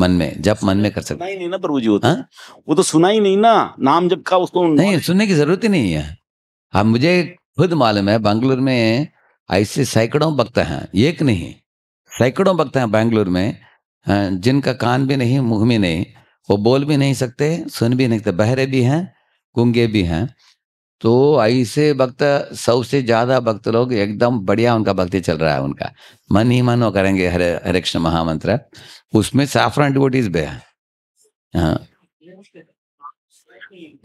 मन में जब मन में कर सकते नहीं, नहीं ना प्रभु जी होता वो तो, हाँ? तो सुना ही नहीं ना नाम जब का उसको नहीं सुनने की जरूरत ही नहीं है हम हाँ, मुझे खुद मालूम है बैंगलोर में ऐसे सैकड़ों वक्त हैं एक नहीं सैकड़ों वक्त हैं बैंगलोर में हाँ, जिनका कान भी नहीं मुंह भी नहीं वो बोल भी नहीं सकते सुन भी नहीं सकते बहरे भी हैं गूंगे भी हैं तो ऐसे भक्त सौ से ज़्यादा भक्त लोग एकदम बढ़िया उनका भक्ति चल रहा है उनका मन ही मन करेंगे हरे हरे कृष्ण महामंत्र उसमें साफरन डिवोटीज भी है हाँ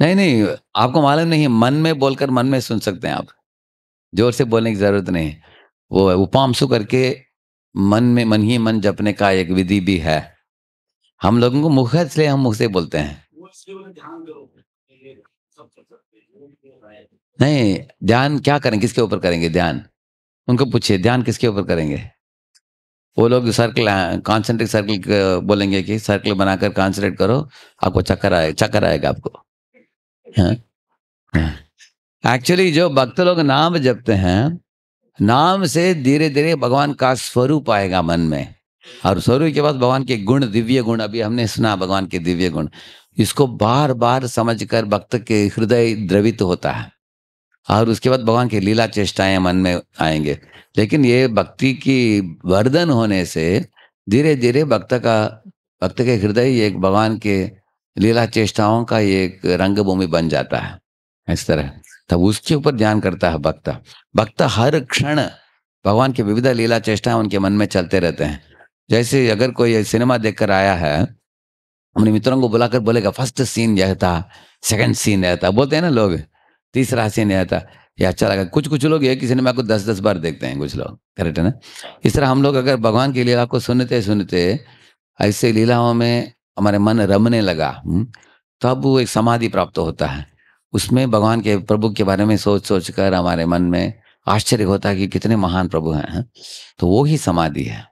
नहीं नहीं आपको मालूम नहीं मन में बोलकर मन में सुन सकते हैं आप जोर से बोलने की जरूरत नहीं वो है उपांशु करके मन में मन ही मन जपने का एक विधि भी है हम लोगों को मुख से हम मुख से बोलते हैं नहीं ध्यान क्या करें किसके ऊपर करेंगे ध्यान उनको पूछिए ध्यान किसके ऊपर करेंगे वो लोग सर्कल कॉन्सेंट्रेट सर्कल बोलेंगे कि सर्कल बनाकर कॉन्सेंट्रेट करो आपको चक्कर आए चक्कर आएगा आपको एक्चुअली हाँ? हाँ। जो भक्त लोग नाम जपते हैं नाम से धीरे धीरे भगवान का स्वरूप आएगा मन में और स्वरूप के बाद भगवान के गुण दिव्य गुण अभी हमने सुना भगवान के दिव्य गुण इसको बार बार समझकर भक्त के हृदय द्रवित होता है और उसके बाद भगवान की लीला चेष्टाएं मन में आएंगे लेकिन ये भक्ति की वर्धन होने से धीरे धीरे भक्त का भक्त के हृदय एक भगवान के लीला चेष्टाओं का एक रंगभूमि बन जाता है इस तरह तब उसके ऊपर ध्यान करता है भक्त भक्त हर क्षण भगवान के विविध लीला चेष्टाएं उनके मन में चलते रहते हैं जैसे अगर कोई सिनेमा देखकर आया है अपने मित्रों को बुलाकर बोलेगा फर्स्ट सीन यह था सेकंड सीन यह था बोलते हैं ना लोग तीसरा हंसी नहीं आता ये अच्छा लगा कुछ कुछ लोग किसी ने मैं आपको दस दस बार देखते हैं कुछ लोग करेक्ट है ना इस तरह हम लोग अगर भगवान की लीला को सुनते सुनते ऐसे लीलाओं में हमारे मन रमने लगा हम्म, तो अब वो एक समाधि प्राप्त होता है उसमें भगवान के प्रभु के बारे में सोच सोच कर हमारे मन में आश्चर्य होता है कि कितने महान प्रभु हैं तो वो ही समाधि है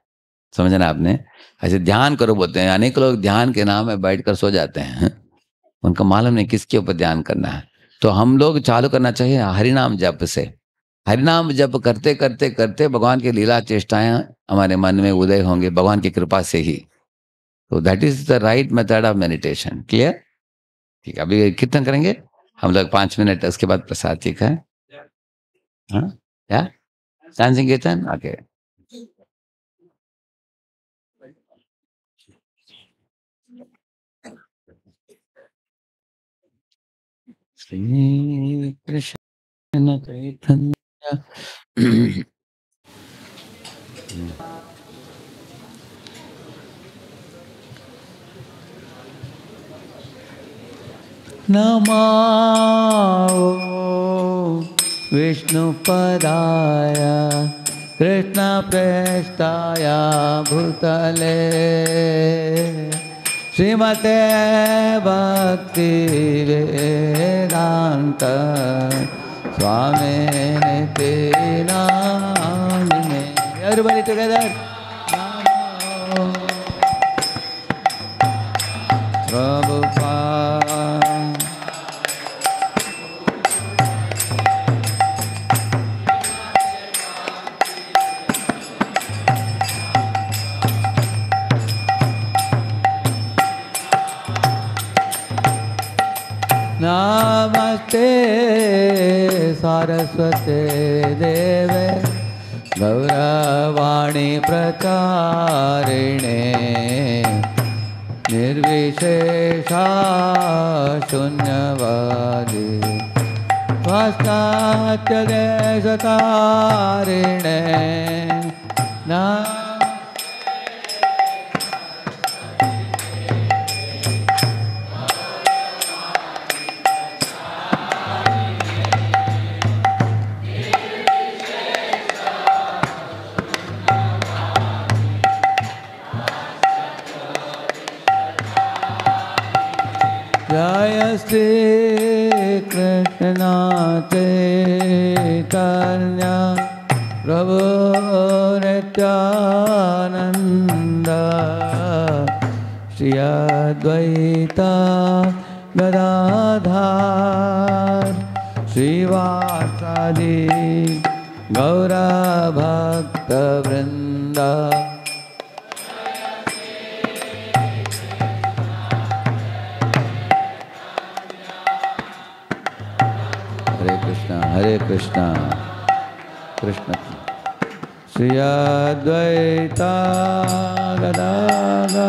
समझना आपने ऐसे ध्यान करो बोलते हैं अनेक लोग ध्यान के नाम में बैठ कर सो जाते हैं उनका मालूम नहीं किसके ऊपर ध्यान करना है तो हम लोग चालू करना चाहिए हरिनाम जप से हरिनाम जप करते करते करते भगवान की लीला चेष्टाएं हमारे मन में उदय होंगे भगवान की कृपा से ही तो that is the right method of meditation clear ठीक है अभी कितन करेंगे हम लोग पाँच मिनट उसके बाद प्रसाद जी का है हाँ क्या डांसिंग कीर्तन ओके श्रीकृष्णचैतन्य नमाओ विष्णुपदाय कृष्णप्रेष्ठाय भूतले श्रीमते भक्ति वेदांत स्वामी ते नाम everybody together सारस्वते देवे गौरवाणी प्रचारिणे निर्विशेषा शून्यवादिताच्यदे सारिणे ना भवो नित्यानन्द श्री अद्वैता श्रीवासादि गौरभक्तवृन्द हरे कृष्ण हरे कृष्ण कृष्ण श्रिया द्वैता गदागा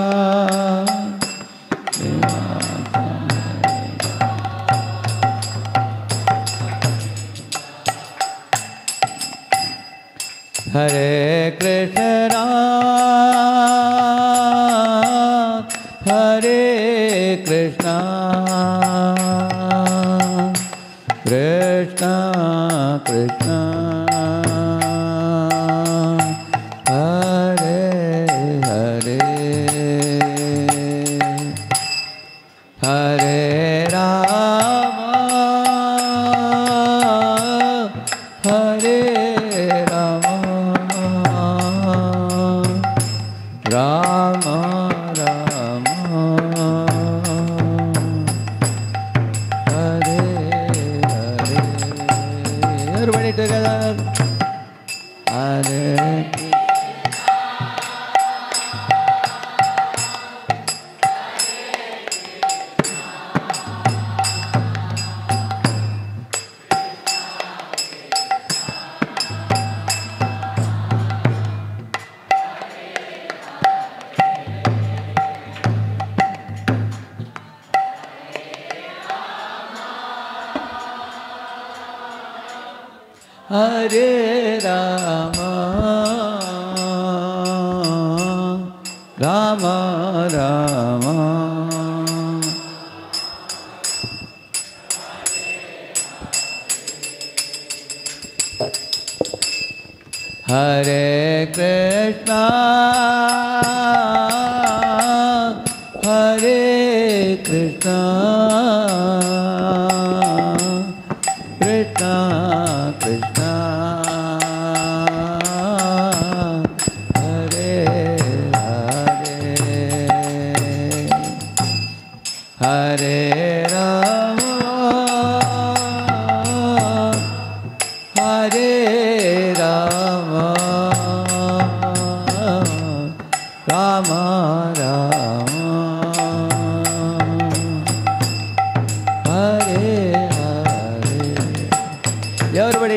हरे कृष्ण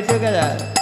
together.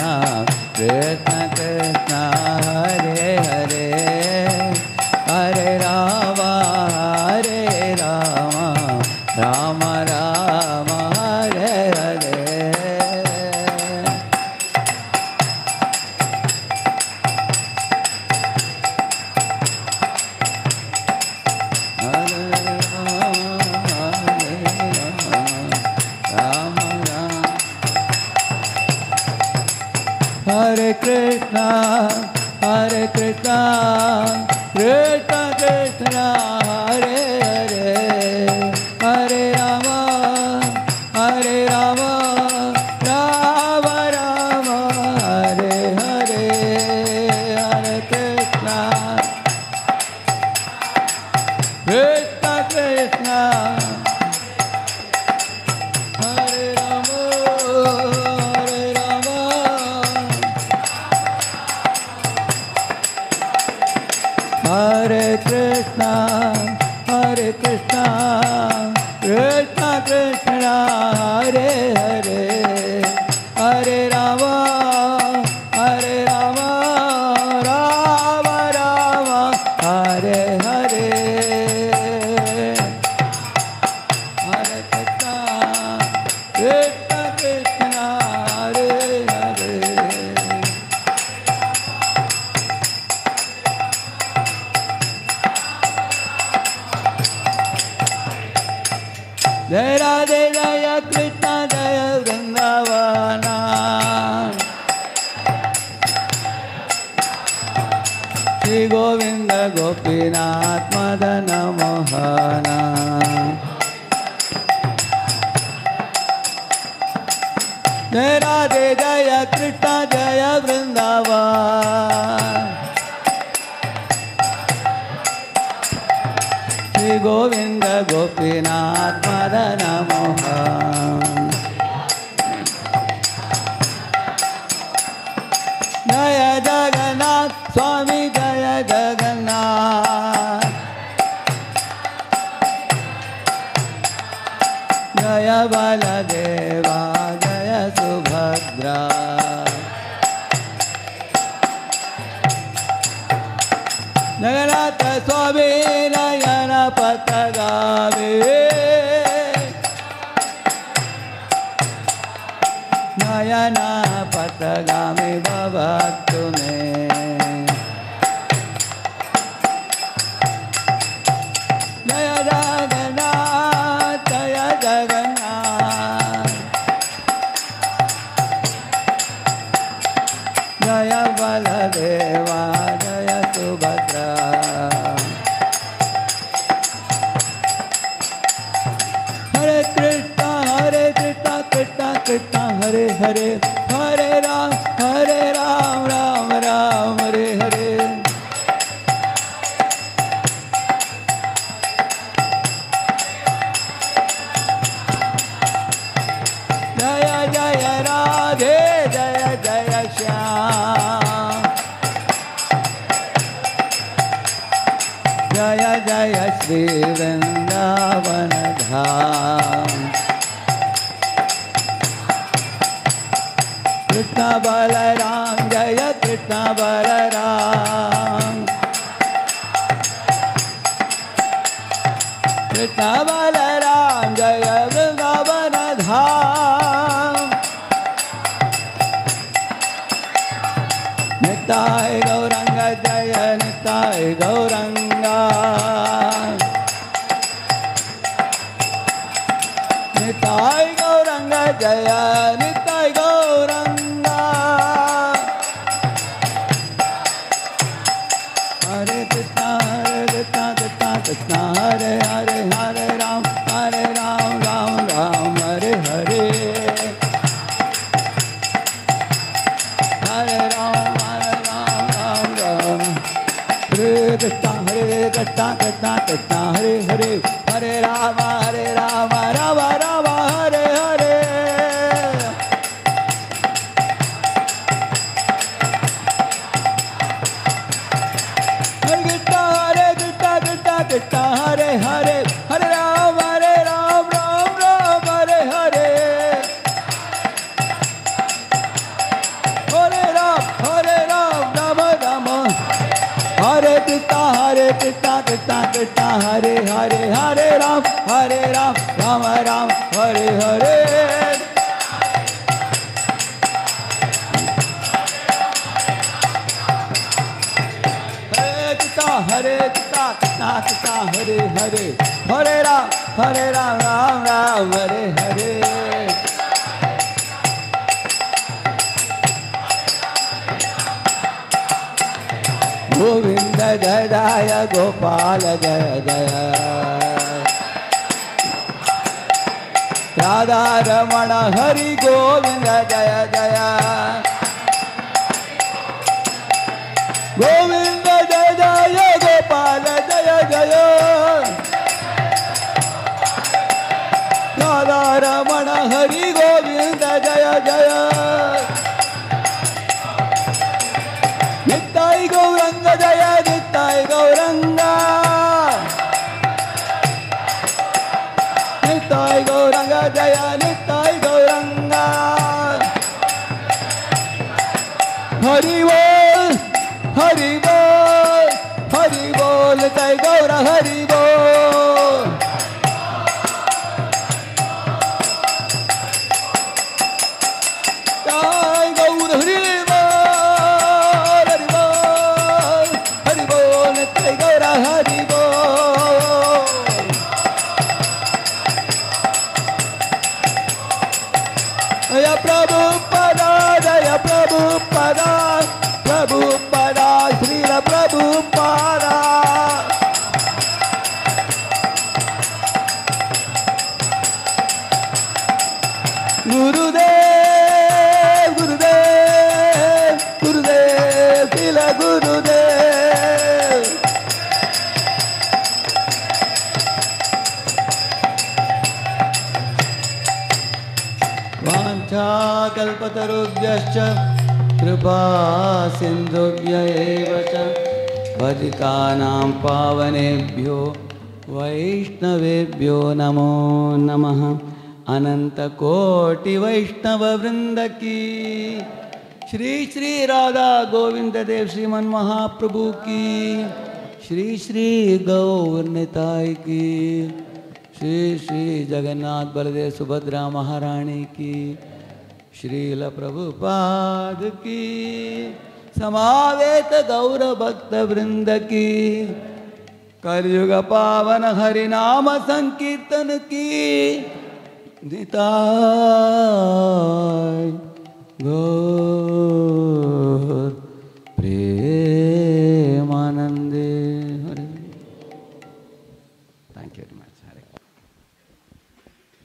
ना प्रत् रंगा निताय गौरंगा जया Baba. हरे हरे राम हरे राम राम राम हरे हरे गोविंद जय जय गोपाल जय जय राधा रमण हरि गोविंद जय जय गोविंद जय जय गोपाल जय जय राधा रमण हरि गोविंद जय जय कृपा कृपासिन्धुभ्य एव च पावनेभ्यो वैष्णवेभ्यो नमो नमः अनकोटिवैष्णववृंद की श्री श्री राधा गोविंद देव श्रीमन महाप्रभु की श्री श्री गौरताय की श्री श्री जगन्नाथ बलदेव सुभद्रा महारानी की श्रील प्रभुपाद की समावेत गौर भक्त वृंद की कलयुग पावन हरि नाम संकीर्तन की निताय गो प्रेम